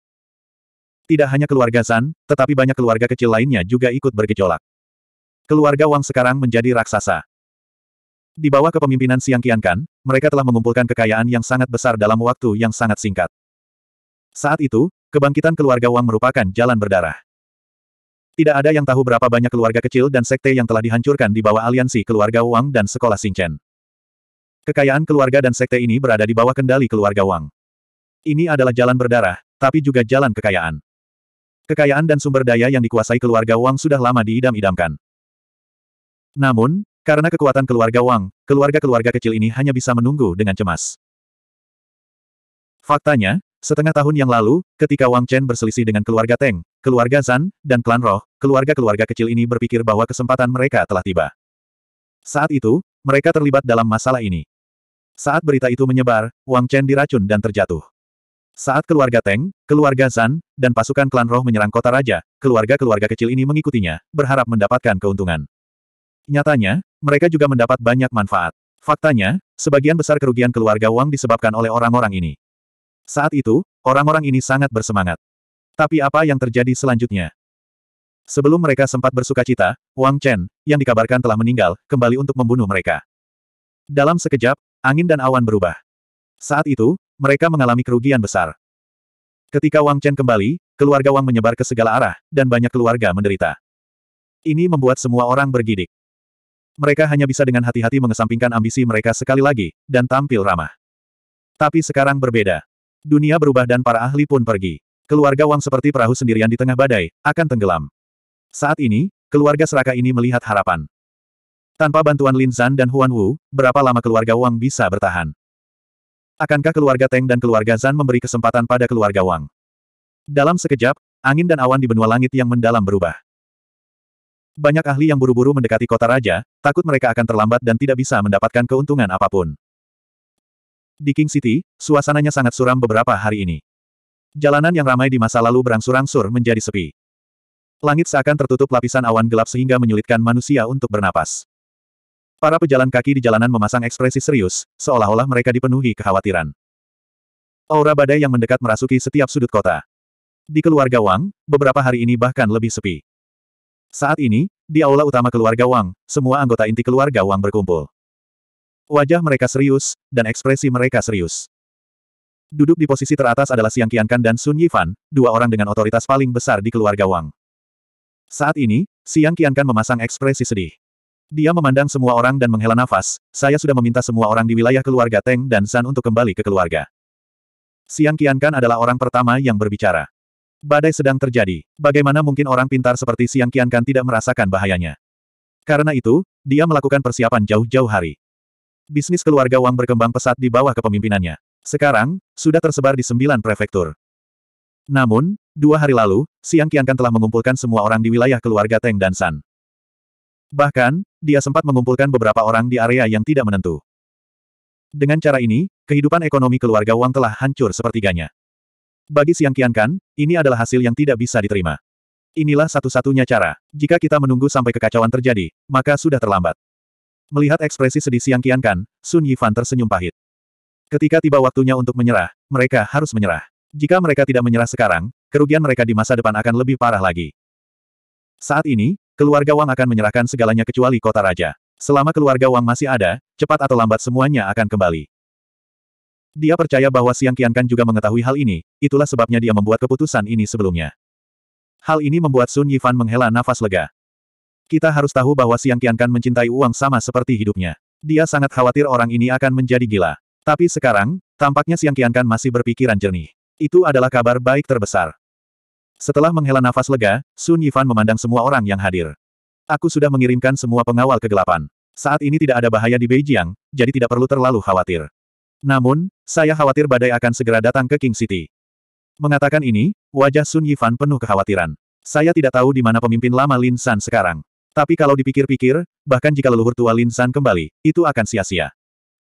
Tidak hanya keluarga Zan, tetapi banyak keluarga kecil lainnya juga ikut bergejolak. Keluarga Wang sekarang menjadi raksasa. Di bawah kepemimpinan Siang Kian Kan, mereka telah mengumpulkan kekayaan yang sangat besar dalam waktu yang sangat singkat. Saat itu, kebangkitan keluarga Wang merupakan jalan berdarah. Tidak ada yang tahu berapa banyak keluarga kecil dan sekte yang telah dihancurkan di bawah aliansi keluarga Wang dan sekolah Xingchen. Kekayaan keluarga dan sekte ini berada di bawah kendali keluarga Wang. Ini adalah jalan berdarah, tapi juga jalan kekayaan. Kekayaan dan sumber daya yang dikuasai keluarga Wang sudah lama diidam-idamkan. Namun, karena kekuatan keluarga Wang, keluarga-keluarga kecil ini hanya bisa menunggu dengan cemas. Faktanya, setengah tahun yang lalu, ketika Wang Chen berselisih dengan keluarga Teng, keluarga Zan, dan klan Roh, keluarga-keluarga kecil ini berpikir bahwa kesempatan mereka telah tiba. Saat itu, mereka terlibat dalam masalah ini. Saat berita itu menyebar, Wang Chen diracun dan terjatuh. Saat keluarga Teng, keluarga Zan, dan pasukan klan roh menyerang kota raja, keluarga-keluarga kecil ini mengikutinya, berharap mendapatkan keuntungan. Nyatanya, mereka juga mendapat banyak manfaat. Faktanya, sebagian besar kerugian keluarga Wang disebabkan oleh orang-orang ini. Saat itu, orang-orang ini sangat bersemangat. Tapi apa yang terjadi selanjutnya? Sebelum mereka sempat bersuka cita, Wang Chen, yang dikabarkan telah meninggal, kembali untuk membunuh mereka. Dalam sekejap, angin dan awan berubah. Saat itu, mereka mengalami kerugian besar. Ketika Wang Chen kembali, keluarga Wang menyebar ke segala arah, dan banyak keluarga menderita. Ini membuat semua orang bergidik. Mereka hanya bisa dengan hati-hati mengesampingkan ambisi mereka sekali lagi, dan tampil ramah. Tapi sekarang berbeda. Dunia berubah dan para ahli pun pergi. Keluarga Wang seperti perahu sendirian di tengah badai, akan tenggelam. Saat ini, keluarga seraka ini melihat harapan. Tanpa bantuan Lin Zan dan Huan Wu, berapa lama keluarga Wang bisa bertahan? Akankah keluarga Teng dan keluarga Zan memberi kesempatan pada keluarga Wang? Dalam sekejap, angin dan awan di benua langit yang mendalam berubah. Banyak ahli yang buru-buru mendekati kota raja, takut mereka akan terlambat dan tidak bisa mendapatkan keuntungan apapun. Di King City, suasananya sangat suram beberapa hari ini. Jalanan yang ramai di masa lalu berangsur-angsur menjadi sepi. Langit seakan tertutup lapisan awan gelap sehingga menyulitkan manusia untuk bernapas. Para pejalan kaki di jalanan memasang ekspresi serius, seolah-olah mereka dipenuhi kekhawatiran. Aura badai yang mendekat merasuki setiap sudut kota. Di keluarga Wang, beberapa hari ini bahkan lebih sepi. Saat ini, di aula utama keluarga Wang, semua anggota inti keluarga Wang berkumpul. Wajah mereka serius, dan ekspresi mereka serius. Duduk di posisi teratas adalah Siang Qiankan dan Sun Yifan, dua orang dengan otoritas paling besar di keluarga Wang. Saat ini, Siang Qiankan memasang ekspresi sedih. Dia memandang semua orang dan menghela nafas, saya sudah meminta semua orang di wilayah keluarga Teng dan San untuk kembali ke keluarga. Siang Qiankan adalah orang pertama yang berbicara. Badai sedang terjadi. Bagaimana mungkin orang pintar seperti Siang Qiankan tidak merasakan bahayanya? Karena itu, dia melakukan persiapan jauh-jauh hari. Bisnis keluarga Wang berkembang pesat di bawah kepemimpinannya. Sekarang, sudah tersebar di sembilan prefektur. Namun, dua hari lalu, Siang Qiankan telah mengumpulkan semua orang di wilayah keluarga Teng dan San. Bahkan, dia sempat mengumpulkan beberapa orang di area yang tidak menentu. Dengan cara ini, kehidupan ekonomi keluarga Wang telah hancur sepertiganya. Bagi Siang Kian Kan, ini adalah hasil yang tidak bisa diterima. Inilah satu-satunya cara. Jika kita menunggu sampai kekacauan terjadi, maka sudah terlambat. Melihat ekspresi sedih Siang Kian Kan, Sun Yifan tersenyum pahit. Ketika tiba waktunya untuk menyerah, mereka harus menyerah. Jika mereka tidak menyerah sekarang, kerugian mereka di masa depan akan lebih parah lagi. Saat ini, Keluarga Wang akan menyerahkan segalanya kecuali kota raja. Selama keluarga Wang masih ada, cepat atau lambat semuanya akan kembali. Dia percaya bahwa Siang Kian Kan juga mengetahui hal ini, itulah sebabnya dia membuat keputusan ini sebelumnya. Hal ini membuat Sun Yifan menghela nafas lega. Kita harus tahu bahwa Siang Kian Kan mencintai uang sama seperti hidupnya. Dia sangat khawatir orang ini akan menjadi gila. Tapi sekarang, tampaknya Siang Kian Kan masih berpikiran jernih. Itu adalah kabar baik terbesar. Setelah menghela nafas lega, Sun Yifan memandang semua orang yang hadir. Aku sudah mengirimkan semua pengawal kegelapan. Saat ini tidak ada bahaya di Beijing, jadi tidak perlu terlalu khawatir. Namun, saya khawatir badai akan segera datang ke King City. Mengatakan ini, wajah Sun Yifan penuh kekhawatiran. Saya tidak tahu di mana pemimpin lama Lin San sekarang. Tapi kalau dipikir-pikir, bahkan jika leluhur tua Lin San kembali, itu akan sia-sia.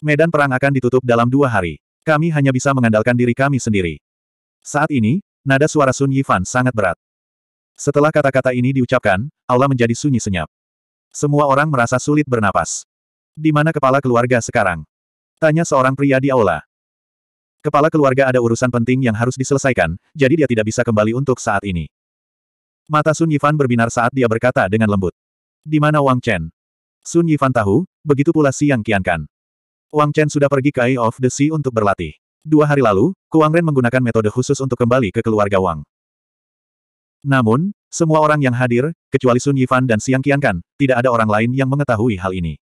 Medan perang akan ditutup dalam dua hari. Kami hanya bisa mengandalkan diri kami sendiri. Saat ini, Nada suara Sun Yifan sangat berat. Setelah kata-kata ini diucapkan, aula menjadi sunyi senyap. Semua orang merasa sulit bernapas. Di mana kepala keluarga sekarang? Tanya seorang pria di aula. Kepala keluarga ada urusan penting yang harus diselesaikan, jadi dia tidak bisa kembali untuk saat ini. Mata Sun Yifan berbinar saat dia berkata dengan lembut. Di mana Wang Chen? Sun Yifan tahu, begitu pula Siang Qiankan. Wang Chen sudah pergi ke Eye of the Sea untuk berlatih. Dua hari lalu, Kuang Ren menggunakan metode khusus untuk kembali ke keluarga Wang. Namun, semua orang yang hadir, kecuali Sun Yifan dan Siang Qiankan, tidak ada orang lain yang mengetahui hal ini.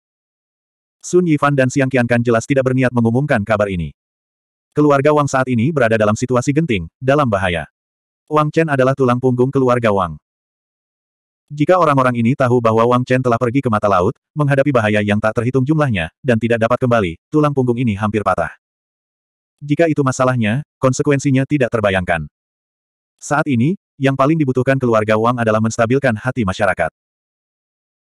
Sun Yifan dan Xiang Qiankan jelas tidak berniat mengumumkan kabar ini. Keluarga Wang saat ini berada dalam situasi genting, dalam bahaya. Wang Chen adalah tulang punggung keluarga Wang. Jika orang-orang ini tahu bahwa Wang Chen telah pergi ke mata laut, menghadapi bahaya yang tak terhitung jumlahnya, dan tidak dapat kembali, tulang punggung ini hampir patah. Jika itu masalahnya, konsekuensinya tidak terbayangkan. Saat ini, yang paling dibutuhkan keluarga Wang adalah menstabilkan hati masyarakat.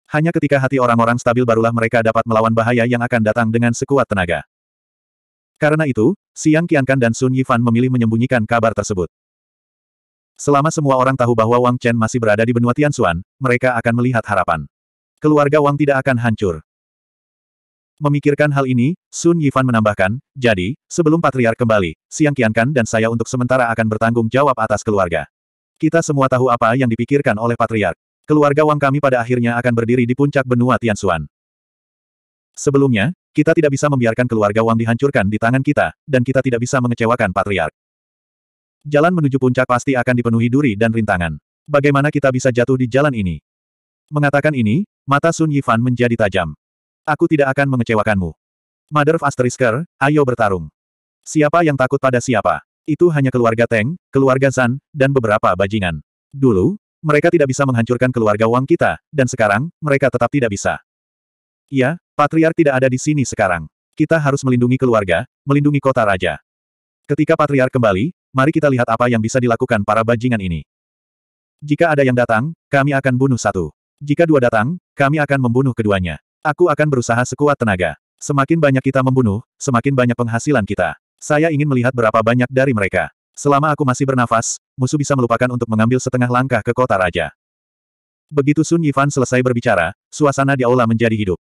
Hanya ketika hati orang-orang stabil barulah mereka dapat melawan bahaya yang akan datang dengan sekuat tenaga. Karena itu, Siang Qiankan dan Sun Yifan memilih menyembunyikan kabar tersebut. Selama semua orang tahu bahwa Wang Chen masih berada di benua Tianxuan, mereka akan melihat harapan. Keluarga Wang tidak akan hancur. Memikirkan hal ini, Sun Yifan menambahkan, jadi, sebelum Patriark kembali, Siang Kiankan dan saya untuk sementara akan bertanggung jawab atas keluarga. Kita semua tahu apa yang dipikirkan oleh Patriark. Keluarga Wang kami pada akhirnya akan berdiri di puncak benua Tianxuan. Sebelumnya, kita tidak bisa membiarkan keluarga Wang dihancurkan di tangan kita, dan kita tidak bisa mengecewakan Patriark. Jalan menuju puncak pasti akan dipenuhi duri dan rintangan. Bagaimana kita bisa jatuh di jalan ini? Mengatakan ini, mata Sun Yifan menjadi tajam. Aku tidak akan mengecewakanmu. Mother of Asterisker, ayo bertarung. Siapa yang takut pada siapa? Itu hanya keluarga Teng, keluarga San, dan beberapa bajingan. Dulu, mereka tidak bisa menghancurkan keluarga Wang kita, dan sekarang, mereka tetap tidak bisa. Iya, patriar tidak ada di sini sekarang. Kita harus melindungi keluarga, melindungi kota raja. Ketika patriar kembali, mari kita lihat apa yang bisa dilakukan para bajingan ini. Jika ada yang datang, kami akan bunuh satu. Jika dua datang, kami akan membunuh keduanya. Aku akan berusaha sekuat tenaga. Semakin banyak kita membunuh, semakin banyak penghasilan kita. Saya ingin melihat berapa banyak dari mereka. Selama aku masih bernafas, musuh bisa melupakan untuk mengambil setengah langkah ke kota raja. Begitu Sun Yifan selesai berbicara, suasana di aula menjadi hidup.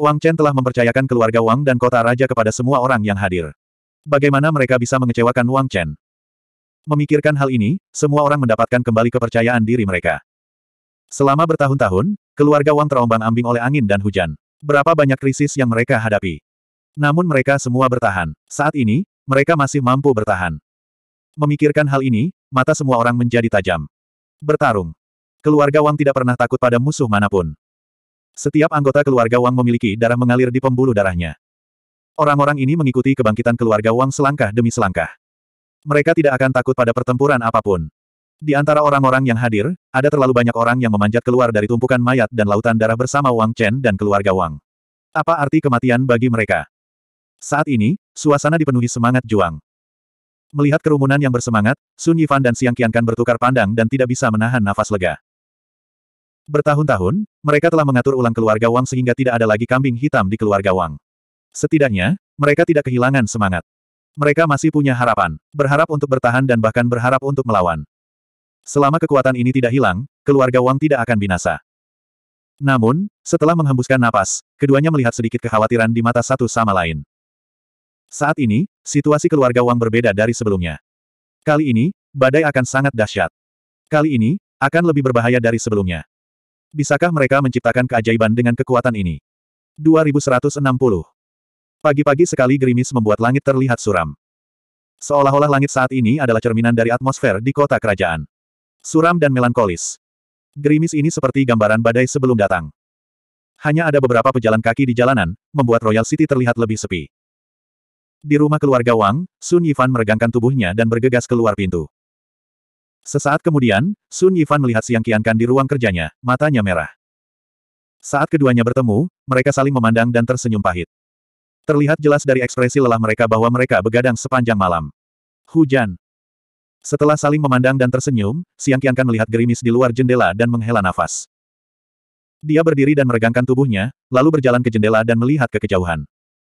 Wang Chen telah mempercayakan keluarga Wang dan kota raja kepada semua orang yang hadir. Bagaimana mereka bisa mengecewakan Wang Chen? Memikirkan hal ini, semua orang mendapatkan kembali kepercayaan diri mereka. Selama bertahun-tahun, Keluarga Wang terombang-ambing oleh angin dan hujan. Berapa banyak krisis yang mereka hadapi. Namun mereka semua bertahan. Saat ini, mereka masih mampu bertahan. Memikirkan hal ini, mata semua orang menjadi tajam. Bertarung. Keluarga Wang tidak pernah takut pada musuh manapun. Setiap anggota keluarga Wang memiliki darah mengalir di pembuluh darahnya. Orang-orang ini mengikuti kebangkitan keluarga Wang selangkah demi selangkah. Mereka tidak akan takut pada pertempuran apapun. Di antara orang-orang yang hadir, ada terlalu banyak orang yang memanjat keluar dari tumpukan mayat dan lautan darah bersama Wang Chen dan keluarga Wang. Apa arti kematian bagi mereka? Saat ini, suasana dipenuhi semangat juang. Melihat kerumunan yang bersemangat, Sun Yifan dan Siang Qiankan bertukar pandang dan tidak bisa menahan nafas lega. Bertahun-tahun, mereka telah mengatur ulang keluarga Wang sehingga tidak ada lagi kambing hitam di keluarga Wang. Setidaknya, mereka tidak kehilangan semangat. Mereka masih punya harapan, berharap untuk bertahan dan bahkan berharap untuk melawan. Selama kekuatan ini tidak hilang, keluarga Wang tidak akan binasa. Namun, setelah menghembuskan napas, keduanya melihat sedikit kekhawatiran di mata satu sama lain. Saat ini, situasi keluarga Wang berbeda dari sebelumnya. Kali ini, badai akan sangat dahsyat. Kali ini, akan lebih berbahaya dari sebelumnya. Bisakah mereka menciptakan keajaiban dengan kekuatan ini? 2160 Pagi-pagi sekali gerimis membuat langit terlihat suram. Seolah-olah langit saat ini adalah cerminan dari atmosfer di kota kerajaan. Suram dan melankolis. Gerimis ini seperti gambaran badai sebelum datang. Hanya ada beberapa pejalan kaki di jalanan, membuat Royal City terlihat lebih sepi. Di rumah keluarga Wang, Sun Yifan meregangkan tubuhnya dan bergegas keluar pintu. Sesaat kemudian, Sun Yifan melihat Siang Qiankan di ruang kerjanya, matanya merah. Saat keduanya bertemu, mereka saling memandang dan tersenyum pahit. Terlihat jelas dari ekspresi lelah mereka bahwa mereka begadang sepanjang malam. Hujan. Setelah saling memandang dan tersenyum, Siang Qiankan melihat gerimis di luar jendela dan menghela nafas. Dia berdiri dan meregangkan tubuhnya, lalu berjalan ke jendela dan melihat ke kejauhan.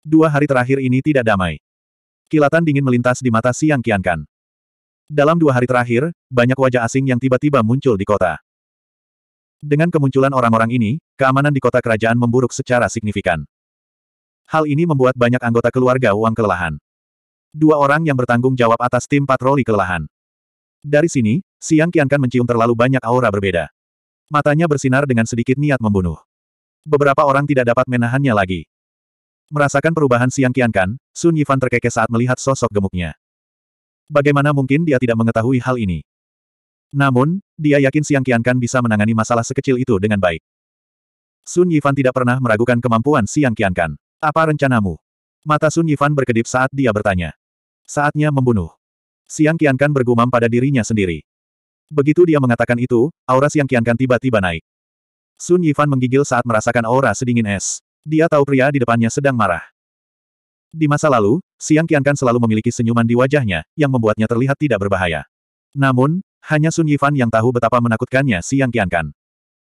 Dua hari terakhir ini tidak damai. Kilatan dingin melintas di mata Siang Qiankan. Dalam dua hari terakhir, banyak wajah asing yang tiba-tiba muncul di kota. Dengan kemunculan orang-orang ini, keamanan di kota kerajaan memburuk secara signifikan. Hal ini membuat banyak anggota keluarga uang kelelahan. Dua orang yang bertanggung jawab atas tim patroli kelelahan. Dari sini, Siang Kian Kan mencium terlalu banyak aura berbeda. Matanya bersinar dengan sedikit niat membunuh. Beberapa orang tidak dapat menahannya lagi. Merasakan perubahan Siang Kian Kan, Sun Yifan terkekeh saat melihat sosok gemuknya. Bagaimana mungkin dia tidak mengetahui hal ini? Namun, dia yakin Siang Kian Kan bisa menangani masalah sekecil itu dengan baik. Sun Yifan tidak pernah meragukan kemampuan Siang Kian Kan. Apa rencanamu? Mata Sun Yifan berkedip saat dia bertanya. Saatnya membunuh. Siang Kian Kan bergumam pada dirinya sendiri. Begitu dia mengatakan itu, aura Siang Kian Kan tiba-tiba naik. Sun Yifan menggigil saat merasakan aura sedingin es. Dia tahu pria di depannya sedang marah. Di masa lalu, Siang Kian Kan selalu memiliki senyuman di wajahnya, yang membuatnya terlihat tidak berbahaya. Namun, hanya Sun Yifan yang tahu betapa menakutkannya Siang Qiankan.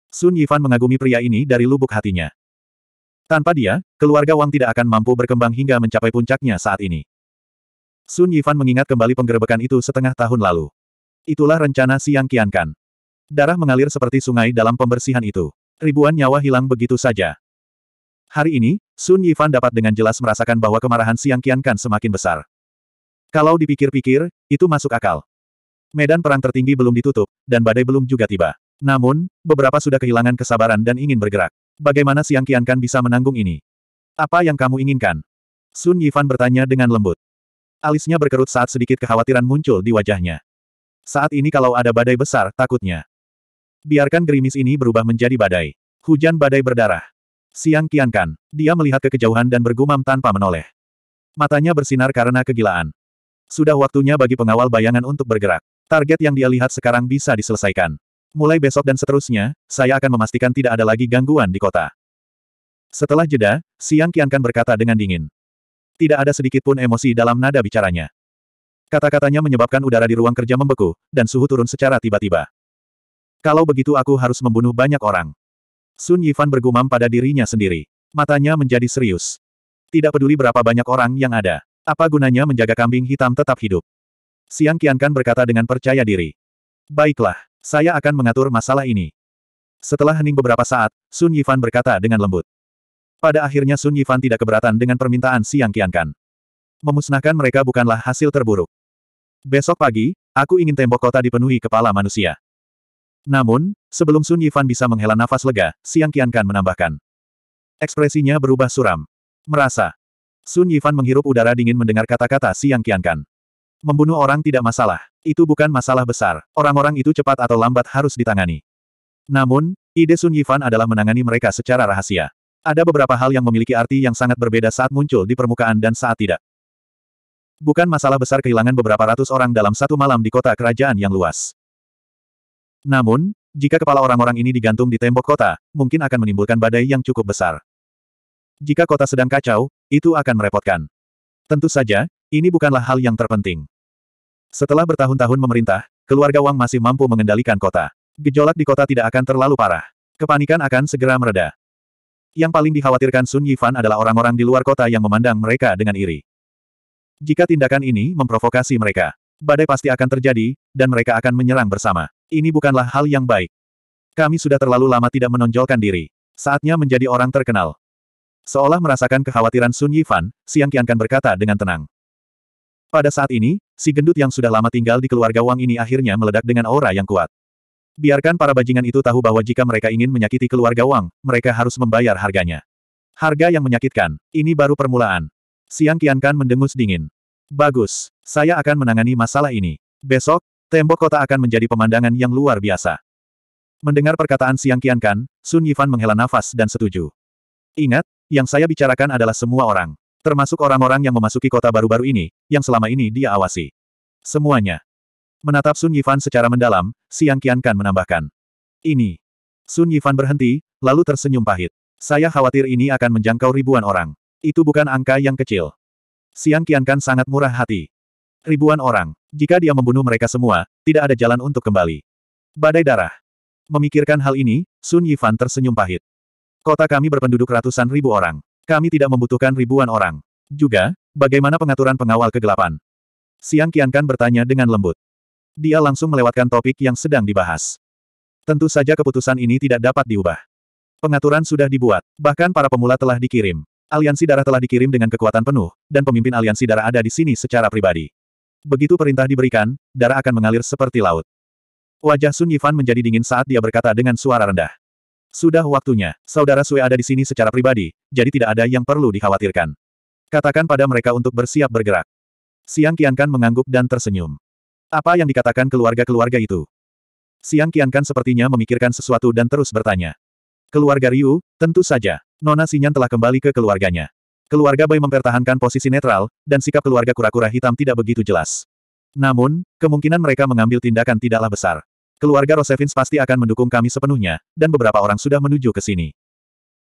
Sun Yifan mengagumi pria ini dari lubuk hatinya. Tanpa dia, keluarga Wang tidak akan mampu berkembang hingga mencapai puncaknya saat ini. Sun Yifan mengingat kembali penggerebekan itu setengah tahun lalu. Itulah rencana Siang Kiankan. Darah mengalir seperti sungai dalam pembersihan itu. Ribuan nyawa hilang begitu saja. Hari ini, Sun Yifan dapat dengan jelas merasakan bahwa kemarahan Siang Kiankan semakin besar. Kalau dipikir-pikir, itu masuk akal. Medan perang tertinggi belum ditutup, dan badai belum juga tiba. Namun, beberapa sudah kehilangan kesabaran dan ingin bergerak. Bagaimana Siang Kiankan bisa menanggung ini? Apa yang kamu inginkan? Sun Yifan bertanya dengan lembut. Alisnya berkerut saat sedikit kekhawatiran muncul di wajahnya. Saat ini kalau ada badai besar, takutnya. Biarkan gerimis ini berubah menjadi badai. Hujan badai berdarah. Siang kiankan, dia melihat ke kejauhan dan bergumam tanpa menoleh. Matanya bersinar karena kegilaan. Sudah waktunya bagi pengawal bayangan untuk bergerak. Target yang dia lihat sekarang bisa diselesaikan. Mulai besok dan seterusnya, saya akan memastikan tidak ada lagi gangguan di kota. Setelah jeda, Siang Kiankan berkata dengan dingin. Tidak ada sedikit pun emosi dalam nada bicaranya. Kata-katanya menyebabkan udara di ruang kerja membeku, dan suhu turun secara tiba-tiba. Kalau begitu aku harus membunuh banyak orang. Sun Yifan bergumam pada dirinya sendiri. Matanya menjadi serius. Tidak peduli berapa banyak orang yang ada. Apa gunanya menjaga kambing hitam tetap hidup? Siang Kian Kan berkata dengan percaya diri. Baiklah, saya akan mengatur masalah ini. Setelah hening beberapa saat, Sun Yifan berkata dengan lembut. Pada akhirnya Sun Yifan tidak keberatan dengan permintaan Siang Qiankan. Memusnahkan mereka bukanlah hasil terburuk. Besok pagi, aku ingin tembok kota dipenuhi kepala manusia. Namun, sebelum Sun Yifan bisa menghela nafas lega, Siang Qiankan menambahkan. Ekspresinya berubah suram. Merasa. Sun Yifan menghirup udara dingin mendengar kata-kata Siang Qiankan. Membunuh orang tidak masalah. Itu bukan masalah besar. Orang-orang itu cepat atau lambat harus ditangani. Namun, ide Sun Yifan adalah menangani mereka secara rahasia. Ada beberapa hal yang memiliki arti yang sangat berbeda saat muncul di permukaan dan saat tidak. Bukan masalah besar kehilangan beberapa ratus orang dalam satu malam di kota kerajaan yang luas. Namun, jika kepala orang-orang ini digantung di tembok kota, mungkin akan menimbulkan badai yang cukup besar. Jika kota sedang kacau, itu akan merepotkan. Tentu saja, ini bukanlah hal yang terpenting. Setelah bertahun-tahun memerintah, keluarga Wang masih mampu mengendalikan kota. Gejolak di kota tidak akan terlalu parah. Kepanikan akan segera mereda. Yang paling dikhawatirkan Sun Yifan adalah orang-orang di luar kota yang memandang mereka dengan iri. Jika tindakan ini memprovokasi mereka, badai pasti akan terjadi, dan mereka akan menyerang bersama. Ini bukanlah hal yang baik. Kami sudah terlalu lama tidak menonjolkan diri. Saatnya menjadi orang terkenal. Seolah merasakan kekhawatiran Sun Yifan, Siang Qiankan berkata dengan tenang. Pada saat ini, si gendut yang sudah lama tinggal di keluarga Wang ini akhirnya meledak dengan aura yang kuat. Biarkan para bajingan itu tahu bahwa jika mereka ingin menyakiti keluarga Wang, mereka harus membayar harganya. Harga yang menyakitkan, ini baru permulaan. Siang Qiankan mendengus dingin. Bagus, saya akan menangani masalah ini. Besok, tembok kota akan menjadi pemandangan yang luar biasa. Mendengar perkataan Siang Qiankan, Sun Yifan menghela nafas dan setuju. Ingat, yang saya bicarakan adalah semua orang. Termasuk orang-orang yang memasuki kota baru-baru ini, yang selama ini dia awasi. Semuanya. Menatap Sun Yifan secara mendalam, Siang Kan menambahkan. Ini. Sun Yifan berhenti, lalu tersenyum pahit. Saya khawatir ini akan menjangkau ribuan orang. Itu bukan angka yang kecil. Siang Kan sangat murah hati. Ribuan orang. Jika dia membunuh mereka semua, tidak ada jalan untuk kembali. Badai darah. Memikirkan hal ini, Sun Yifan tersenyum pahit. Kota kami berpenduduk ratusan ribu orang. Kami tidak membutuhkan ribuan orang. Juga, bagaimana pengaturan pengawal kegelapan? Siang Kan bertanya dengan lembut. Dia langsung melewatkan topik yang sedang dibahas. Tentu saja keputusan ini tidak dapat diubah. Pengaturan sudah dibuat, bahkan para pemula telah dikirim. Aliansi darah telah dikirim dengan kekuatan penuh, dan pemimpin aliansi darah ada di sini secara pribadi. Begitu perintah diberikan, darah akan mengalir seperti laut. Wajah Sun Yifan menjadi dingin saat dia berkata dengan suara rendah. Sudah waktunya, saudara Sue ada di sini secara pribadi, jadi tidak ada yang perlu dikhawatirkan. Katakan pada mereka untuk bersiap bergerak. Siang Kiankan mengangguk dan tersenyum. Apa yang dikatakan keluarga-keluarga itu? Siang Kiankan sepertinya memikirkan sesuatu dan terus bertanya. Keluarga Ryu, tentu saja. Nona Sinyan telah kembali ke keluarganya. Keluarga Bai mempertahankan posisi netral, dan sikap keluarga kura-kura hitam tidak begitu jelas. Namun, kemungkinan mereka mengambil tindakan tidaklah besar. Keluarga Rosevins pasti akan mendukung kami sepenuhnya, dan beberapa orang sudah menuju ke sini.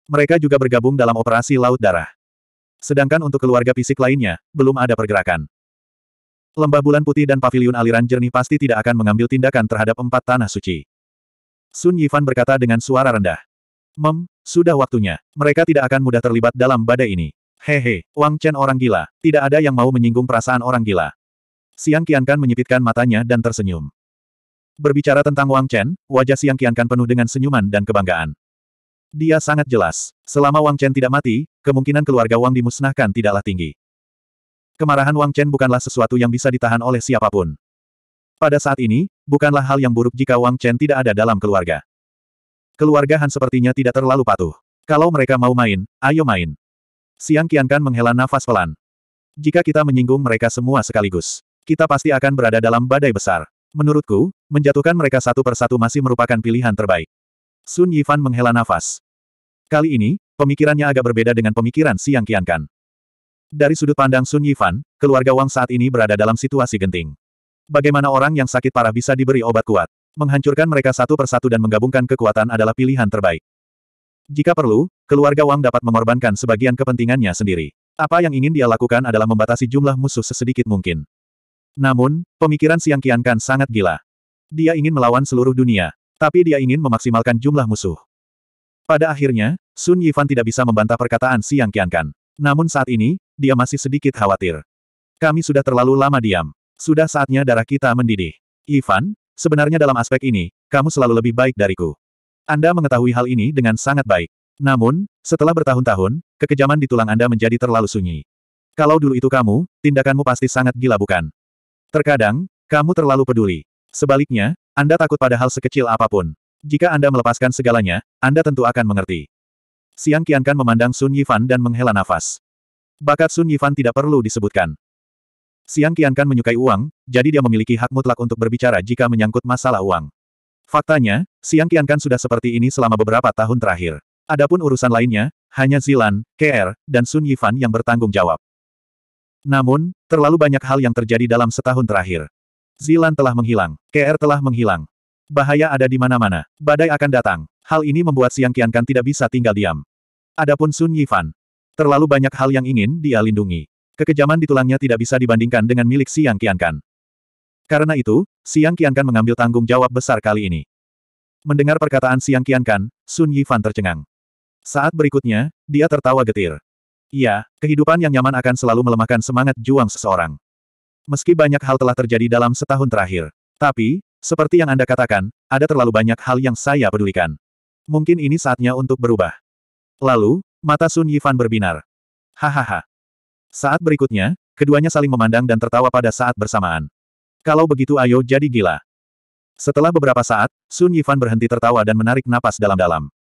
Mereka juga bergabung dalam operasi Laut Darah. Sedangkan untuk keluarga fisik lainnya, belum ada pergerakan. Lembah Bulan Putih dan Paviliun Aliran Jernih pasti tidak akan mengambil tindakan terhadap empat tanah suci. Sun Yifan berkata dengan suara rendah. Mem, sudah waktunya. Mereka tidak akan mudah terlibat dalam badai ini. Hehe, Wang Chen orang gila. Tidak ada yang mau menyinggung perasaan orang gila. Siang Kan menyipitkan matanya dan tersenyum. Berbicara tentang Wang Chen, wajah Siang Kan penuh dengan senyuman dan kebanggaan. Dia sangat jelas. Selama Wang Chen tidak mati, kemungkinan keluarga Wang dimusnahkan tidaklah tinggi. Kemarahan Wang Chen bukanlah sesuatu yang bisa ditahan oleh siapapun. Pada saat ini, bukanlah hal yang buruk jika Wang Chen tidak ada dalam keluarga. Keluarga Han sepertinya tidak terlalu patuh. Kalau mereka mau main, ayo main. Siang Kian Kan menghela nafas pelan. Jika kita menyinggung mereka semua sekaligus, kita pasti akan berada dalam badai besar. Menurutku, menjatuhkan mereka satu persatu masih merupakan pilihan terbaik. Sun Yifan menghela nafas. Kali ini, pemikirannya agak berbeda dengan pemikiran Siang Kian Kan. Dari sudut pandang Sun Yifan, keluarga Wang saat ini berada dalam situasi genting. Bagaimana orang yang sakit parah bisa diberi obat kuat? Menghancurkan mereka satu persatu dan menggabungkan kekuatan adalah pilihan terbaik. Jika perlu, keluarga Wang dapat mengorbankan sebagian kepentingannya sendiri. Apa yang ingin dia lakukan adalah membatasi jumlah musuh sesedikit mungkin. Namun, pemikiran Siang Kan sangat gila. Dia ingin melawan seluruh dunia, tapi dia ingin memaksimalkan jumlah musuh. Pada akhirnya, Sun Yifan tidak bisa membantah perkataan Siang Kan. Namun saat ini, dia masih sedikit khawatir. Kami sudah terlalu lama diam. Sudah saatnya darah kita mendidih. Ivan, sebenarnya dalam aspek ini, kamu selalu lebih baik dariku. Anda mengetahui hal ini dengan sangat baik. Namun, setelah bertahun-tahun, kekejaman di tulang Anda menjadi terlalu sunyi. Kalau dulu itu kamu, tindakanmu pasti sangat gila bukan? Terkadang, kamu terlalu peduli. Sebaliknya, Anda takut pada hal sekecil apapun. Jika Anda melepaskan segalanya, Anda tentu akan mengerti. Siang Kian Kan memandang Sun Yifan dan menghela nafas. Bakat Sun Yifan tidak perlu disebutkan. Siang Kian Kan menyukai uang, jadi dia memiliki hak mutlak untuk berbicara jika menyangkut masalah uang. Faktanya, Siang Kian Kan sudah seperti ini selama beberapa tahun terakhir. Adapun urusan lainnya, hanya Zilan, KR, dan Sun Yifan yang bertanggung jawab. Namun, terlalu banyak hal yang terjadi dalam setahun terakhir. Zilan telah menghilang, KR telah menghilang, Bahaya ada di mana-mana. Badai akan datang. Hal ini membuat Siang Kian Kan tidak bisa tinggal diam. Adapun Sun Yifan. Terlalu banyak hal yang ingin dia lindungi. Kekejaman di tulangnya tidak bisa dibandingkan dengan milik Siang Kian Kan. Karena itu, Siang Kian Kan mengambil tanggung jawab besar kali ini. Mendengar perkataan Siang Kian Kan, Sun Yifan tercengang. Saat berikutnya, dia tertawa getir. Iya, kehidupan yang nyaman akan selalu melemahkan semangat juang seseorang. Meski banyak hal telah terjadi dalam setahun terakhir. Tapi, seperti yang Anda katakan, ada terlalu banyak hal yang saya pedulikan. Mungkin ini saatnya untuk berubah. Lalu, mata Sun Yifan berbinar. Hahaha. Saat berikutnya, keduanya saling memandang dan tertawa pada saat bersamaan. Kalau begitu ayo jadi gila. Setelah beberapa saat, Sun Yifan berhenti tertawa dan menarik napas dalam-dalam.